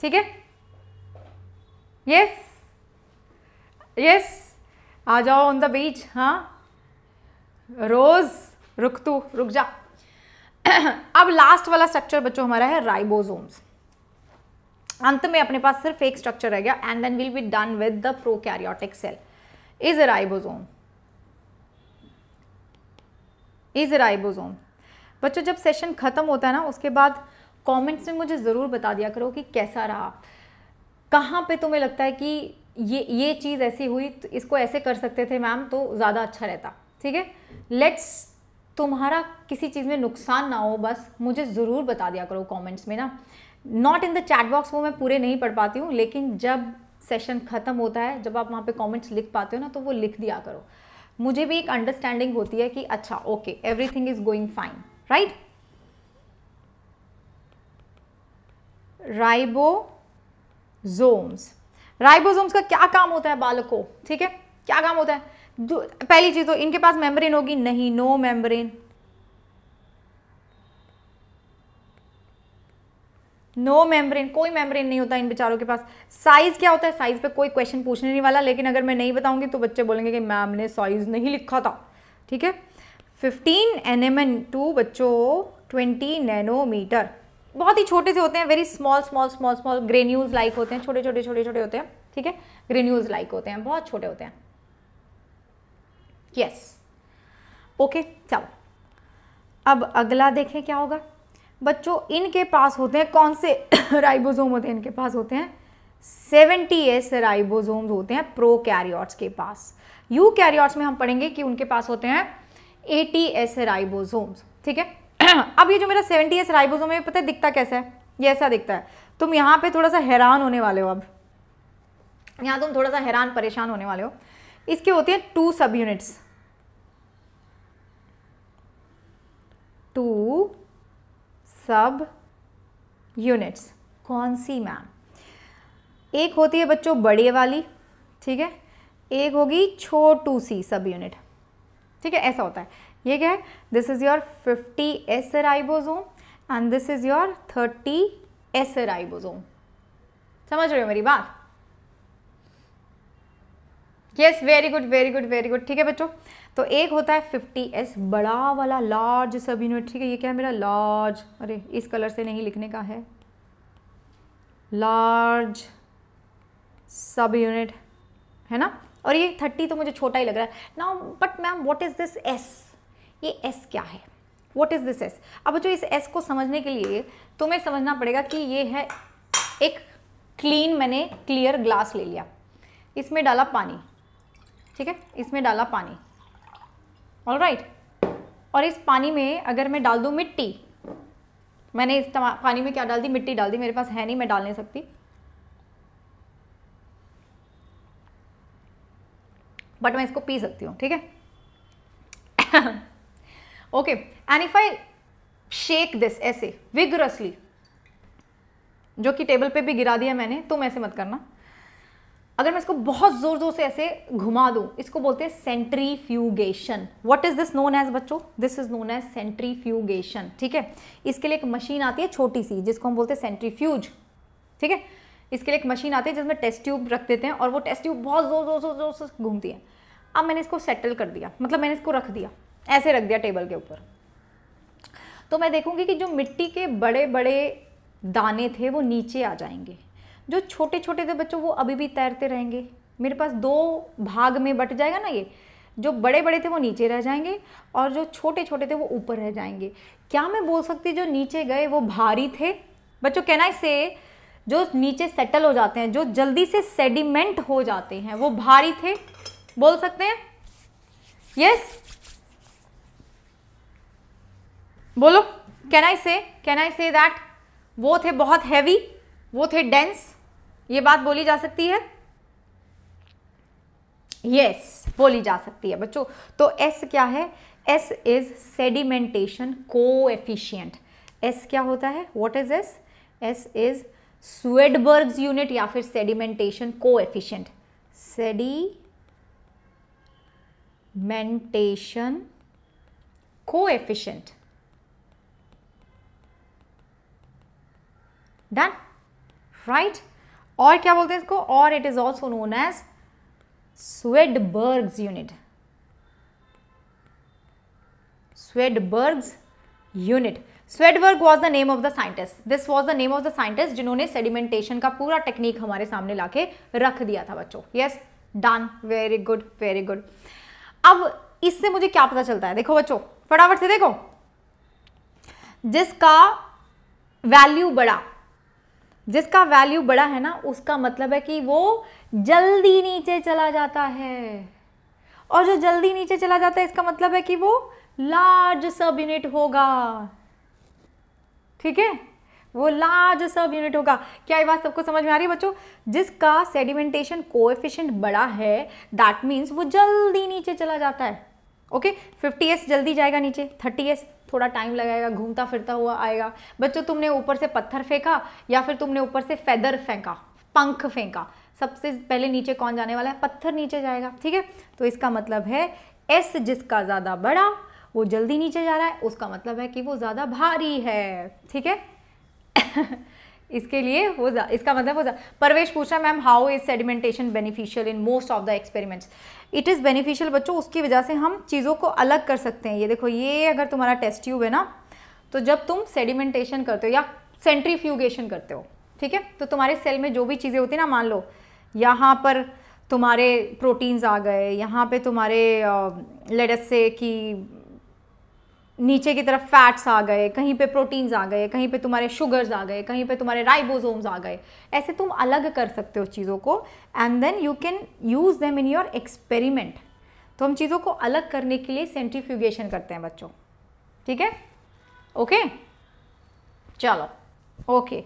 ठीक है यस यस आ जाओ ऑन द बीच हाँ रोज़ रुक तू रुक जा अब लास्ट वाला स्ट्रक्चर बच्चों हमारा है राइबोसोम्स अंत में अपने पास सिर्फ एक स्ट्रक्चर रह गया and then will be done with the prokaryotic cell is ribosome is ribosome बच्चों जब सेशन ख़त्म होता है ना उसके बाद कमेंट्स में मुझे ज़रूर बता दिया करो कि कैसा रहा कहां पे तुम्हें लगता है कि ये ये चीज़ ऐसी हुई तो इसको ऐसे कर सकते थे मैम तो ज़्यादा अच्छा रहता ठीक है लेट्स तुम्हारा किसी चीज़ में नुकसान ना हो बस मुझे ज़रूर बता दिया करो कमेंट्स में ना not in the chat box वो मैं पूरे नहीं पढ़ पाती हूँ लेकिन जब सेशन ख़त्म होता है जब आप वहाँ पे कमेंट्स लिख पाते हो ना तो वो लिख दिया करो मुझे भी एक अंडरस्टैंडिंग होती है कि अच्छा okay everything is going fine right ribosomes ribosomes का क्या काम होता है बालकों ठीक है क्या काम होता है पहली चीज़ तो इनके पास मेम्ब्रेन होगी नहीं नो मेम्ब्रेन नो मेम्ब्रेन कोई मेम्ब्रेन नहीं होता इन बेचारों के पास साइज क्या होता है साइज पे कोई क्वेश्चन पूछने नहीं वाला लेकिन अगर मैं नहीं बताऊंगी तो बच्चे बोलेंगे कि मैम ने साइज नहीं लिखा था ठीक है 15 एन टू बच्चों 20 नैनोमीटर बहुत ही छोटे से होते हैं very small small small small granules like होते हैं छोटे छोटे छोटे छोटे होते हैं ठीक है ग्रेन्यूज लाइक होते हैं बहुत छोटे होते हैं यस ओके चलो अब अगला देखें क्या होगा बच्चों इनके पास होते हैं कौन से राइबोसोम होते हैं इनके पास होते हैं सेवेंटी एस राइबोसोम्स होते हैं प्रो कैरियॉट्स के पास यू कैरियोट्स में हम पढ़ेंगे कि उनके पास होते हैं एटी एस राइबोसोम्स ठीक है अब ये जो मेरा सेवेंटी एस राइबोसोम है पता है दिखता कैसा है ये ऐसा दिखता है तुम यहाँ पे थोड़ा सा हैरान होने वाले हो अब यहाँ तुम थोड़ा सा हैरान परेशान होने वाले हो इसके होते हैं to sub units to sub units कौन सी मैम एक होती है बच्चों बड़े वाली ठीक है एक होगी छोटू सी सब यूनिट ठीक है ऐसा होता है ये क्या है this is your 50 S ribosome and this is your 30 S ribosome समझ रहे हो मेरी बात yes very good very good very good ठीक है बच्चों तो एक होता है फिफ्टी एस बड़ा वाला लार्ज सब यूनिट ठीक है ये क्या है मेरा लार्ज अरे इस कलर से नहीं लिखने का है लार्ज सब यूनिट है ना और ये थर्टी तो मुझे छोटा ही लग रहा है ना but ma'am what is this S ये एस क्या है वॉट इज़ दिस एस अब जो इस एस को समझने के लिए तुम्हें समझना पड़ेगा कि ये है एक क्लीन मैंने क्लियर ग्लास ले लिया इसमें डाला पानी ठीक है इसमें डाला पानी ऑल राइट और इस पानी में अगर मैं डाल दूँ मिट्टी मैंने इस पानी में क्या डाल दी मिट्टी डाल दी मेरे पास है नहीं मैं डाल नहीं सकती बट मैं इसको पी सकती हूँ ठीक है okay and if I shake this ऐसे विगरसली जो कि टेबल पे भी गिरा दिया मैंने तुम ऐसे मत करना अगर मैं इसको बहुत ज़ोर ज़ोर से ऐसे घुमा दूँ इसको बोलते हैं centrifugation what is this known as बच्चों this is known as centrifugation ठीक है इसके लिए एक मशीन आती है छोटी सी जिसको हम बोलते हैं फ्यूज ठीक है इसके लिए एक मशीन आती है जिसमें टेस्ट ट्यूब रख देते हैं और वो टेस्ट ट्यूब बहुत ज़ोर ज़ोर ज़ोर ज़ोर से घूमती है अब मैंने इसको सेटल कर दिया मतलब मैंने इसको रख दिया ऐसे रख दिया टेबल के ऊपर तो मैं देखूंगी कि जो मिट्टी के बड़े बड़े दाने थे वो नीचे आ जाएंगे जो छोटे छोटे थे बच्चों वो अभी भी तैरते रहेंगे मेरे पास दो भाग में बट जाएगा ना ये जो बड़े बड़े थे वो नीचे रह जाएंगे और जो छोटे छोटे थे वो ऊपर रह जाएंगे क्या मैं बोल सकती जो नीचे गए वो भारी थे बच्चों कैन आई से जो नीचे सेटल हो जाते हैं जो जल्दी से सेडिमेंट हो जाते हैं वो भारी थे बोल सकते हैं यस बोलो कैन आई से कैन आई से दैट वो थे बहुत हैवी वो थे डेंस ये बात बोली जा सकती है यस yes, बोली जा सकती है बच्चों तो एस क्या है S is sedimentation coefficient S क्या होता है what is S S is Svedberg unit या फिर सेडिमेंटेशन को sedimentation sedimentation coefficient done right और क्या बोलते हैं इसको और it is also known as Svedberg's unit Svedberg's unit Svedberg was the name of the scientist this was the name of the scientist जिन्होंने सेडिमेंटेशन का पूरा टेक्निक हमारे सामने लाके रख दिया था बच्चों yes done very good very good अब इससे मुझे क्या पता चलता है देखो बच्चों फटाफट से देखो जिसका वैल्यू बड़ा जिसका वैल्यू बड़ा है ना उसका मतलब है कि वो जल्दी नीचे चला जाता है और जो जल्दी नीचे चला जाता है इसका मतलब है कि वो लार्ज सब यूनिट होगा ठीक है वो लार्ज सब यूनिट होगा क्या ये बात सबको समझ में आ रही है बच्चों जिसका सेडिमेंटेशन कोएफिशिएंट बड़ा है दैट मीन्स वो जल्दी नीचे चला जाता है ओके फिफ्टी एस जल्दी जाएगा नीचे थर्टी एस थोड़ा टाइम लगाएगा घूमता फिरता हुआ आएगा बच्चों तुमने ऊपर से पत्थर फेंका या फिर तुमने ऊपर से फेदर फेंका पंख फेंका सबसे पहले नीचे कौन जाने वाला है पत्थर नीचे जाएगा ठीक है तो इसका मतलब है एस जिसका ज़्यादा बड़ा वो जल्दी नीचे जा रहा है उसका मतलब है कि वो ज़्यादा भारी है ठीक है इसके लिए वो इसका मतलब वो परवेश पूछा ma'am how is sedimentation beneficial in most of the experiments it is beneficial बच्चों उसकी वजह से हम चीज़ों को अलग कर सकते हैं ये देखो ये अगर तुम्हारा टेस्ट ट्यूब है ना तो जब तुम सेडिमेंटेशन करते हो या सेंट्रीफ्यूगेशन करते हो ठीक है तो तुम्हारे सेल में जो भी चीज़ें होती ना मान लो यहाँ पर तुम्हारे प्रोटीन्स आ गए यहाँ पे तुम्हारे लेडस से कि नीचे की तरफ फैट्स आ गए कहीं पे प्रोटीन्स आ गए कहीं पे तुम्हारे शुगर्स आ गए कहीं पे तुम्हारे राइबोसोम्स आ गए ऐसे तुम अलग कर सकते हो चीज़ों को and then you can use them in your experiment तो हम चीज़ों को अलग करने के लिए सेंट्रीफ्यूगेशन करते हैं बच्चों ठीक है ओके चलो ओके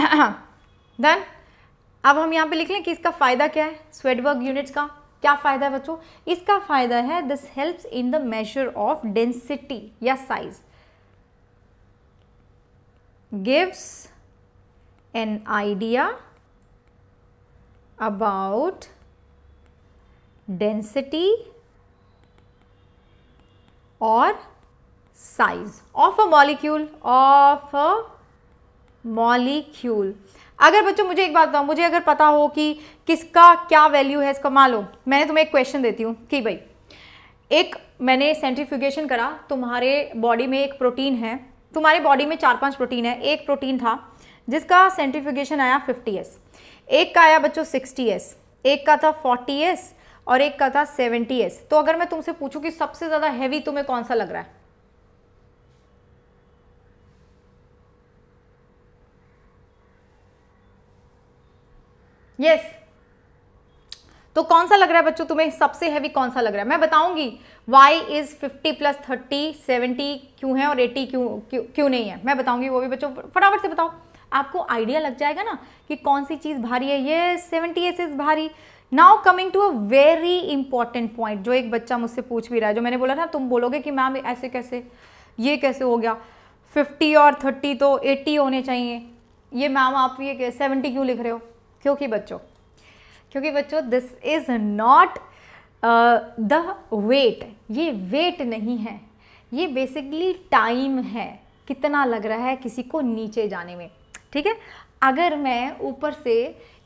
देन अब हम यहाँ पे लिख लें कि इसका फ़ायदा क्या है स्वेट वर्क यूनिट्स का क्या फायदा है बच्चों इसका फायदा है this helps in the measure of density या size gives an idea about density और size of a molecule of a molecule अगर बच्चों मुझे एक बात बताओ मुझे अगर पता हो कि किसका क्या वैल्यू है इसका मान लो मैंने तुम्हें एक क्वेश्चन देती हूँ कि भाई एक मैंने सेंट्रीफ्यूगेशन करा तुम्हारे बॉडी में एक प्रोटीन है तुम्हारे बॉडी में चार पांच प्रोटीन है एक प्रोटीन था जिसका सेंट्रीफ्यूगेशन आया 50s एक का आया बच्चों 60s एक का था 40s और एक का था 70s तो अगर मैं तुमसे पूछूं कि सबसे ज़्यादा हैवी तुम्हें कौन सा लग रहा है यस yes. तो कौन सा लग रहा है बच्चों तुम्हें सबसे हैवी कौन सा लग रहा है मैं बताऊंगी वाई इज 50 प्लस 30 70 क्यों है और 80 क्यों क्यों क्यों नहीं है मैं बताऊंगी वो भी बच्चों फटाफट से बताओ आपको आइडिया लग जाएगा ना कि कौन सी चीज़ भारी है ये सेवेंटी एस इज भारी now coming to a very important point जो एक बच्चा मुझसे पूछ भी रहा है जो मैंने बोला ना तुम बोलोगे कि मैम ऐसे कैसे ये कैसे हो गया फिफ्टी और थर्टी तो एट्टी होने चाहिए ये मैम आप ये सेवेंटी क्यों लिख रहे हो क्योंकि बच्चों क्योंकि बच्चों this is not the weight ये वेट नहीं है ये बेसिकली टाइम है कितना लग रहा है किसी को नीचे जाने में ठीक है अगर मैं ऊपर से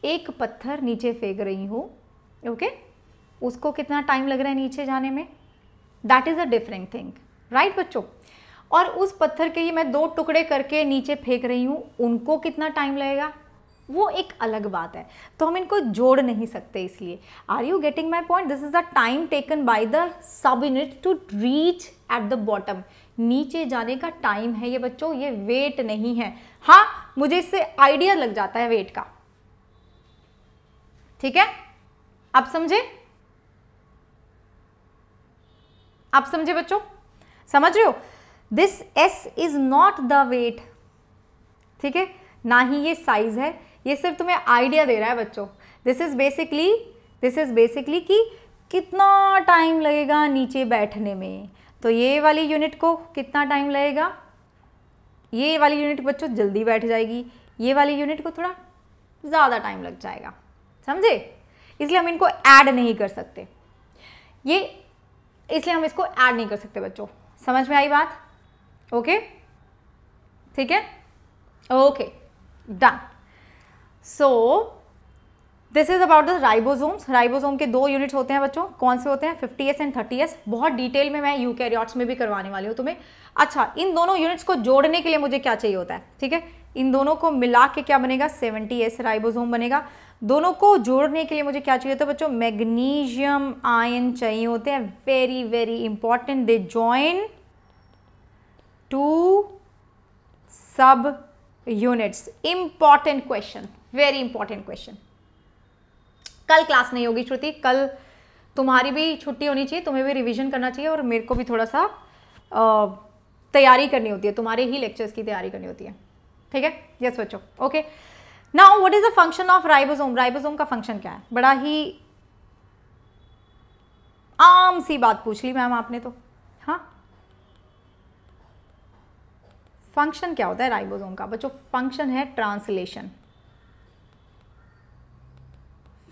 एक पत्थर नीचे फेंक रही हूँ ओके okay? उसको कितना टाइम लग रहा है नीचे जाने में that is a different thing right बच्चों और उस पत्थर के ही मैं दो टुकड़े करके नीचे फेंक रही हूँ उनको कितना टाइम लगेगा वो एक अलग बात है तो हम इनको जोड़ नहीं सकते इसलिए are you getting my point this is the time taken by the sub unit to reach at the bottom नीचे जाने का टाइम है ये बच्चों ये वेट नहीं है हाँ मुझे इससे आइडिया लग जाता है वेट का ठीक है आप समझे आप समझे बच्चों समझ रहे हो this S is not the weight ठीक है ना ही ये साइज है ये सिर्फ तुम्हें आइडिया दे रहा है बच्चों this is basically this is basically कि कितना टाइम लगेगा नीचे बैठने में तो ये वाली यूनिट को कितना टाइम लगेगा ये वाली यूनिट बच्चों जल्दी बैठ जाएगी ये वाली यूनिट को थोड़ा ज़्यादा टाइम लग जाएगा समझे इसलिए हम इनको ऐड नहीं कर सकते ये इसलिए हम इसको ऐड नहीं कर सकते बच्चों समझ में आई बात ओके ठीक है okay done so this is about the ribosomes ribosome के दो यूनिट्स होते हैं बच्चों कौन से होते हैं 50s एंड 30s बहुत डिटेल में मैं यूकैरियोट्स में भी करवाने वाली हूँ तुम्हें अच्छा इन दोनों यूनिट्स को जोड़ने के लिए मुझे क्या चाहिए होता है ठीक है इन दोनों को मिला के क्या बनेगा 70s राइबोसोम बनेगा दोनों को जोड़ने के लिए मुझे क्या चाहिए होता है बच्चों मैग्नीशियम आयन चाहिए होते हैं very very important they join two sub units important question very important question कल क्लास नहीं होगी श्रुति कल तुम्हारी भी छुट्टी होनी चाहिए तुम्हें भी रिविजन करना चाहिए और मेरे को भी थोड़ा सा तैयारी करनी होती है तुम्हारे ही लेक्चर्स की तैयारी करनी होती है ठीक है यस बच्चों okay now what is the function of ribosome ribosome का फंक्शन क्या है बड़ा ही आम सी बात पूछ ली मैम आपने तो हाँ फंक्शन क्या होता है राइबोसोम का बच्चों फंक्शन है translation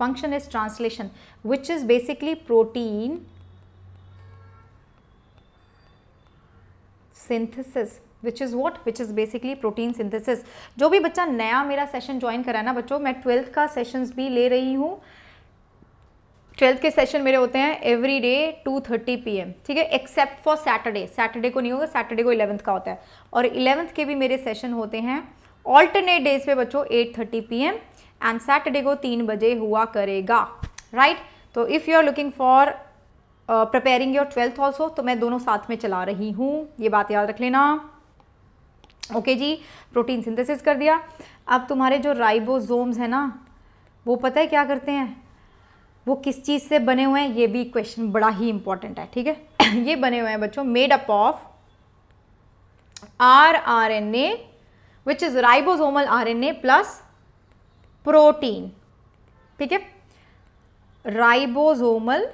function is translation which is basically protein synthesis which is what which is basically protein synthesis जो भी बच्चा नया मेरा सेशन ज्वाइन करा है ना बच्चों मैं ट्वेल्थ का सेशंस भी ले रही हूँ ट्वेल्थ के सेशन मेरे होते हैं every day two thirty P M ठीक है एक्सेप्ट फॉर सैटरडे सैटरडे को नहीं होगा सैटरडे को इलेवंथ का होता है और इलेवंथ के भी मेरे सेशन होते हैं ऑल्टरनेट डेज पे बच्चों eight thirty P M and Saturday को तीन बजे हुआ करेगा राइट right? तो if you are looking for preparing your twelfth also तो मैं दोनों साथ में चला रही हूँ ये बात याद रख लेना ओके okay जी प्रोटीन सिंथेसिस कर दिया अब तुम्हारे जो राइबोसोम्स हैं ना वो पता है क्या करते हैं वो किस चीज़ से बने हुए हैं ये भी क्वेश्चन बड़ा ही इंपॉर्टेंट है ठीक है ये बने हुए हैं बच्चों made up of R R N A which is ribosomal R N A plus protein ठीक है राइबोसोमल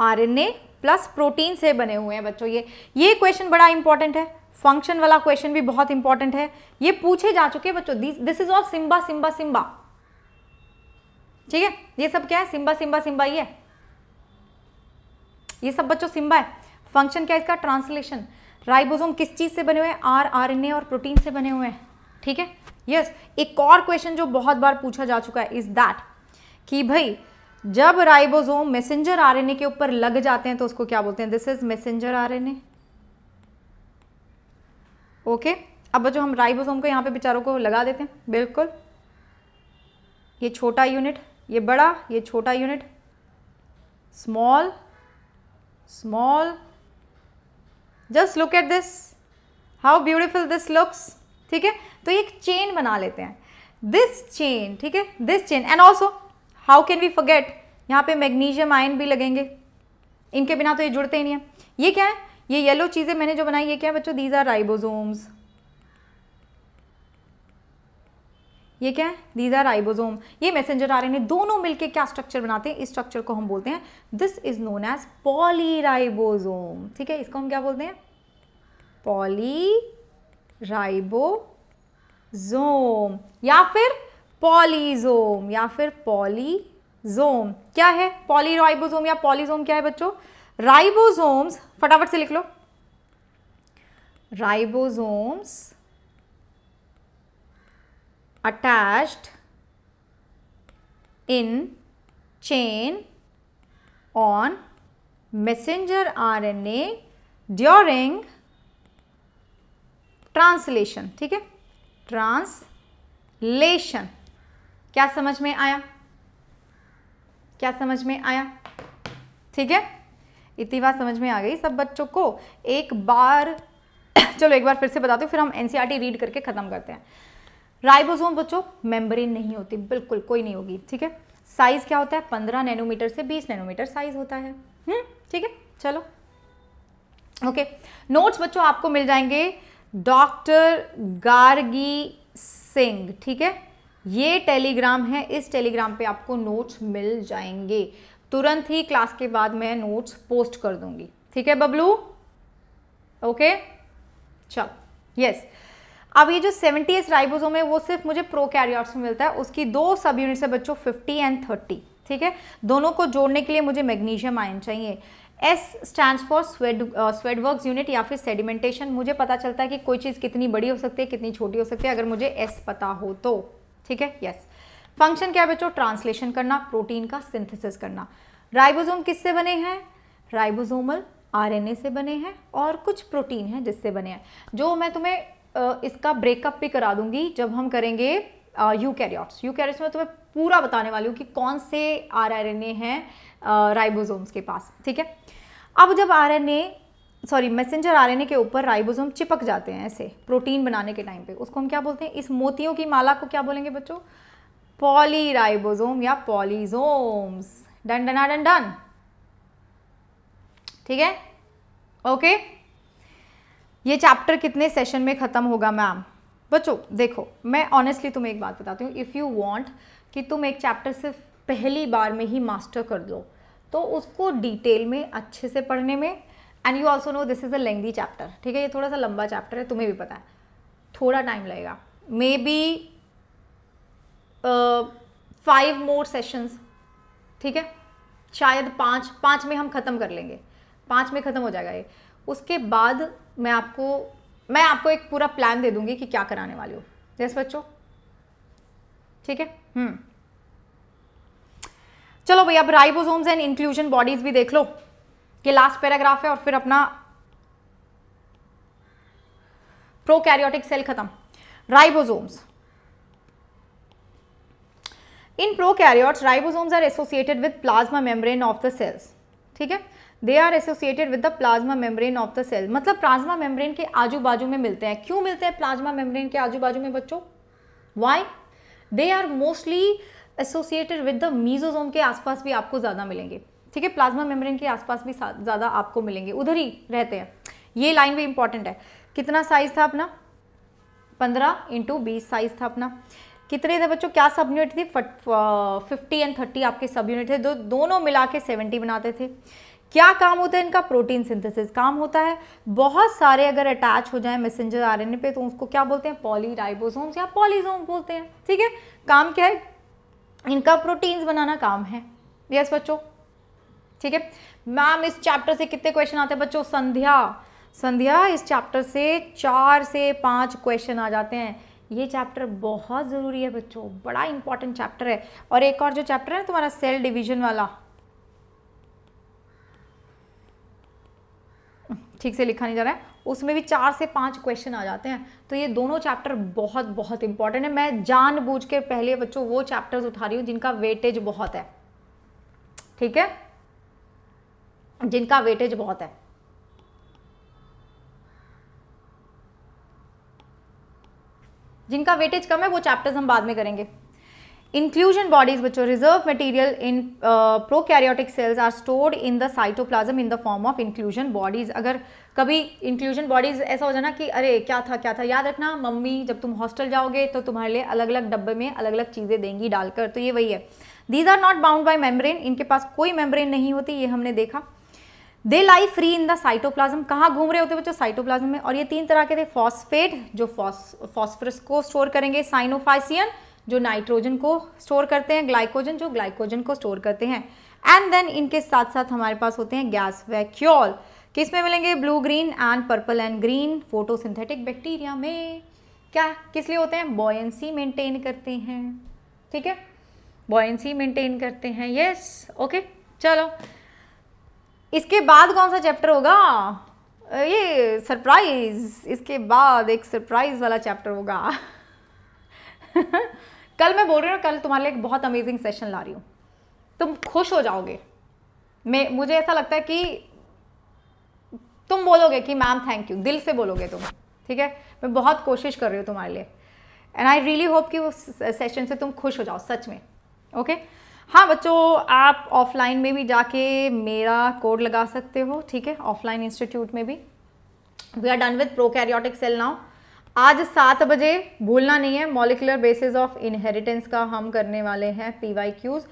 आरएनए प्लस प्रोटीन से बने हुए हैं बच्चों ये ये क्वेश्चन बड़ा इंपॉर्टेंट है फंक्शन वाला क्वेश्चन भी बहुत इंपॉर्टेंट है ये पूछे जा चुके हैं बच्चों दिस इज ऑल सिम्बा सिम्बा सिम्बा ठीक है ये सब क्या है सिम्बा सिम्बा सिम्बा ये ये सब बच्चों सिम्बा है फंक्शन क्या है इसका ट्रांसलेशन राइबोसोम किस चीज़ से बने हुए हैं आर आरएनए और प्रोटीन से बने हुए हैं ठीक है यस yes, एक और क्वेश्चन जो बहुत बार पूछा जा चुका है इज दैट कि भाई जब राइबोसोम मैसेंजर आरएनए के ऊपर लग जाते हैं तो उसको क्या बोलते हैं this is messenger RNA okay अब जो हम राइबोसोम को यहां पे बेचारों को लगा देते हैं बिल्कुल ये छोटा यूनिट ये बड़ा ये छोटा unit small small just look at this how beautiful this looks ठीक है तो एक चेन बना लेते हैं दिस चेन ठीक है this chain and also how can we forget यहाँ पे मैग्नीशियम आयन भी लगेंगे इनके बिना तो ये जुड़ते ही नहीं है ये क्या है ये येलो चीज़ें मैंने जो बनाई ये क्या है बच्चों दीज आर राइबोजोम्स ये क्या है दीज आर राइबोजोम ये मैसेंजर आर एन दोनों मिलके क्या स्ट्रक्चर बनाते हैं इस स्ट्रक्चर को हम बोलते हैं this is known as polyribosome ठीक है इसको हम क्या बोलते हैं पॉली राइबो जोम या फिर पॉलीजोम या फिर पॉलीजोम क्या है पॉलीराइबोसोम या पॉलीजोम क्या है बच्चों राइबोजोम्स फटाफट से लिख लो ribosomes attached in chain on messenger RNA during translation ठीक है ट्रांसलेशन क्या समझ में आया क्या समझ में आया ठीक है बात समझ में आ गई सब बच्चों को एक बार चलो एक बार फिर से बताते फिर हम एनसीईआरटी रीड e करके ख़त्म करते हैं राइबोसोम बच्चों मेम्ब्रेन नहीं होती बिल्कुल कोई नहीं होगी ठीक है साइज़ क्या होता है पंद्रह नैनोमीटर से बीस नैनोमीटर साइज़ होता है हम्म, ठीक है चलो ओके नोट्स बच्चों आपको मिल जाएंगे डॉक्टर गार्गी सिंह ठीक है ये टेलीग्राम है इस टेलीग्राम पे आपको नोट्स मिल जाएंगे तुरंत ही क्लास के बाद मैं नोट्स पोस्ट कर दूंगी ठीक है बबलू ओके चल यस अब ये जो सेवेंटी एस राइबोसोम है वो सिर्फ मुझे प्रो कैरियर्स में मिलता है उसकी दो सब यूनिट्स है बच्चों फिफ्टी एंड थर्टी ठीक है दोनों को जोड़ने के लिए मुझे मैग्नीशियम आयन चाहिए S stand for Sved Svedberg unit या फिर सेडिमेंटेशन मुझे पता चलता है कि कोई चीज़ कितनी बड़ी हो सकती है कितनी छोटी हो सकती है अगर मुझे एस पता हो तो ठीक है यस फंक्शन क्या बच्चों ट्रांसलेशन करना प्रोटीन का सिंथेसिस करना राइबोसोम किससे बने हैं राइबोसोमल आरएनए से बने हैं और कुछ प्रोटीन है जिससे बने हैं जो मैं तुम्हें uh, इसका ब्रेकअप भी करा दूंगी जब हम करेंगे यू यू यूकैरियोट्स में तुम्हें पूरा बताने वाली हूँ कि कौन से आर हैं राइबोसोम्स के पास ठीक है अब जब आर सॉरी मैसेंजर आरएनए के ऊपर राइबोसोम चिपक जाते हैं ऐसे प्रोटीन बनाने के टाइम पे उसको हम क्या बोलते हैं इस मोतियों की माला को क्या बोलेंगे बच्चों पॉली राइबोसोम या पॉलीजोम्स डन डना डन डन ठीक है ओके ये चैप्टर कितने सेशन में ख़त्म होगा मैम बच्चों देखो मैं ऑनेस्टली तुम्हें एक बात बताती हूँ इफ़ यू वांट कि तुम एक चैप्टर सिर्फ पहली बार में ही मास्टर कर दो तो उसको डिटेल में अच्छे से पढ़ने में and you also know this is a lengthy chapter ठीक है ये थोड़ा सा लंबा चैप्टर है तुम्हें भी पता है थोड़ा टाइम लगेगा maybe five more sessions ठीक है शायद पाँच पाँच में हम ख़त्म कर लेंगे पाँच में ख़त्म हो जाएगा ये उसके बाद मैं आपको मैं आपको एक पूरा प्लान दे दूंगी कि क्या कराने वाली हो यस बच्चों ठीक है हम्म चलो भैया अब राइबोसोम्स एंड इंक्लूजन बॉडीज भी देख लो ये लास्ट पैराग्राफ है और फिर अपना प्रोकैरियोटिक सेल खत्म ribosomes in prokaryotes ribosomes are associated with plasma membrane of the cells ठीक है they are associated with the plasma membrane of the cell मतलब प्लाज्मा मेम्ब्रेन के आजू बाजू में मिलते हैं क्यों मिलते हैं प्लाज्मा मेम्ब्रेन के आजू बाजू में बच्चों why they are mostly associated with the mesosome के आसपास भी आपको ज़्यादा मिलेंगे ठीक है प्लाज्मा मेम्ब्रेन के आसपास भी ज़्यादा आपको मिलेंगे उधर ही रहते हैं ये लाइन भी इंपॉर्टेंट है कितना साइज था अपना पंद्रह इंटू बीस साइज था अपना कितने थे बच्चों क्या सब यूनिट थी फिफ्टी एंड थर्टी आपके सब यूनिट थे दो दोनों मिला के सेवेंटी बनाते थे क्या काम होता है इनका प्रोटीन सिंथेसिस काम होता है बहुत सारे अगर अटैच हो जाए मैसेंजर आरएनए पे तो उसको क्या बोलते हैं पॉलीराइबोसोम्स या पॉलीजोम बोलते हैं ठीक है काम क्या है इनका प्रोटीन्स बनाना काम है यस बच्चों ठीक है मैम इस चैप्टर से कितने क्वेश्चन आते हैं बच्चों संध्या संध्या इस चैप्टर से चार से पाँच क्वेश्चन आ जाते हैं ये चैप्टर बहुत ज़रूरी है बच्चों बड़ा इंपॉर्टेंट चैप्टर है और एक और जो चैप्टर है तुम्हारा सेल डिवीजन वाला ठीक से लिखा नहीं जा रहा है उसमें भी चार से पांच क्वेश्चन आ जाते हैं तो ये दोनों चैप्टर बहुत बहुत इंपॉर्टेंट है मैं जानबूझ के पहले बच्चों वो चैप्टर्स उठा रही हूँ जिनका वेटेज बहुत है ठीक है जिनका वेटेज बहुत है जिनका वेटेज कम है वो चैप्टर्स हम बाद में करेंगे इंक्लूजन बॉडीज बच्चों reserve material in prokaryotic cells are stored in the cytoplasm in the form of inclusion bodies अगर कभी इंक्लूजन बॉडीज ऐसा हो जाना कि अरे क्या था क्या था याद रखना मम्मी जब तुम हॉस्टल जाओगे तो तुम्हारे लिए अलग अलग डब्बे में अलग अलग चीज़ें देंगी डालकर तो ये वही है these are not bound by membrane इनके पास कोई मेम्ब्रेन नहीं होती ये हमने देखा they lie free in the cytoplasm कहाँ घूम रहे होते बच्चों साइटोप्लाज्म में और ये तीन तरह के थे फॉस्फेट जो फॉस्फरस को स्टोर करेंगे साइनोफाइसियन जो नाइट्रोजन को स्टोर करते हैं ग्लाइकोजन जो ग्लाइकोजन को स्टोर करते हैं एंड देन इनके साथ साथ हमारे पास होते हैं गैस वैक्यूल किस में मिलेंगे blue green and purple and green photosynthetic bacteria में क्या किस लिए होते हैं बॉयंसी मेंटेन करते हैं ठीक है बॉयंसी मेंटेन करते हैं यस ओके चलो इसके बाद कौन सा चैप्टर होगा ये सरप्राइज इसके बाद एक सरप्राइज वाला चैप्टर होगा कल मैं बोल रही हूँ कल तुम्हारे लिए एक बहुत अमेजिंग सेशन ला रही हूँ तुम खुश हो जाओगे मैं मुझे ऐसा लगता है कि तुम बोलोगे कि मैम थैंक यू दिल से बोलोगे तुम ठीक है मैं बहुत कोशिश कर रही हूँ तुम्हारे लिए एंड आई रियली होप कि उस सेशन से तुम खुश हो जाओ सच में ओके okay? हाँ बच्चों आप ऑफलाइन में भी जाके मेरा कोड लगा सकते हो ठीक है ऑफलाइन इंस्टीट्यूट में भी we are done with prokaryotic cell now आज सात बजे भूलना नहीं है मॉलिकुलर बेसिस ऑफ इनहेरिटेंस का हम करने वाले हैं पी वाई क्यूज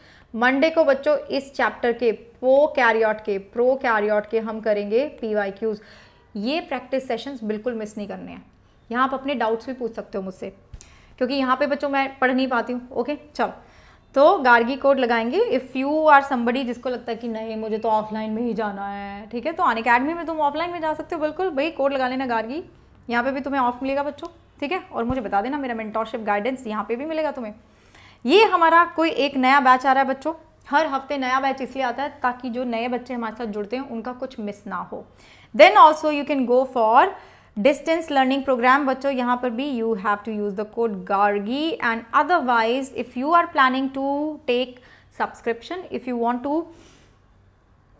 मंडे को बच्चों इस चैप्टर के प्रो कैरियॉट के प्रो कैरियॉट के हम करेंगे पी वाई क्यूज ये प्रैक्टिस सेशंस बिल्कुल मिस नहीं करने हैं यहाँ आप अपने डाउट्स भी पूछ सकते हो मुझसे क्योंकि यहाँ पे बच्चों मैं पढ़ नहीं पाती हूँ ओके चलो तो गार्गी कोड लगाएंगे इफ़ यू आर समबडी जिसको लगता है कि नहीं मुझे तो ऑफलाइन में ही जाना है ठीक है तो अन अकेडमी में तुम ऑफलाइन में जा सकते हो बिल्कुल भाई कोड लगा लेना गार्गी यहाँ पे भी तुम्हें ऑफ मिलेगा बच्चों ठीक है और मुझे बता देना मेरा मेंटोरशिप गाइडेंस यहाँ पे भी मिलेगा तुम्हें ये हमारा कोई एक नया बैच आ रहा है बच्चों हर हफ्ते नया बैच इसलिए आता है ताकि जो नए बच्चे हमारे साथ जुड़ते हैं उनका कुछ मिस ना हो then also you can go for distance learning program बच्चों यहाँ पर भी you have to use the code Gargi and otherwise if you are planning to take subscription if you want to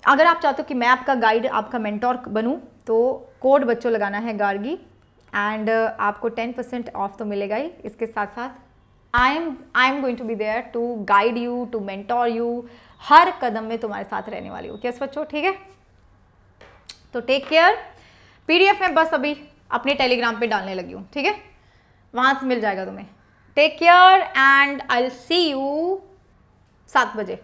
अगर आप चाहते हो कि मैं आपका गाइड आपका मेंटोर बनूं तो कोड बच्चों लगाना है गार्गी एंड uh, आपको टेन परसेंट ऑफ तो मिलेगा ही इसके साथ साथ I am I am going to be there to guide you to mentor you हर कदम में तुम्हारे साथ रहने वाली हूँ कैस बच्चों ठीक है तो टेक केयर पीडीएफ में बस अभी अपने टेलीग्राम पे डालने लगी हूँ ठीक है वहाँ से मिल जाएगा तुम्हें take care and I see you सात बजे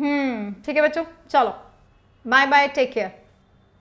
हम्म, ठीक है बच्चों चलो बाय बाय टेक केयर